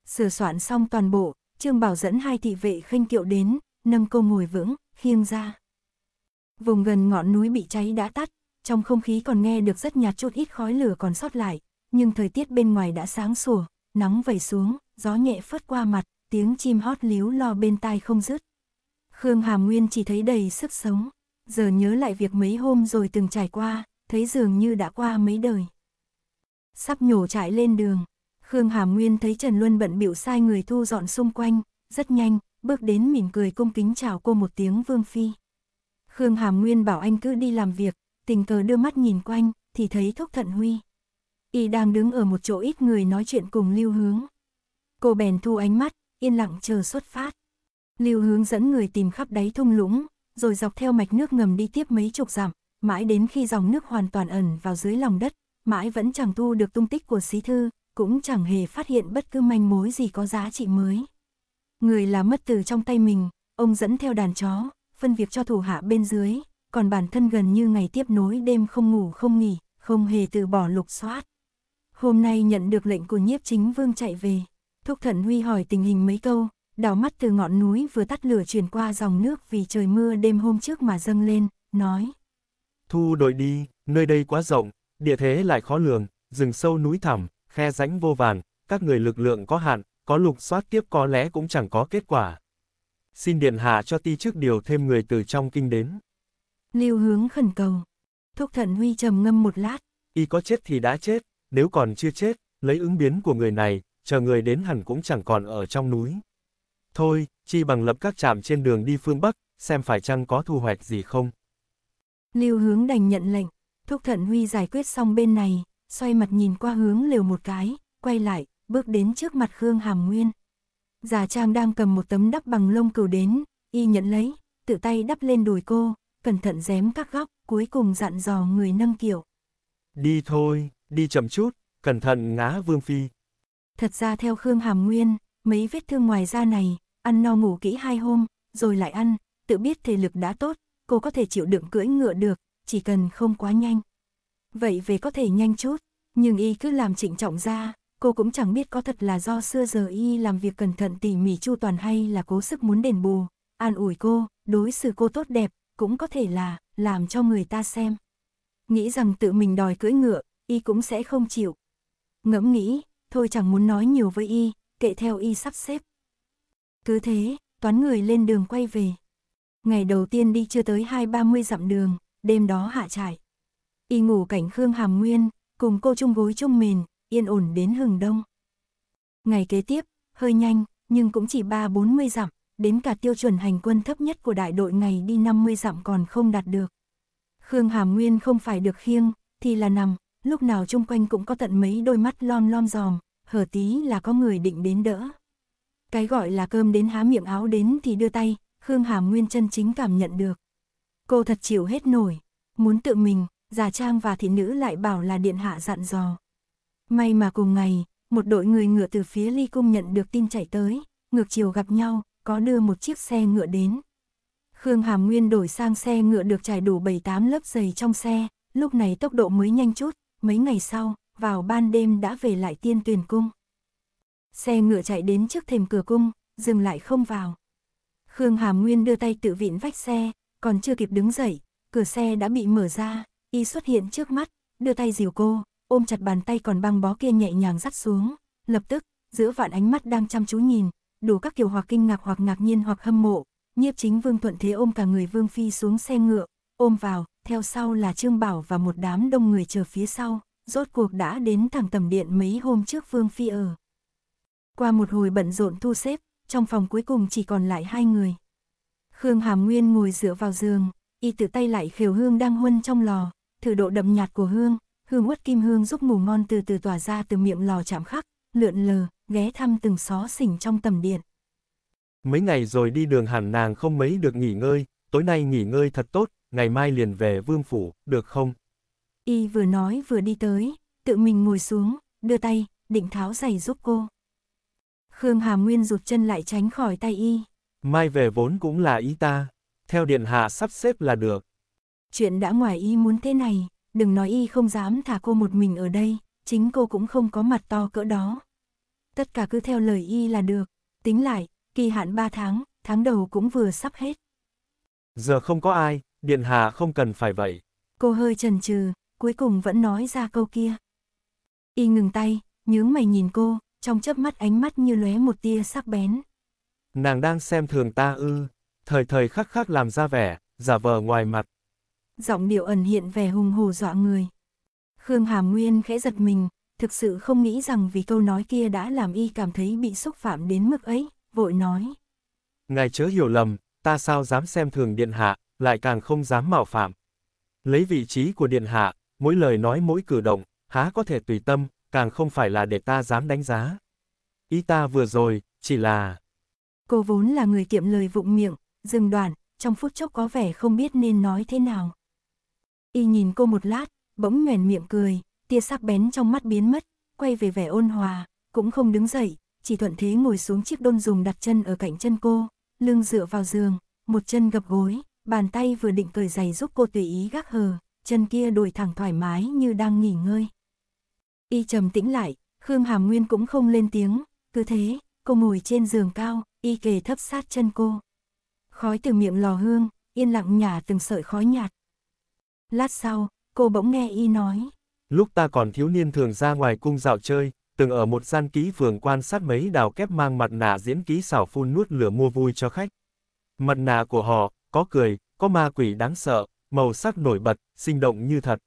S1: Sửa soạn xong toàn bộ, Trương Bảo dẫn hai thị vệ khinh kiệu đến, nâng cô ngồi vững, khiêng ra. Vùng gần ngọn núi bị cháy đã tắt, trong không khí còn nghe được rất nhạt chút ít khói lửa còn sót lại, nhưng thời tiết bên ngoài đã sáng sủa, nắng vẩy xuống, gió nhẹ phất qua mặt, tiếng chim hót líu lo bên tai không dứt. Khương Hàm Nguyên chỉ thấy đầy sức sống, giờ nhớ lại việc mấy hôm rồi từng trải qua, thấy dường như đã qua mấy đời. Sắp nhổ trại lên đường, Khương Hàm Nguyên thấy Trần Luân bận bịu sai người thu dọn xung quanh, rất nhanh, bước đến mỉm cười cung kính chào cô một tiếng Vương Phi. Khương Hàm Nguyên bảo anh cứ đi làm việc, tình cờ đưa mắt nhìn quanh, thì thấy Thúc Thận Huy. Y đang đứng ở một chỗ ít người nói chuyện cùng Lưu Hướng. Cô bèn thu ánh mắt, yên lặng chờ xuất phát. Lưu Hướng dẫn người tìm khắp đáy thung lũng, rồi dọc theo mạch nước ngầm đi tiếp mấy chục dặm, mãi đến khi dòng nước hoàn toàn ẩn vào dưới lòng đất, mãi vẫn chẳng thu được tung tích của Sĩ Thư, cũng chẳng hề phát hiện bất cứ manh mối gì có giá trị mới. Người là mất từ trong tay mình, ông dẫn theo đàn chó, phân việc cho thủ hạ bên dưới, còn bản thân gần như ngày tiếp nối đêm không ngủ không nghỉ, không hề từ bỏ lục soát. Hôm nay nhận được lệnh của nhiếp chính vương chạy về, Thúc Thận Huy hỏi tình hình mấy câu, đảo mắt từ ngọn núi vừa tắt lửa truyền qua dòng nước vì trời mưa đêm hôm trước mà dâng lên, nói.
S2: Thu đội đi, nơi đây quá rộng, Địa thế lại khó lường, rừng sâu núi thẳm, khe rãnh vô vàn, các người lực lượng có hạn, có lục soát tiếp có lẽ cũng chẳng có kết quả. Xin điện hạ cho ti trước điều thêm người từ trong kinh đến.
S1: Lưu hướng khẩn cầu. Thúc thận huy trầm ngâm một lát.
S2: Y có chết thì đã chết, nếu còn chưa chết, lấy ứng biến của người này, chờ người đến hẳn cũng chẳng còn ở trong núi. Thôi, chi bằng lập các trạm trên đường đi phương Bắc, xem phải chăng có thu hoạch gì không.
S1: Lưu hướng đành nhận lệnh, Thúc thận huy giải quyết xong bên này, xoay mặt nhìn qua hướng lều một cái, quay lại, bước đến trước mặt Khương Hàm Nguyên. Già Trang đang cầm một tấm đắp bằng lông cừu đến, y nhận lấy, tự tay đắp lên đùi cô, cẩn thận dém các góc, cuối cùng dặn dò người nâng kiểu.
S2: Đi thôi, đi chậm chút, cẩn thận ngã Vương Phi.
S1: Thật ra theo Khương Hàm Nguyên, mấy vết thương ngoài da này, ăn no ngủ kỹ hai hôm, rồi lại ăn, tự biết thể lực đã tốt, cô có thể chịu đựng cưỡi ngựa được, chỉ cần không quá nhanh. Vậy về có thể nhanh chút, nhưng y cứ làm trịnh trọng ra, cô cũng chẳng biết có thật là do xưa giờ y làm việc cẩn thận tỉ mỉ chu toàn hay là cố sức muốn đền bù, an ủi cô, đối xử cô tốt đẹp, cũng có thể là làm cho người ta xem. Nghĩ rằng tự mình đòi cưỡi ngựa, y cũng sẽ không chịu. Ngẫm nghĩ, thôi chẳng muốn nói nhiều với y, kệ theo y sắp xếp. Cứ thế, toán người lên đường quay về. Ngày đầu tiên đi chưa tới hai ba mươi dặm đường, đêm đó hạ trại. Y ngủ cảnh Khương Hàm Nguyên, cùng cô chung gối chung mền, yên ổn đến hừng đông. Ngày kế tiếp, hơi nhanh, nhưng cũng chỉ 3-40 dặm, đến cả tiêu chuẩn hành quân thấp nhất của đại đội ngày đi 50 dặm còn không đạt được. Khương Hàm Nguyên không phải được khiêng, thì là nằm, lúc nào chung quanh cũng có tận mấy đôi mắt lom lom giòm, hở tí là có người định đến đỡ. Cái gọi là cơm đến há miệng áo đến thì đưa tay, Khương Hàm Nguyên chân chính cảm nhận được. Cô thật chịu hết nổi, muốn tự mình, giả trang và thị nữ lại bảo là điện hạ dặn dò. May mà cùng ngày, một đội người ngựa từ phía ly cung nhận được tin chạy tới, ngược chiều gặp nhau, có đưa một chiếc xe ngựa đến. Khương Hàm Nguyên đổi sang xe ngựa được trải đủ 7-8 lớp giày trong xe, lúc này tốc độ mới nhanh chút, mấy ngày sau, vào ban đêm đã về lại tiên tuyển cung. Xe ngựa chạy đến trước thềm cửa cung, dừng lại không vào. Khương Hàm Nguyên đưa tay tự vịn vách xe, còn chưa kịp đứng dậy, cửa xe đã bị mở ra, y xuất hiện trước mắt, đưa tay dìu cô, ôm chặt bàn tay còn băng bó kia nhẹ nhàng dắt xuống, lập tức, giữa vạn ánh mắt đang chăm chú nhìn, đủ các kiểu hoặc kinh ngạc hoặc ngạc nhiên hoặc hâm mộ, nhiếp chính vương thuận thế ôm cả người vương phi xuống xe ngựa, ôm vào, theo sau là Trương Bảo và một đám đông người chờ phía sau, rốt cuộc đã đến thẳng tầm điện mấy hôm trước vương phi ở. Qua một hồi bận rộn thu xếp, trong phòng cuối cùng chỉ còn lại hai người. Khương Hàm Nguyên ngồi dựa vào giường, y tự tay lại khều hương đang huân trong lò, thử độ đậm nhạt của hương, hương uất kim hương giúp ngủ ngon từ từ tỏa ra từ miệng lò chạm khắc, lượn lờ, ghé thăm từng xó xỉnh trong tầm điện.
S2: Mấy ngày rồi đi đường hẳn nàng không mấy được nghỉ ngơi, tối nay nghỉ ngơi thật tốt, ngày mai liền về vương phủ, được không?
S1: Y vừa nói vừa đi tới, tự mình ngồi xuống, đưa tay, định tháo giày giúp cô. Khương Hà Nguyên rụt chân lại tránh khỏi tay y.
S2: Mai về vốn cũng là ý ta, theo điện hạ sắp xếp là được.
S1: Chuyện đã ngoài ý muốn thế này, đừng nói y không dám thả cô một mình ở đây, chính cô cũng không có mặt to cỡ đó. Tất cả cứ theo lời y là được, tính lại, kỳ hạn 3 tháng, tháng đầu cũng vừa sắp hết.
S2: Giờ không có ai, điện hạ không cần phải vậy.
S1: Cô hơi chần chừ, cuối cùng vẫn nói ra câu kia. Y ngừng tay, nhướng mày nhìn cô, trong chớp mắt ánh mắt như lóe một tia sắc bén.
S2: Nàng đang xem thường ta ư, thời thời khắc khắc làm ra vẻ, giả vờ ngoài mặt.
S1: Giọng điệu ẩn hiện vẻ hung hù dọa người. Khương Hàm Nguyên khẽ giật mình, thực sự không nghĩ rằng vì câu nói kia đã làm y cảm thấy bị xúc phạm đến mức ấy, vội nói.
S2: Ngài chớ hiểu lầm, ta sao dám xem thường Điện Hạ, lại càng không dám mạo phạm. Lấy vị trí của Điện Hạ, mỗi lời nói mỗi cử động, há có thể tùy tâm, càng không phải là để ta dám đánh giá. Ý ta vừa rồi, chỉ là...
S1: Cô vốn là người kiệm lời vụng miệng, dừng đoạn, trong phút chốc có vẻ không biết nên nói thế nào. Y nhìn cô một lát, bỗng nhoèn miệng cười, tia sắc bén trong mắt biến mất, quay về vẻ ôn hòa, cũng không đứng dậy, chỉ thuận thế ngồi xuống chiếc đôn dùng đặt chân ở cạnh chân cô, lưng dựa vào giường, một chân gập gối, bàn tay vừa định cởi giày giúp cô tùy ý gác hờ, chân kia đổi thẳng thoải mái như đang nghỉ ngơi. Y trầm tĩnh lại, Khương Hàm Nguyên cũng không lên tiếng, cứ thế, cô ngồi trên giường cao, y kề thấp sát chân cô. Khói từ miệng lò hương, yên lặng nhả từng sợi khói nhạt. Lát sau, cô bỗng nghe y nói.
S2: Lúc ta còn thiếu niên thường ra ngoài cung dạo chơi, từng ở một gian ký vườn quan sát mấy đào kép mang mặt nạ diễn ký xảo phun nuốt lửa mua vui cho khách. Mặt nạ của họ, có cười, có ma quỷ đáng sợ, màu sắc nổi bật, sinh động như thật.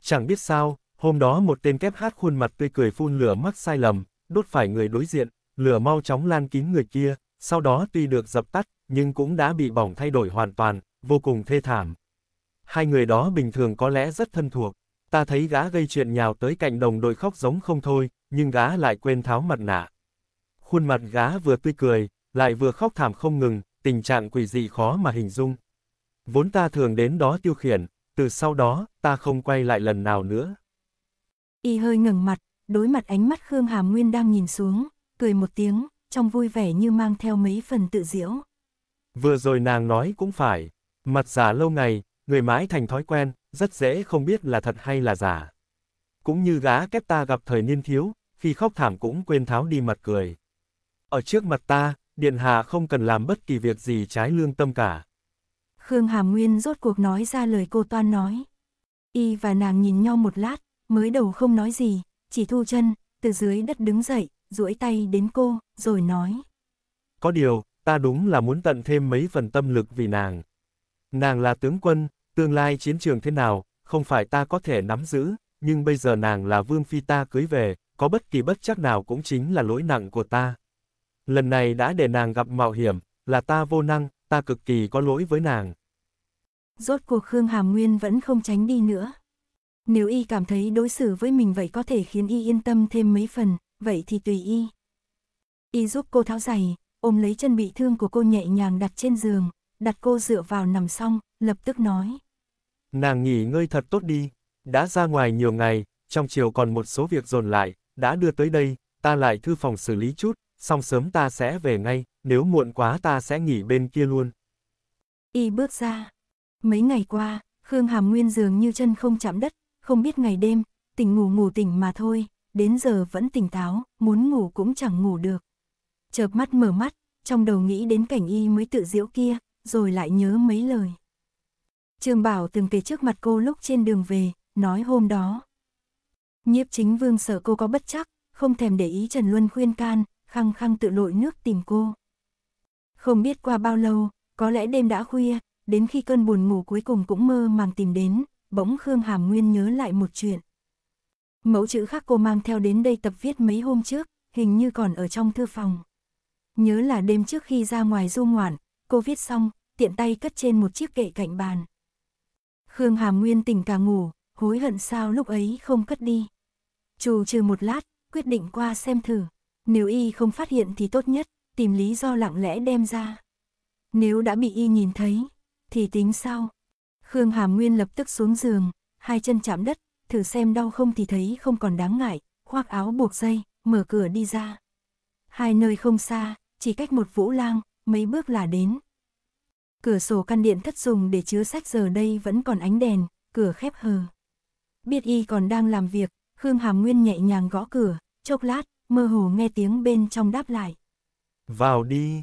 S2: Chẳng biết sao, hôm đó một tên kép hát khuôn mặt tươi cười phun lửa mắc sai lầm, đốt phải người đối diện, lửa mau chóng lan kín người kia, sau đó tuy được dập tắt, nhưng cũng đã bị bỏng thay đổi hoàn toàn, vô cùng thê thảm. Hai người đó bình thường có lẽ rất thân thuộc, ta thấy gã gây chuyện nhào tới cạnh đồng đội khóc giống không thôi, nhưng gã lại quên tháo mặt nạ. Khuôn mặt gã vừa tươi cười, lại vừa khóc thảm không ngừng, tình trạng quỷ dị khó mà hình dung. Vốn ta thường đến đó tiêu khiển, từ sau đó, ta không quay lại lần nào nữa.
S1: Y hơi ngừng mặt, đối mặt ánh mắt Khương Hàm Nguyên đang nhìn xuống, cười một tiếng, trong vui vẻ như mang theo mấy phần tự diễu.
S2: Vừa rồi nàng nói cũng phải, mặt giả lâu ngày, người mãi thành thói quen, rất dễ không biết là thật hay là giả. Cũng như gá kép ta gặp thời niên thiếu, khi khóc thảm cũng quên tháo đi mặt cười. Ở trước mặt ta, Điện Hạ không cần làm bất kỳ việc gì trái lương tâm cả.
S1: Khương Hàm Nguyên rốt cuộc nói ra lời cô Toan nói. Y và nàng nhìn nhau một lát, mới đầu không nói gì, chỉ thu chân, từ dưới đất đứng dậy, duỗi tay đến cô, rồi nói.
S2: Có điều, ta đúng là muốn tận thêm mấy phần tâm lực vì nàng. Nàng là tướng quân, tương lai chiến trường thế nào, không phải ta có thể nắm giữ, nhưng bây giờ nàng là vương phi ta cưới về, có bất kỳ bất chắc nào cũng chính là lỗi nặng của ta. Lần này đã để nàng gặp mạo hiểm, là ta vô năng, ta cực kỳ có lỗi với nàng.
S1: Rốt cuộc Khương Hàm Nguyên vẫn không tránh đi nữa. Nếu y cảm thấy đối xử với mình vậy có thể khiến y yên tâm thêm mấy phần, vậy thì tùy y. Y giúp cô tháo giày, ôm lấy chân bị thương của cô nhẹ nhàng đặt trên giường, đặt cô dựa vào nằm xong, lập tức nói.
S2: Nàng nghỉ ngơi thật tốt đi, đã ra ngoài nhiều ngày, trong chiều còn một số việc dồn lại, đã đưa tới đây, ta lại thư phòng xử lý chút, xong sớm ta sẽ về ngay, nếu muộn quá ta sẽ nghỉ bên kia luôn.
S1: Y bước ra. Mấy ngày qua, Khương Hàm Nguyên dường như chân không chạm đất, không biết ngày đêm, tỉnh ngủ ngủ tỉnh mà thôi, đến giờ vẫn tỉnh táo, muốn ngủ cũng chẳng ngủ được. Chợp mắt mở mắt, trong đầu nghĩ đến cảnh y mới tự diễu kia, rồi lại nhớ mấy lời. Trương Bảo từng kể trước mặt cô lúc trên đường về, nói hôm đó. Nhiếp chính vương sợ cô có bất chắc, không thèm để ý Trần Luân khuyên can, khăng khăng tự lội nước tìm cô. Không biết qua bao lâu, có lẽ đêm đã khuya, đến khi cơn buồn ngủ cuối cùng cũng mơ màng tìm đến, bỗng Khương Hàm Nguyên nhớ lại một chuyện. Mẫu chữ khác cô mang theo đến đây tập viết mấy hôm trước, hình như còn ở trong thư phòng. Nhớ là đêm trước khi ra ngoài du ngoạn, cô viết xong, tiện tay cất trên một chiếc kệ cạnh bàn. Khương Hàm Nguyên tỉnh cả ngủ, hối hận sao lúc ấy không cất đi. Trù trừ một lát, quyết định qua xem thử. Nếu y không phát hiện thì tốt nhất, tìm lý do lặng lẽ đem ra. Nếu đã bị y nhìn thấy, thì tính sau Khương Hàm Nguyên lập tức xuống giường, hai chân chạm đất, thử xem đau không thì thấy không còn đáng ngại, khoác áo buộc dây, mở cửa đi ra. Hai nơi không xa, chỉ cách một vũ lang, mấy bước là đến. Cửa sổ căn điện thất dùng để chứa sách giờ đây vẫn còn ánh đèn, cửa khép hờ. Biết y còn đang làm việc, Khương Hàm Nguyên nhẹ nhàng gõ cửa, chốc lát, mơ hồ nghe tiếng bên trong đáp lại.
S2: Vào đi.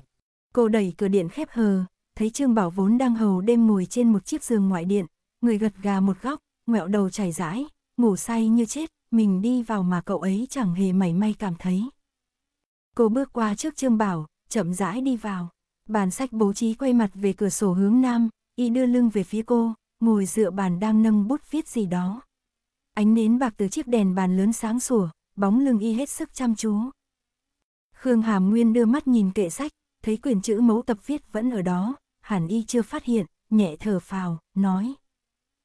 S1: Cô đẩy cửa điện khép hờ, thấy Trương Bảo vốn đang hầu đêm ngồi trên một chiếc giường ngoại điện, người gật gà một góc, ngoẹo đầu chảy rãi, ngủ say như chết, mình đi vào mà cậu ấy chẳng hề mảy may cảm thấy. Cô bước qua trước Trương Bảo, chậm rãi đi vào. Bàn sách bố trí quay mặt về cửa sổ hướng nam, y đưa lưng về phía cô, ngồi dựa bàn đang nâng bút viết gì đó. Ánh nến bạc từ chiếc đèn bàn lớn sáng sủa, bóng lưng y hết sức chăm chú. Khương Hàm Nguyên đưa mắt nhìn kệ sách, thấy quyển chữ mẫu tập viết vẫn ở đó, hẳn y chưa phát hiện, nhẹ thở phào, nói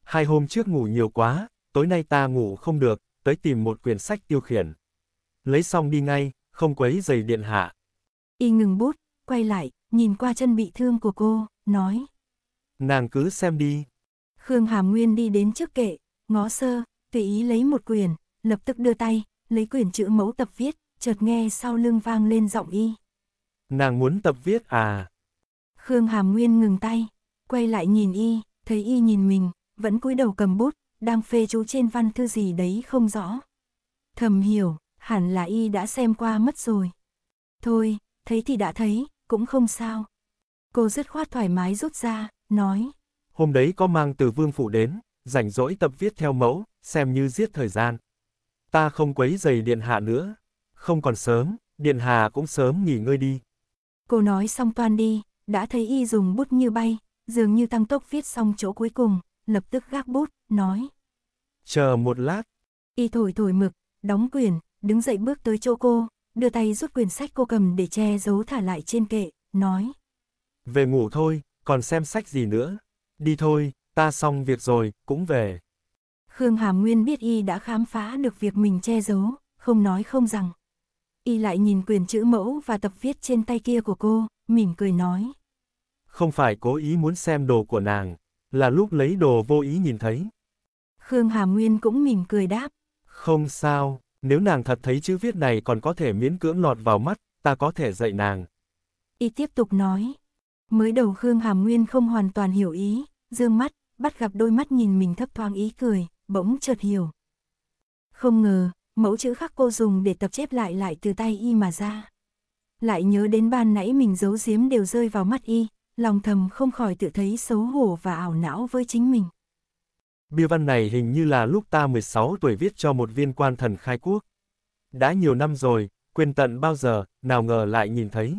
S2: hai hôm trước ngủ nhiều quá, tối nay ta ngủ không được, tới tìm một quyển sách tiêu khiển. Lấy xong đi ngay, không quấy giày điện hạ.
S1: Y ngừng bút, quay lại, nhìn qua chân bị thương của cô, nói.
S2: Nàng cứ xem đi.
S1: Khương Hàm Nguyên đi đến trước kệ, ngó sơ, tùy ý lấy một quyển, lập tức đưa tay, lấy quyển chữ mẫu tập viết, chợt nghe sau lưng vang lên giọng y.
S2: Nàng muốn tập viết à?
S1: Khương Hàm Nguyên ngừng tay, quay lại nhìn y, thấy y nhìn mình, vẫn cúi đầu cầm bút, đang phê chú trên văn thư gì đấy không rõ. Thầm hiểu, hẳn là y đã xem qua mất rồi. Thôi, thấy thì đã thấy, cũng không sao. Cô dứt khoát thoải mái rút ra, nói.
S2: Hôm đấy có mang từ vương phụ đến, rảnh rỗi tập viết theo mẫu, xem như giết thời gian. Ta không quấy giày Điện Hạ nữa. Không còn sớm, Điện Hạ cũng sớm nghỉ ngơi đi.
S1: Cô nói xong toan đi, đã thấy y dùng bút như bay, dường như tăng tốc viết xong chỗ cuối cùng lập tức gác bút, nói.
S2: Chờ một lát.
S1: Y thổi thổi mực, đóng quyển, đứng dậy bước tới chỗ cô, đưa tay rút quyển sách cô cầm để che giấu thả lại trên kệ, nói.
S2: Về ngủ thôi, còn xem sách gì nữa. Đi thôi, ta xong việc rồi, cũng về.
S1: Khương Hàm Nguyên biết y đã khám phá được việc mình che giấu, không nói không rằng. Y lại nhìn quyền chữ mẫu và tập viết trên tay kia của cô, mỉm cười nói.
S2: Không phải cố ý muốn xem đồ của nàng, là lúc lấy đồ vô ý nhìn thấy.
S1: Khương Hà Nguyên cũng mỉm cười đáp.
S2: Không sao, nếu nàng thật thấy chữ viết này còn có thể miễn cưỡng lọt vào mắt, ta có thể dạy nàng.
S1: Y tiếp tục nói. Mới đầu Khương Hàm Nguyên không hoàn toàn hiểu ý, dương mắt, bắt gặp đôi mắt nhìn mình thấp thoáng ý cười, bỗng chợt hiểu. Không ngờ, mẫu chữ khắc cô dùng để tập chép lại lại từ tay y mà ra. Lại nhớ đến ban nãy mình giấu giếm đều rơi vào mắt y, lòng thầm không khỏi tự thấy xấu hổ và ảo não với chính mình.
S2: Bia văn này hình như là lúc ta 16 tuổi viết cho một viên quan thần khai quốc. Đã nhiều năm rồi, quên tận bao giờ, nào ngờ lại nhìn thấy.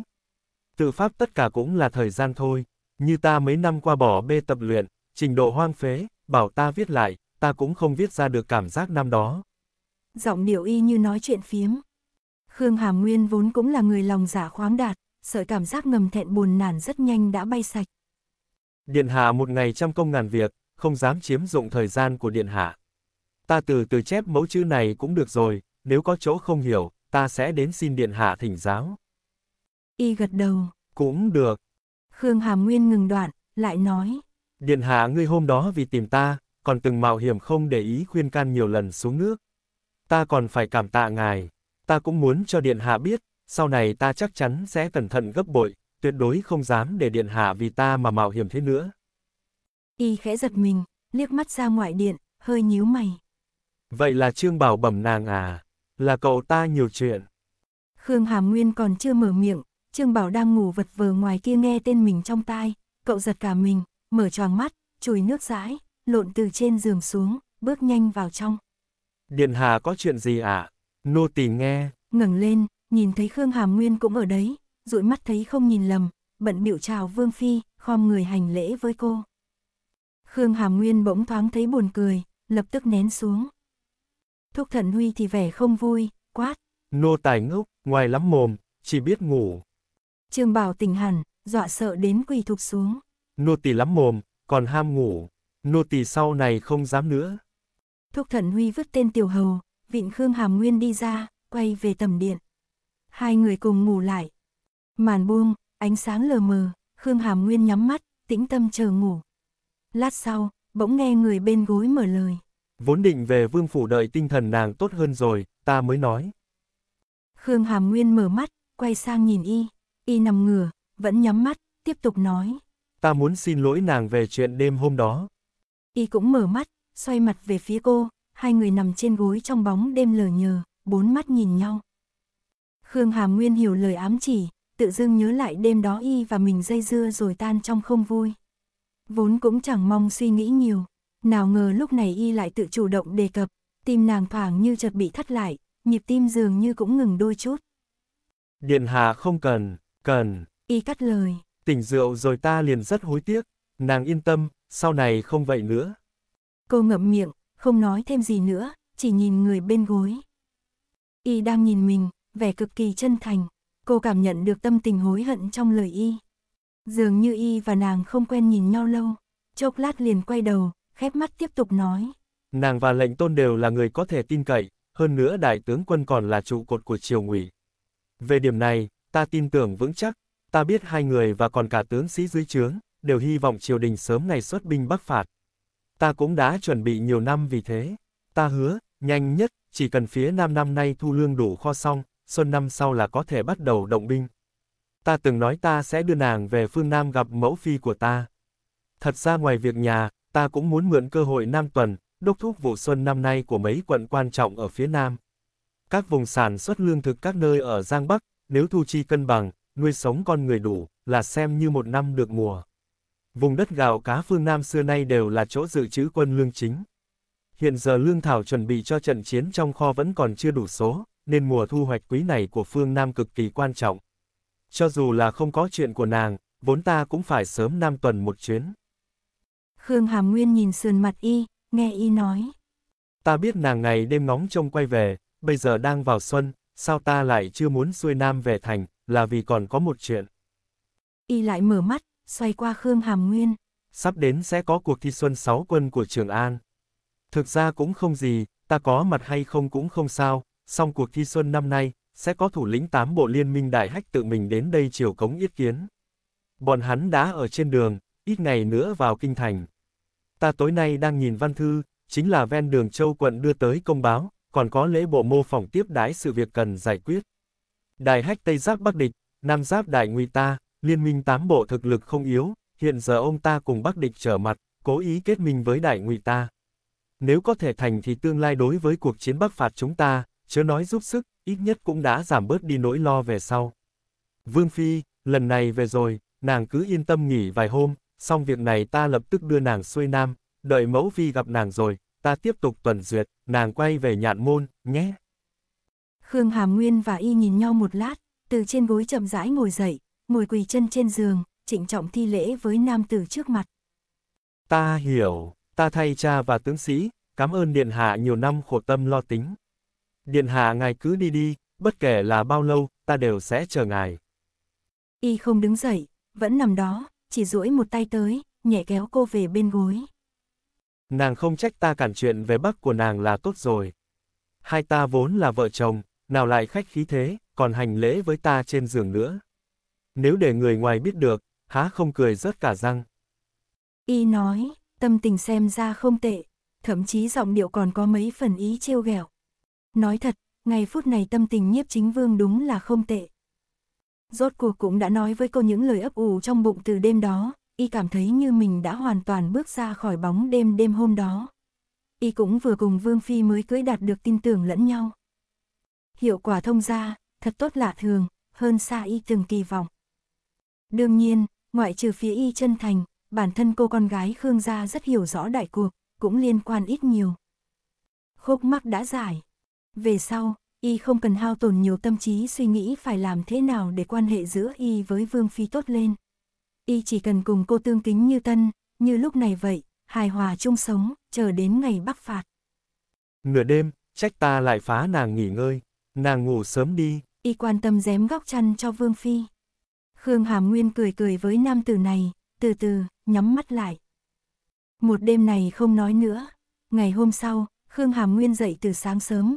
S2: Tự pháp tất cả cũng là thời gian thôi, như ta mấy năm qua bỏ bê tập luyện, trình độ hoang phế, bảo ta viết lại, ta cũng không viết ra được cảm giác năm đó.
S1: Giọng điệu y như nói chuyện phiếm. Khương Hàm Nguyên vốn cũng là người lòng giả dạ khoáng đạt, sợi cảm giác ngầm thẹn buồn nản rất nhanh đã bay sạch.
S2: Điện hạ một ngày trăm công ngàn việc, không dám chiếm dụng thời gian của điện hạ. Ta từ từ chép mẫu chữ này cũng được rồi, nếu có chỗ không hiểu, ta sẽ đến xin điện hạ thỉnh giáo.
S1: Y gật đầu.
S2: Cũng được.
S1: Khương Hàm Nguyên ngừng đoạn, lại nói.
S2: Điện hạ ngươi hôm đó vì tìm ta, còn từng mạo hiểm không để ý khuyên can nhiều lần xuống nước. Ta còn phải cảm tạ ngài. Ta cũng muốn cho điện hạ biết, sau này ta chắc chắn sẽ cẩn thận gấp bội, tuyệt đối không dám để điện hạ vì ta mà mạo hiểm thế nữa.
S1: Y khẽ giật mình, liếc mắt ra ngoại điện, hơi nhíu mày.
S2: Vậy là Trương Bảo bẩm nàng à, là cậu ta nhiều chuyện.
S1: Khương Hàm Nguyên còn chưa mở miệng, Trương Bảo đang ngủ vật vờ ngoài kia nghe tên mình trong tai, cậu giật cả mình, mở tròn mắt, chùi nước rãi, lộn từ trên giường xuống, bước nhanh vào trong.
S2: Điện hạ có chuyện gì ạ? À? Nô tỳ nghe.
S1: ngừng lên, nhìn thấy Khương Hàm Nguyên cũng ở đấy, dụi mắt thấy không nhìn lầm, bận biểu chào Vương Phi, khom người hành lễ với cô. Khương Hàm Nguyên bỗng thoáng thấy buồn cười, lập tức nén xuống. Thúc thần Huy thì vẻ không vui, quát.
S2: Nô tài ngốc, ngoài lắm mồm, chỉ biết ngủ.
S1: Trương Bảo tỉnh hẳn, dọa sợ đến quỳ thụp xuống.
S2: Nô tỳ lắm mồm, còn ham ngủ, nô tỳ sau này không dám nữa.
S1: Thúc thần Huy vứt tên tiểu hầu, vịn Khương Hàm Nguyên đi ra, quay về tầm điện hai người cùng ngủ lại. Màn buông, ánh sáng lờ mờ, Khương Hàm Nguyên nhắm mắt, tĩnh tâm chờ ngủ. Lát sau, bỗng nghe người bên gối mở lời.
S2: Vốn định về vương phủ đợi tinh thần nàng tốt hơn rồi, ta mới nói.
S1: Khương Hàm Nguyên mở mắt, quay sang nhìn y, y nằm ngửa, vẫn nhắm mắt, tiếp tục nói.
S2: Ta muốn xin lỗi nàng về chuyện đêm hôm đó.
S1: Y cũng mở mắt, xoay mặt về phía cô, hai người nằm trên gối trong bóng đêm lờ nhờ, bốn mắt nhìn nhau. Khương Hàm Nguyên hiểu lời ám chỉ, tự dưng nhớ lại đêm đó y và mình dây dưa rồi tan trong không vui. Vốn cũng chẳng mong suy nghĩ nhiều, nào ngờ lúc này y lại tự chủ động đề cập, tim nàng thoảng như chợt bị thắt lại, nhịp tim dường như cũng ngừng đôi chút.
S2: Điện hạ không cần, cần.
S1: Y cắt lời.
S2: Tỉnh rượu rồi ta liền rất hối tiếc, nàng yên tâm, sau này không vậy nữa.
S1: Cô ngậm miệng, không nói thêm gì nữa, chỉ nhìn người bên gối. Y đang nhìn mình, vẻ cực kỳ chân thành, cô cảm nhận được tâm tình hối hận trong lời y. Dường như y và nàng không quen nhìn nhau lâu, chốc lát liền quay đầu, khép mắt tiếp tục nói.
S2: Nàng và lệnh tôn đều là người có thể tin cậy, hơn nữa đại tướng quân còn là trụ cột của triều ngụy. Về điểm này, ta tin tưởng vững chắc, ta biết hai người và còn cả tướng sĩ dưới trướng, đều hy vọng triều đình sớm ngày xuất binh bắc phạt. Ta cũng đã chuẩn bị nhiều năm vì thế. Ta hứa, nhanh nhất, chỉ cần phía Nam năm nay thu lương đủ kho xong, xuân năm sau là có thể bắt đầu động binh. Ta từng nói ta sẽ đưa nàng về phương Nam gặp mẫu phi của ta. Thật ra ngoài việc nhà, ta cũng muốn mượn cơ hội Nam tuần, đốc thúc vụ xuân năm nay của mấy quận quan trọng ở phía Nam. Các vùng sản xuất lương thực các nơi ở Giang Bắc, nếu thu chi cân bằng, nuôi sống con người đủ, là xem như một năm được mùa. Vùng đất gạo cá phương Nam xưa nay đều là chỗ dự trữ quân lương chính. Hiện giờ lương thảo chuẩn bị cho trận chiến trong kho vẫn còn chưa đủ số, nên mùa thu hoạch quý này của phương Nam cực kỳ quan trọng. Cho dù là không có chuyện của nàng, vốn ta cũng phải sớm năm tuần một chuyến.
S1: Khương Hàm Nguyên nhìn sườn mặt y, nghe y nói.
S2: Ta biết nàng ngày đêm ngóng trông quay về, bây giờ đang vào xuân, sao ta lại chưa muốn xuôi nam về thành, là vì còn có một chuyện.
S1: Y lại mở mắt, xoay qua Khương Hàm Nguyên.
S2: Sắp đến sẽ có cuộc thi xuân sáu quân của Trường An. Thực ra cũng không gì, ta có mặt hay không cũng không sao, Song cuộc thi xuân năm nay, sẽ có thủ lĩnh 8 bộ liên minh đại hách tự mình đến đây chiều cống yết kiến. Bọn hắn đã ở trên đường, ít ngày nữa vào kinh thành. Ta tối nay đang nhìn văn thư, chính là ven đường châu quận đưa tới công báo, còn có lễ bộ mô phỏng tiếp đái sự việc cần giải quyết. Đại hách Tây Giáp Bắc Địch, Nam Giáp Đại Nguy ta, liên minh 8 bộ thực lực không yếu, hiện giờ ông ta cùng Bắc Địch trở mặt, cố ý kết minh với Đại Nguy ta. Nếu có thể thành thì tương lai đối với cuộc chiến Bắc phạt chúng ta, chớ nói giúp sức, ít nhất cũng đã giảm bớt đi nỗi lo về sau. Vương Phi, lần này về rồi, nàng cứ yên tâm nghỉ vài hôm, xong việc này ta lập tức đưa nàng xuôi nam, đợi mẫu phi gặp nàng rồi, ta tiếp tục tuần duyệt, nàng quay về nhạn môn, nhé.
S1: Khương Hàm Nguyên và y nhìn nhau một lát, từ trên gối chậm rãi ngồi dậy, ngồi quỳ chân trên giường, trịnh trọng thi lễ với nam tử trước mặt.
S2: Ta hiểu, ta thay cha và tướng sĩ, cảm ơn điện hạ nhiều năm khổ tâm lo tính. Điện hạ ngài cứ đi đi, bất kể là bao lâu, ta đều sẽ chờ ngài.
S1: Y không đứng dậy, vẫn nằm đó, chỉ duỗi một tay tới, nhẹ kéo cô về bên gối.
S2: Nàng không trách ta cản chuyện về bác của nàng là tốt rồi. Hai ta vốn là vợ chồng, nào lại khách khí thế, còn hành lễ với ta trên giường nữa. Nếu để người ngoài biết được, há không cười rớt cả răng.
S1: Y nói, tâm tình xem ra không tệ, thậm chí giọng điệu còn có mấy phần ý trêu ghẹo. Nói thật, ngày phút này tâm tình nhiếp chính vương đúng là không tệ. Rốt cuộc cũng đã nói với cô những lời ấp ủ trong bụng từ đêm đó, y cảm thấy như mình đã hoàn toàn bước ra khỏi bóng đêm đêm hôm đó. Y cũng vừa cùng Vương Phi mới cưới đạt được tin tưởng lẫn nhau. Hiệu quả thông ra, thật tốt lạ thường, hơn xa y từng kỳ vọng. Đương nhiên, ngoại trừ phía y chân thành, bản thân cô con gái Khương Gia rất hiểu rõ đại cuộc, cũng liên quan ít nhiều. Khúc mắc đã giải. Về sau, y không cần hao tổn nhiều tâm trí suy nghĩ phải làm thế nào để quan hệ giữa y với Vương Phi tốt lên. Y chỉ cần cùng cô tương kính như tân, như lúc này vậy, hài hòa chung sống, chờ đến ngày bắc phạt.
S2: Nửa đêm, trách ta lại phá nàng nghỉ ngơi, nàng ngủ sớm đi.
S1: Y quan tâm dém góc chăn cho Vương Phi. Khương Hàm Nguyên cười cười với nam tử này, từ từ, nhắm mắt lại. Một đêm này không nói nữa. Ngày hôm sau, Khương Hàm Nguyên dậy từ sáng sớm,